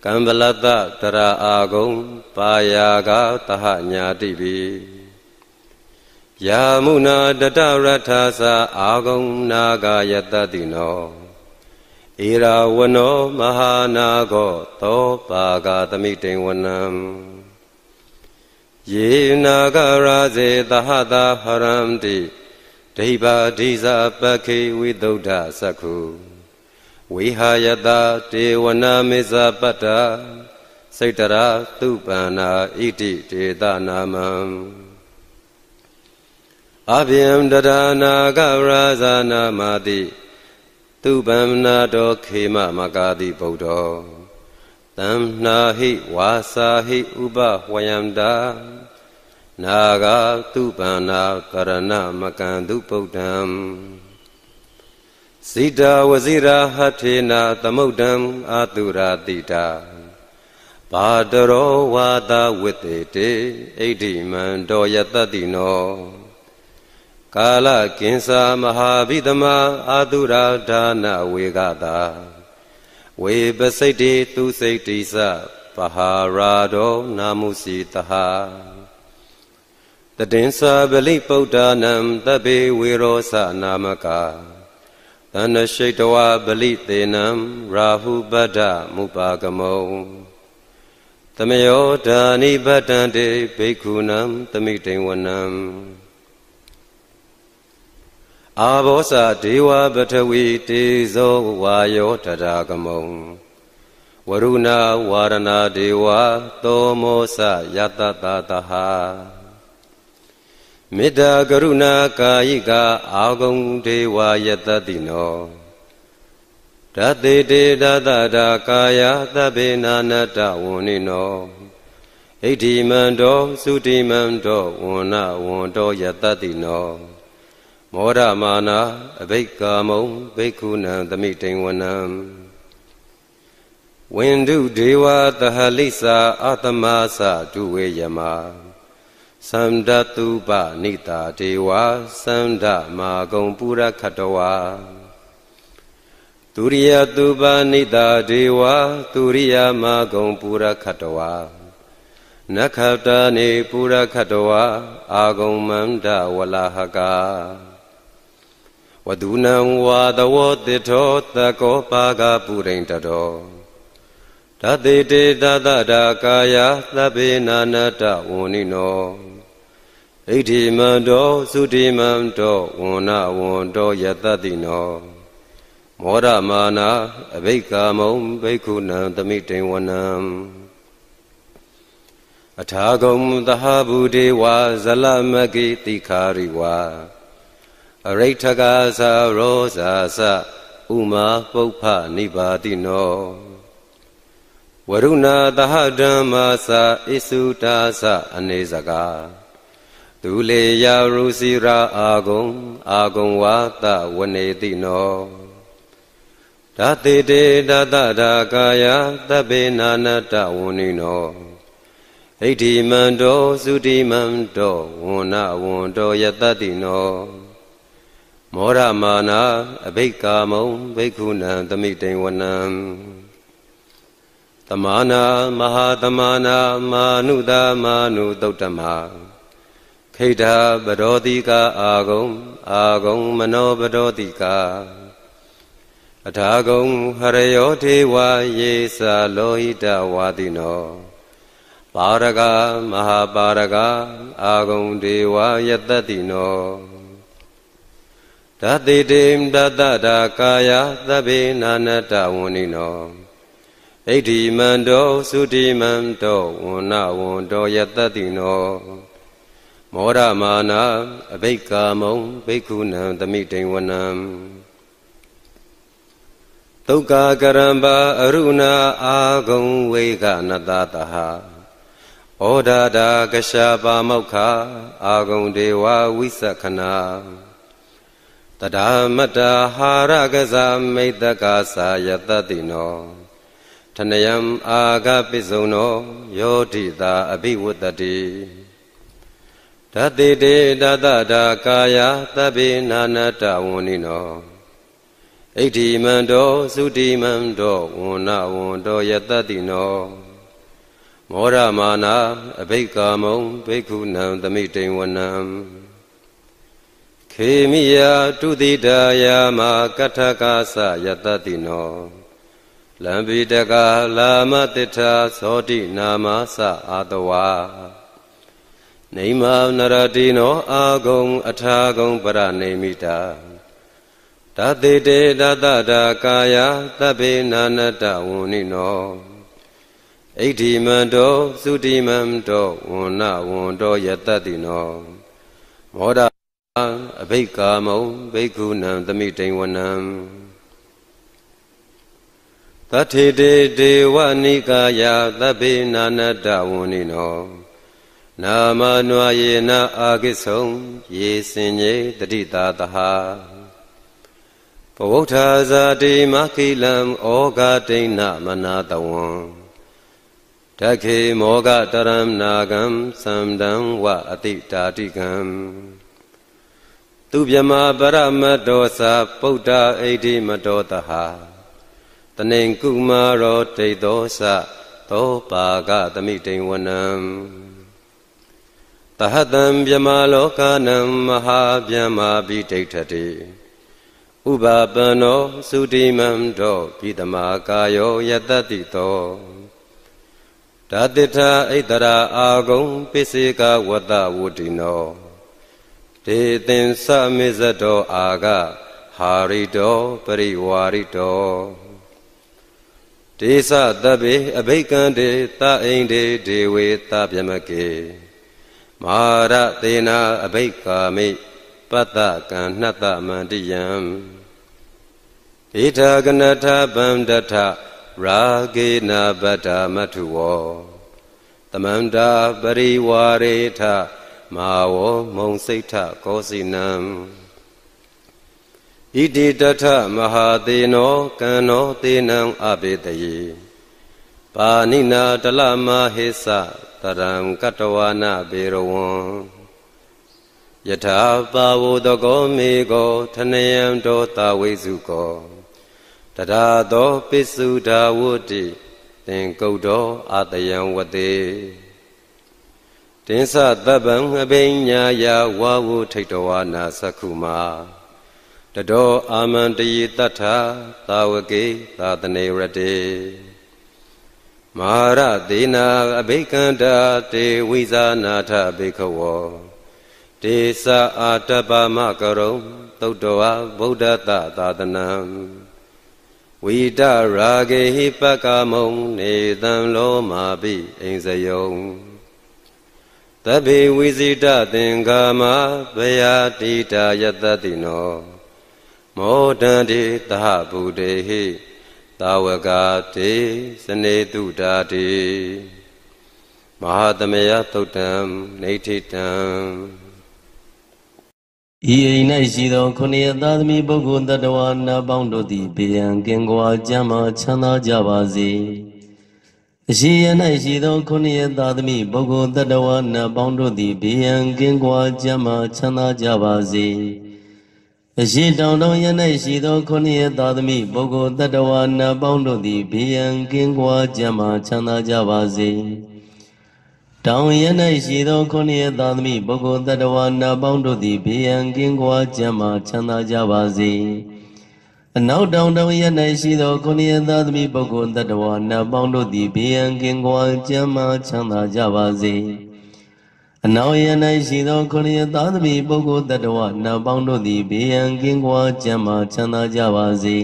ကံဗလတတရာအာဂုံပါယာဂတဟညာတိပိယာမုနာတတရထာစာအာဂုံနာဂယတတိနောဧရာဝနောမဟာနာဂောသောပါဂသမိတေဝနံယေနာဂရာဇေသဟတာဟရံတိဒိဗာဒိဇာပခေဝိသုဒ္ဓသက္ခုဝိဟာယတာတေဝနာမေဇာပတ္တာစိတ်တရာသူပန္နာဣတိတေသနာမံအဘိယံတရဏာကရာဇာနာမတိသူပန္နာတောခေမမကာတိဗုဒ္ဓောတမ္နာဟိဝါစာဟိ ဥပဝယံတာနာဂတုပန္နာကရဏမကံတုပုဒ္ဓံစိတာဝစီရာဟထေနာသမုဒ္ဒံအာတုရာတိတာဘာတရောဝါဒဝိတေတေဣဒိမံတောယတတိနောကာလကင်္စာမဟာဘိဓမာအာတုရာဒါနဝေကတာဝေပစိတ်တိသူစိတ်တိစပဟာရာဒောနာမုစီတဟာတဒင်းစာပလိပုဒ္ဒါနံတပေဝေရောသနာမက သန္နရှိတဝပလိတေနံရာဟုပတ္တမုပါကမုံသမယောဓာနိပတ္တံတေဘိက္ခုနံသမိတိဝနံအာဘောစာဒေဝပထဝီတေဇောဝါယောတရာကမုံဝရုဏဝါရဏဒေဝသောမောစယတတတဟာမေတ္တာကရုဏာကာယိကာအာဂုံဒေဝယတတိနောဓတေတေဓာတတာကာယသဗ္ဗေနာနတဝန္နိနောဣတိမန္တောသုတိမန္တောဝန္နဝန္တောယတတိနောမောရမာနာအဘိက္ကာမုံဘိက္ခုနံသမိတိံဝနံဝိန္ဒုဒေဝသဟလိစာအတမသဒုဝေယမသန္ဓတုပနိတာဒေဝသန္ဓမာဂုံပုရခတဝါဒုရိယတုပနိတာဒေဝဒုရိယမာဂုံပုရခတဝါနခတာနေပုရခတဝါအာဂုံမန္တဝလာဟကာဝဒုနံဝါသဝောတိထောတကောပါကပုရိန္တတော်တတိတေသတတာကာယသဗ္ဗေနာနတဝဏိနောဣတိမံတောသုတိမံတောဝဏဝန္တောယတတိနောမောရမာနာအဘိက္ခာမုံဘိက္ခုနံသမိတိဝနံအထာဂုံသဟဗုဒေဝဇလမကိတိခာရိဝါအရိဋ္ဌကာသရောဇာသဥမာပုပ္ဖနိဗ္ဗာတိနောဝရုဏသဟဓမ္မာသဣစုတာသအနေစကားသူလေယရုစီရာအာဂုံအာဂုံဝါသဝနေတိနောဓာတိတေဓာတဓာကာယသဗ္ဗေနာနတဝဏိနောဣဋ္ဌိမန္တောသုတိမန္တောဝဏဝန္တောယတတိနောမောရမာနာအဘိက္ကာမုံဘိက္ခုနံသမိတိံဝနံတမာနာမဟာတမာနာမာနုတာမာနုတုတ်တမခိဋ္ဌဗရောတိကာအာဂုံအာဂုံမနောဗရောတိကာအထာဂုံ ဟရယောထေဝယေစာလောဟိတဝါတိနောပါရကမဟာပါရကအာဂုံဒေဝယတတိနောဓာတိတေမတတတာကာယသဗ္ဗေနာနတဝဏိနောဣတိမန္တောသုတိမန္တောဝဏဝန္တောယတတိနောမောရမာနာအဘိက္ကာမုံဘိက္ခုနံသမိတိံဝနံဒုက္ခကရံပါအရုဏာအာဂုံဝေကနတတဟဩဒါဒါကရှာပါမောက္ခအာဂုံဒေဝဝိသခနာတဒါမတဟာရကဇမိတ္တကာသာယတတိနောထနယံအာဃပိစုံနောယောတိတာအဘိဝတ္တိဓတိတေတတတာကာယသဗ္ဗေနာနတဝန္နိနောဣဋ္ဌိမန္တောသုတိမန္တောဝန္နဝန္တောယတတိနောမောရမာနာအဘိကာမုံဘိက္ခုနံသမိတိံဝနံခေမိယတုတိတာယာမကထကာသယတတိနောလံပိတကလာမတိထာသောတိနာမသအာတဝါနေမနရတိနောအာဂုံ အထာဂုံပရနေမိတာတတိတေတတတာကာယသဗ္ဗေနာနတဝုန်ိနောဣဒိမန္တောသုတိမန္တောဝဏ္ဏဝန္တောယတတိနော မောဒအဘိက္ကာမုံဘိက္ခုနံသမိတိန်ဝနံသထေတေဒေဝနိကာယသဗ္ဗေနာနတဝဏိနောနာမနွာယေနအာကိဆုံယေစင်ညေတတိတာတဟာဘဝုဋ္ဌာဇာတိမခိလံဩဃဒိဏမနာတဝံဓခေမောဃတရံနာကံသံတံဝအတိတာတိကံသူမြမပရမတောသာပုဒ္ဓအိဋ္ဌိမတောတဟာတနေကုမာရောဒိသောသသောပါကသမိတိဝနံတဟတံမြမလောကနံမဟာမြမဘိဒိဋ္ဌတိဥပါပနောသုတိမံတောဘိတမကာယောယတတိတောဓာတိထဣတရာအာဂုံပိစေကဝတဝုတိနောဒေသင်္စမေဇတောအာဂဟာရိတောပရိဝါရိတောတေသသဗ္ဗေအဘိကံတေသအိန္ဒေဒေဝေသဗျမကေမဟာရသေနာအဘိကာမိပတ္တကံနှတ္တမန္တိယံဣထာကနထဗန္ဒထရာဂေနဗတ္တမထုဝောတမန္တာပရိဝါရေထမာဝောမုံစိတ်ထကောစီနံဣတိတထမဟာသေနောကံနောသေနံအဘိတယေပါဏိနာတလမဟိသတရံကတဝါနာဘေရဝံယထာပါဝတကောမေကောထနယံတောတာဝိစုကောတရာသောပိစုဓာဝတိသင်္ကုတ်တော်အတယံဝတိတင်းသတ္တဗံအဘိညာယဝါဝထိတ်တော်ဝါနာသက္ခုမာတတော်အာမန္တယေတတ္ထသာဝကေသာသနေရတေမဟာရဒေနာအဘိကန္တာတေဝိဇာနာထဘေခဝောတေသအာတပမကရုံသုတ်တော်ဗုဒ္ဓတသာသနံဝိတရာဂေဟိပကမုံနေတံလောမာပိအိဉ္စယုံတဗ္ဗေဝိစိတသင်္ဃာမဗယတိတာယတတိနောမောဒန္တိသဟဗုဒေဟိတာဝကတိစနေတုဓာတိမဟာသမယသုတ်တံနေထိတံဤအိမ်၌ရှိသောခொနည်းသာသမီပုဂ္ဂိုလ်တ attva နာပေါင်းတို့သည်ဘေးရန်ကင်းကွာကြမ်းမှချမ်းသာကြပါစေအရှင်ယ၌ရှိသောခொနည်းသာသမီပုဂ္ဂိုလ်တ attva နာပေါင်းတို့သည်ဘေးရန်ကင်းကွာကြမ်းမှချမ်းသာကြပါစေ။အရှိတောင်တောင်ရ၌ရှိသောခொနည်းသာသမီပုဂ္ဂိုလ်တ attva နတ်ပေါင်းတို့သည်ဘေးရန်ကင်းကွာကြမှာချမ်းသာကြပါစေ။တောင်ရ၌ရှိသောခொနည်းသာသမီပုဂ္ဂိုလ်တ attva နတ်ပေါင်းတို့သည်ဘေးရန်ကင်းကွာကြမှာချမ်းသာကြပါစေ။အနောက်တောင်တောင်ရ၌ရှိသောခொနည်းသာသမီပုဂ္ဂိုလ်တ attva နတ်ပေါင်းတို့သည်ဘေးရန်ကင်းကွာကြမှာချမ်းသာကြပါစေ။အနောင်ယံ၌ရှိသောခရိယသာသမီပုဂ္ဂိုလ်တ attva နတ်ပေါင်းတို့သည်ဘေးရန်ကင်းကွာကြံ့မာချမ်းသာကြပါစေ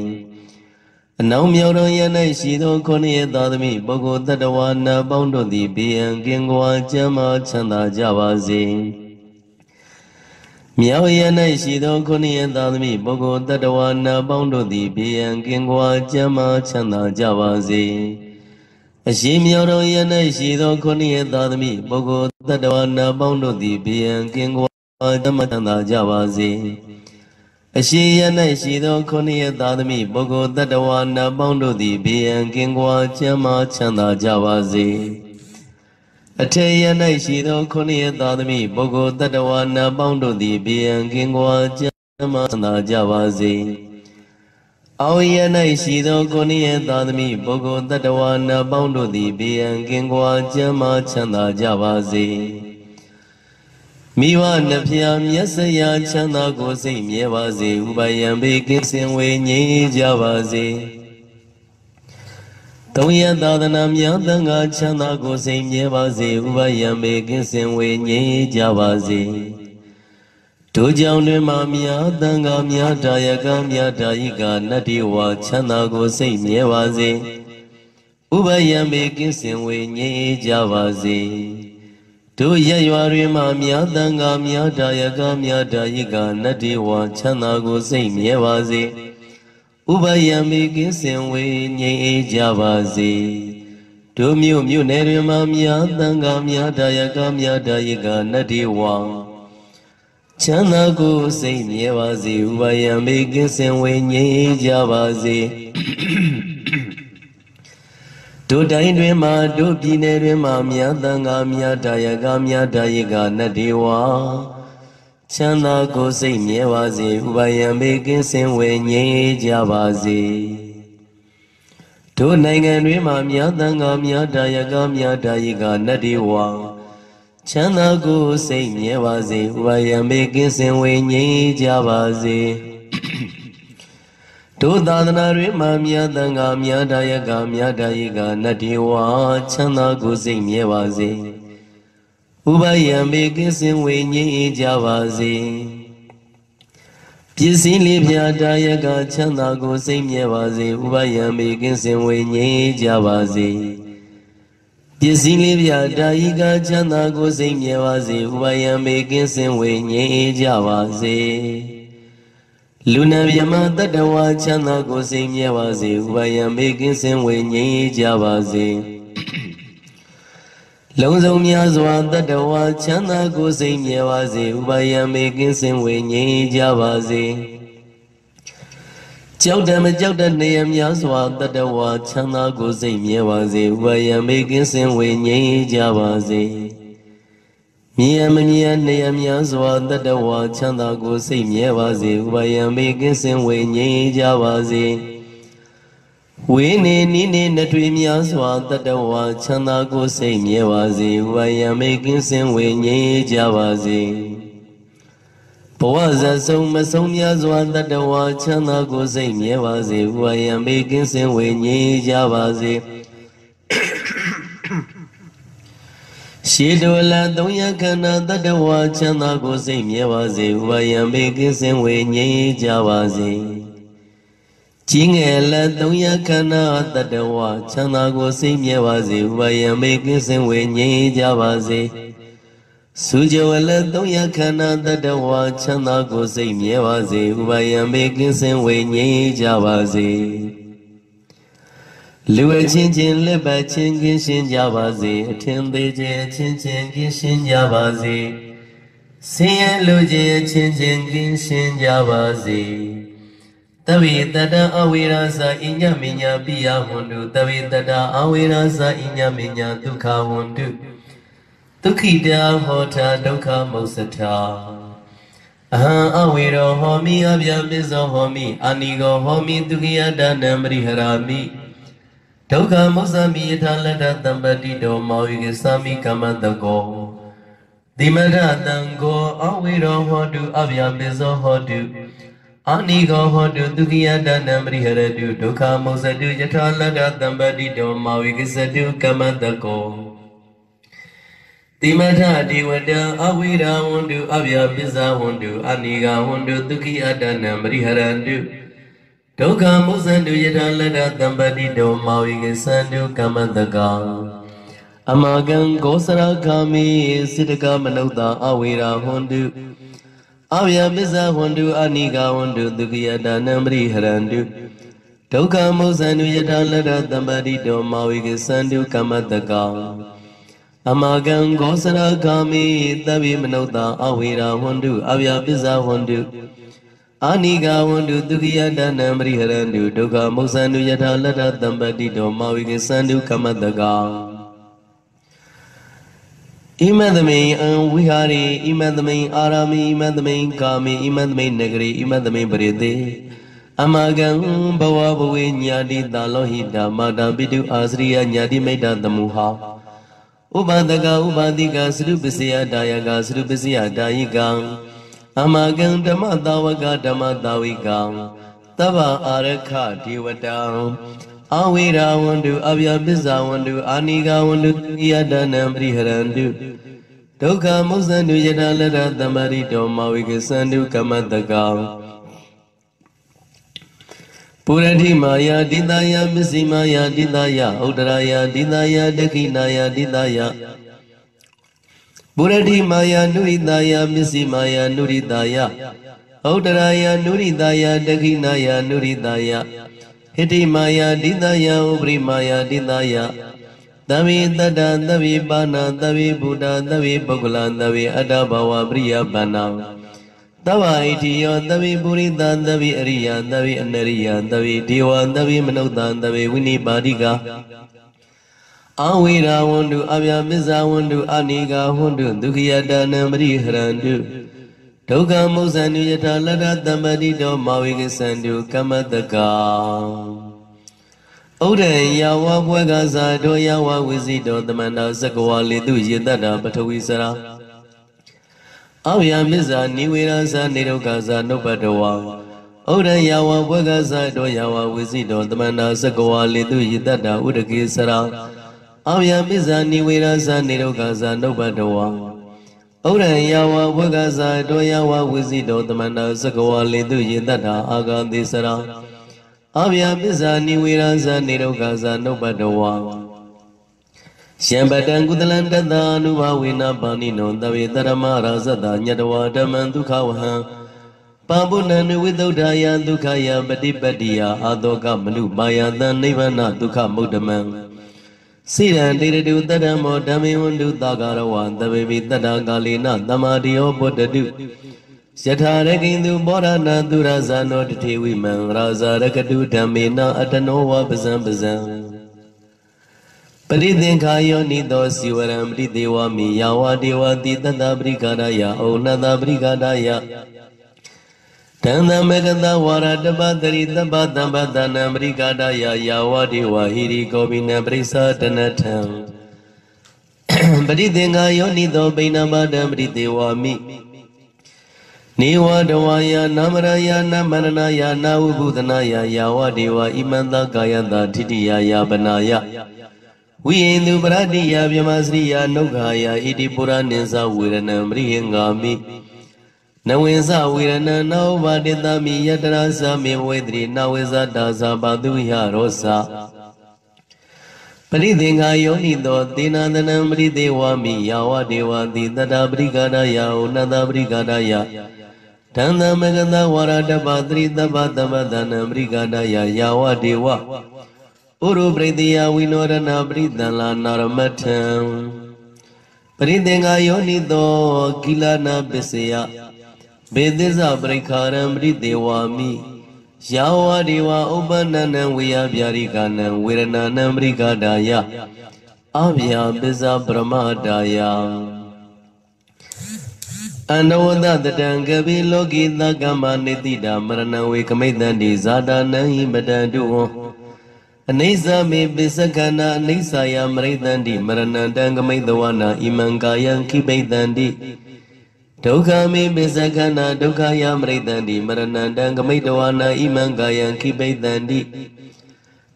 ။အနောင်မြောက်တော်ယံ၌ရှိသောခရိယသာသမီပုဂ္ဂိုလ်တ attva နတ်ပေါင်းတို့သည်ဘေးရန်ကင်းကွာကြံ့မာချမ်းသာကြပါစေ။မြောက်ယံ၌ရှိသောခရိယသာသမီပုဂ္ဂိုလ်တ attva နတ်ပေါင်းတို့သည်ဘေးရန်ကင်းကွာကြံ့မာချမ်းသာကြပါစေ။အရှင်မြောင်တော်ရ၌ရှိသောခொနည်းသာသမီပုဂ္ဂိုလ်တ attva နာပေါင်းတို့သည်ဘေယံကင်းကွာဓမ္မတန်သာကြပါစေအရှင်ရ၌ရှိသောခொနည်းသာသမီပုဂ္ဂိုလ်တ attva နာပေါင်းတို့သည်ဘေယံကင်းကွာချမ်းသာချမ်းသာကြပါစေအထေရ၌ရှိသောခொနည်းသာသမီပုဂ္ဂိုလ်တ attva နာပေါင်းတို့သည်ဘေယံကင်းကွာချမ်းသာချမ်းသာကြပါစေ။အောင်ရ၌ရှိသောကိုနိယသာသမီပုဂ္ဂိုလ်တ attva နပေါင်းတို့သည်ဘေးရန်ကင်းကွာ ကျမ်းမာချမ်းသာကြပါစေမိဝနှဖျားမျက်စရာချမ်းသာကိုစိတ်မြဲပါစေဥပယံဘေးကင်းစင်ဝေငြိမ်းကြပါစေတုံးရသာသနာမြတ်သံဃာချမ်းသာကိုစိတ်မြဲပါစေဥပယံဘေးကင်းစင်ဝေငြိမ်းကြပါစေတို့ကြောင့်တွင်မာမြာတန်ခါမြာဒါယကမြာဒါယိကနတ္တိဝါချမ်းသာကိုစိတ်မြဲပါစေဥပယံမေကင်းစင်ဝေငြိမ်းကြပါစေတို့ရရွာတွင်မာမြာတန်ခါမြာဒါယကမြာဒါယိကနတ္တိဝါချမ်းသာကိုစိတ်မြဲပါစေဥပယံမေကင်းစင်ဝေငြိမ်းကြပါစေတို့မြို့မြို့နယ်တွင်မာမြာတန်ခါမြာဒါယကမြာဒါယိကနတ္တိဝါချမ်းသာကိုစိတ်မြဲပါစေဥပါယံမေကင်းစင်ဝေငြိမ်းကြပါစေတို့တိုင်းတွင်မှာတို့ပြည်နယ်တွင်မှာမြတ်တန်ဃာမြတ်တာယကမြတ်တာယကနတ်ဒီဝါချမ်းသာကိုစိတ်မြဲပါစေဥပါယံမေကင်းစင်ဝေငြိမ်းကြပါစေတို့နိုင်ငံတွင်မှာမြတ်တန်ဃာမြတ်တာယကမြတ်တာယကနတ်ဒီဝါချမ်းသာကိုစိတ်မြဲပါစေဥပါယံမေကင်းစင်ဝေငြိမ်းကြပါစေတို့သာသနာတွင်မာမြတ်တန်ခါမြတ်တယကမြတ်တယကနတ္တိဝါချမ်းသာကိုစိတ်မြဲပါစေဥပါယံမေကင်းစင်ဝေငြိမ်းကြပါစေပစ္စည်းလေးပြတာယကချမ်းသာကိုစိတ်မြဲပါစေဥပါယံမေကင်းစင်ဝေငြိမ်းကြပါစေပစ္စည်းလေးပြတာဤကချမ်းသာကိုစိတ်မြဲပါစေဥပယံမေကင်းစင်ဝေငြိမ်းအေးကြပါစေလူနာမြမတတဝါချမ်းသာကိုစိတ်မြဲပါစေဥပယံမေကင်းစင်ဝေငြိမ်းအေးကြပါစေလုံးစုံများစွာတတဝါချမ်းသာကိုစိတ်မြဲပါစေဥပယံမေကင်းစင်ဝေငြိမ်းအေးကြပါစေကြောက်တယ်မကြောက်တဲ့နေရများစွာတတဝါချမ်းသာကိုစိတ်မြဲပါစေဝယံမေကင်းစင်ဝေငြိမ်းကြပါစေမြဲမမြဲနေရများစွာတတဝါချမ်းသာကိုစိတ်မြဲပါစေဝယံမေကင်းစင်ဝေငြိမ်းကြပါစေဝေနေနိနေနထွေများစွာတတဝါချမ်းသာကိုစိတ်မြဲပါစေဝယံမေကင်းစင်ဝေငြိမ်းကြပါစေဘဝဇဆုံးမဆုံးများစွာတတဝါချမ်းသာကိုစိတ်မြဲပါစေဝါယံမေကင်းစင်ဝေငြိမ်းကြပါစေရှေတဝလသုံးယခန္ဓာတတဝါချမ်းသာကိုစိတ်မြဲပါစေဝါယံမေကင်းစင်ဝေငြိမ်းကြပါစေကြီးငယ်လသုံးယခန္ဓာတတဝါချမ်းသာကိုစိတ်မြဲပါစေဝါယံမေကင်းစင်ဝေငြိမ်းကြပါစေစူဇဝလ300ခန္ဓာတတဝါချမ်းသာကိုစိတ်မြဲပါစေဥပါယံမေကင်းစင်ဝေငြိမ်းကြပါစေလူအချင်းချင်းလက်ပတ်ချင်းကင်းရှင်းကြပါစေအထင်သေးခြင်းအချင်းချင်းကင်းရှင်းကြပါစေဆင်းရဲလူချင်းအချင်းချင်းကင်းရှင်းကြပါစေတဝိတတအဝိရာဇာအိညာမညာပိယဝန္တုတဝိတတအဝိရာဇာအိညာမညာဒုက္ခဝန္တုဒုက္ခိတံဟောတာဒုက္ခမုစ္စထာအဟံအဝေရောဟောမိအဗျာမစ္ဆောဟောမိအာနိကောဟောမိဒုက္ခိယတနံပရိဟရာမိဒုက္ခမုစ္စမိယထာလတ္တသမ္ပတိတောမောဝိကသမိကမ္မတကောတိမရတံကိုအဝိရောဟောတုအဗျာပိဇောဟောတုအာနိကောဟောတုဒုက္ခိယတနံပရိဟရတုဒုက္ခမောဇတုယထာလကတံပတိတောမာဝိကစတုကမတကောတိမထဒေဝတံအဝိရာဝန္တုအဗျာပစ္စာဝန္တုအနိဃဝန္တုဒုက္ခိအတ္တနံပရိဟရန္တုဒုက္ခမုစန္တုယထာလတ္တသမ္ပတိတောမာဝိကစန္တုကမ္မတကံအမဂံဂောစရဂာမိစိတကမနုဿာအဝိရာဝန္တုအဗျာပစ္စာဝန္တုအနိဃဝန္တုဒုက္ခိအတ္တနံပရိဟရန္တုဒုက္ခမုစန္တုယထာလတ္တသမ္ပတိတောမာဝိကစန္တုကမ္မတကံအမာကံဂောစရကာမိတဗ္ဗိမနုဿာအဝေရာဝန္တုအဗျာပစ္စာဝန္တုအာနိကာဝန္တုဒုက္ခိယတနံပရိဟရန္တုဒုက္ခမုစ္ဆန္တုယထာလတ္ထတံပတိတောမဝိကစန္တုကမတကာဣမသမိန်အံဝိဟာရိဣမသမိန်အာရမိဣမသမိန်ကာမိဣမသမိန်နဂရိဣမသမိန်ပရိသေအမဂံဘဝဘဝေညာတိတာလောဟိတာမာတာပိတုအာစရိယညာတိမိတ်တသမုဟာဥပါဒကဥပါတိကသရုပစီယတာယကသရုပစီယတာယိကံအမကံဓမ္မတာဝကဓမ္မတာဝိကံတဗ္ဗအာရခဒေဝတံအဝိရာဝန္တုအဗျာပစ္စာဝန္တုအာနိကဝန္တုသီယတနံပရိဟရန္တုဒုက္ခမုစ္ဆန္တုယထာလရသမရိတောမဝိကစန္တုကမတကောပုရတိမာယာဒိသယမစ္စည်းမာယာဒိသယဥဒရာယာဒိသယဒခိနာယာဒိသယပုရတိမာယာနုရိတယမစ္စည်းမာယာနုရိတယဥဒရာယာနုရိတယဒခိနာယာနုရိတယဟိတိမာယာဒိသယဥပရိမာယာဒိသယသဗ္ဗေတတသဗ္ဗေပါဏသဗ္ဗေဘုဒ္ဓသဗ္ဗေပုဂ္ဂလသဗ္ဗေအတ္တဘဝပရိယပဏ္ဏသဗ္ဗဣတိယောသဗ္ဗေပုရိသံသဗ္ဗေအရိယံသဗ္ဗေအနရိယံသဗ္ဗေဒေဝံသဗ္ဗေမနုဿံသဗ္ဗေဝိနိပါတိကာအာဝေရာဝန္တုအဗျာမစ္ဆာဝန္တုအနိကာဝန္တုဒုက္ခယတာနံပရိဟရန္တုဒုက္ခမုစ္ဆန္တုယထာလတ္တသမ္ပတိတောမာဝေကစန္တုကမ္မတကာဩဒံယာဝဘွဲကသာဒောယဝဝိစီတောတမန္တဇကဝလေတုယေတ္တပထဝီစရာအောက်ယမစ္ဆာနိဝေရသနေရုက္ခသနုပ္ပတဝါဩရယဝဘွက်ကသတောယဝဝိစိတောတမန္တာစကဝါလေတုယိတတ္တဥဒကေစရာအောက်ယမစ္ဆာနိဝေရသနေရုက္ခသနုပ္ပတဝါဩရယဝဘွက်ကသတောယဝဝိစိတောတမန္တာစကဝါလေတုယိတတ္တအာဂံသေစရာအဗျာပစ္စာနိဝေရသနေရုက္ခသနုပ္ပတဝါယံပတံကုသလံတတ္တာနုဘဝေနပါဏိနောတဝေတရမရာဇတညတဝါဓမ္မံဒုက္ခဝဟံပါပုဏ္ဏနုဝိသုဒ္ဓယံဒုက္ခယံပฏิပတ္တိယအာသောကမနုပါယတံနိဗ္ဗာန်ဒုက္ခမုဒ္ဓမံစိရံတေရတုတတ္တမောဓမ္မေဝန္တုသာကာရဝံတဝေမိတတ္တာကာလေနသမာတိယောပုတ္တတုယထာရကိန္တုဘောရဏသူရဇာနောတထေဝိမံရာဇာရကတုဓမ္မေနအတနောဝပဇံပဇံပရိသင်္ခာယောနိသောစီဝရံပရိဒေဝမိယာဝဒေဝတိတတပရိကာဒယဩနတပရိကာဒယတန်တမကတဝါရတပတရိတပတံပတနံပရိကာဒယယာဝဒေဝဟိရိကောပိနံပရိသဒနထံပရိသင်္ခာယောနိသောပိဏမတံပရိဒေဝမိနေဝဒဝါယနာမရယနာမရဏယနာဝုဘုဒနာယယာဝဒေဝဣမန္တကာယတထိတိယယာပနာယဝိဟိန္ဒုပရတိယမြမစရိယနုခာယဣတိပုရနိသဝေရဏံပရိဟင်္ဂာမိနဝေဇဝေရဏံနောဘာတိတမိယတရာသမေဝေတိနဝေဇတာဇာပတုယရောသပရိသင်္ဃာယောနိသောသေနာတနံပရိသေးဝမိယာဝဒေဝတိတတပရိကာဒယဥနတပရိကာဒယတန္တမကတဝရတပသရိတပသမတနံပရိကာဒယယာဝဒေဝဥရုပရိသေယဝိနောရဏပရိသန္လာနာရမထံပရိသင်္ဃာယောနိသောကိလနာပစ္စယဘေသစ္စပရိခာရံပရိဒေဝာမိယာဝဒေဝဥပ္ပန္နံဝေယဗျာရိကနံဝေရဏနံပရိကဒါယအဗျာပစ္စပရမဒါယအနဝဒတတံကပိလောကိသကမ္မနိတိတာမရဏဝေကမိတ္တံဒီဇာတာနံဟိမတံတုဟောအနေဇမေပိစကနာအနေဆာယမရိတန္တိမရဏတံကမိတဝနာဣမံကာယံခိပိတန္တိဒုက္ခမေပိစကနာဒုက္ခယမရိတန္တိမရဏတံကမိတဝနာဣမံကာယံခိပိတန္တိ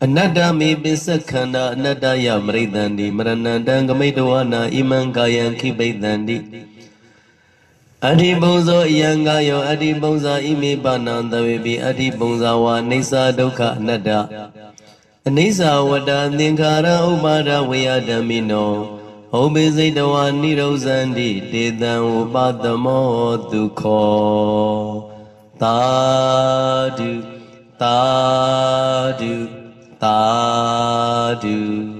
အနတ္တမေပိစကနာအနတ္တယမရိတန္တိမရဏတံကမိတဝနာဣမံကာယံခိပိတန္တိအတ္တိပုံဇောအယံကာယောအတ္တိပုံဇာဣမေပါဏံတဝေပိအတ္တိပုံဇာဝါနေသဒုက္ခအနတ္တအနိစ္စဝတ္တသင်္ခါရဥပါဒဝေယဓမ္မိနောဟောမေစိတဝါနိရောဇန္တိတေတံဥပသမောတုခောသာဓုသာဓုသာဓု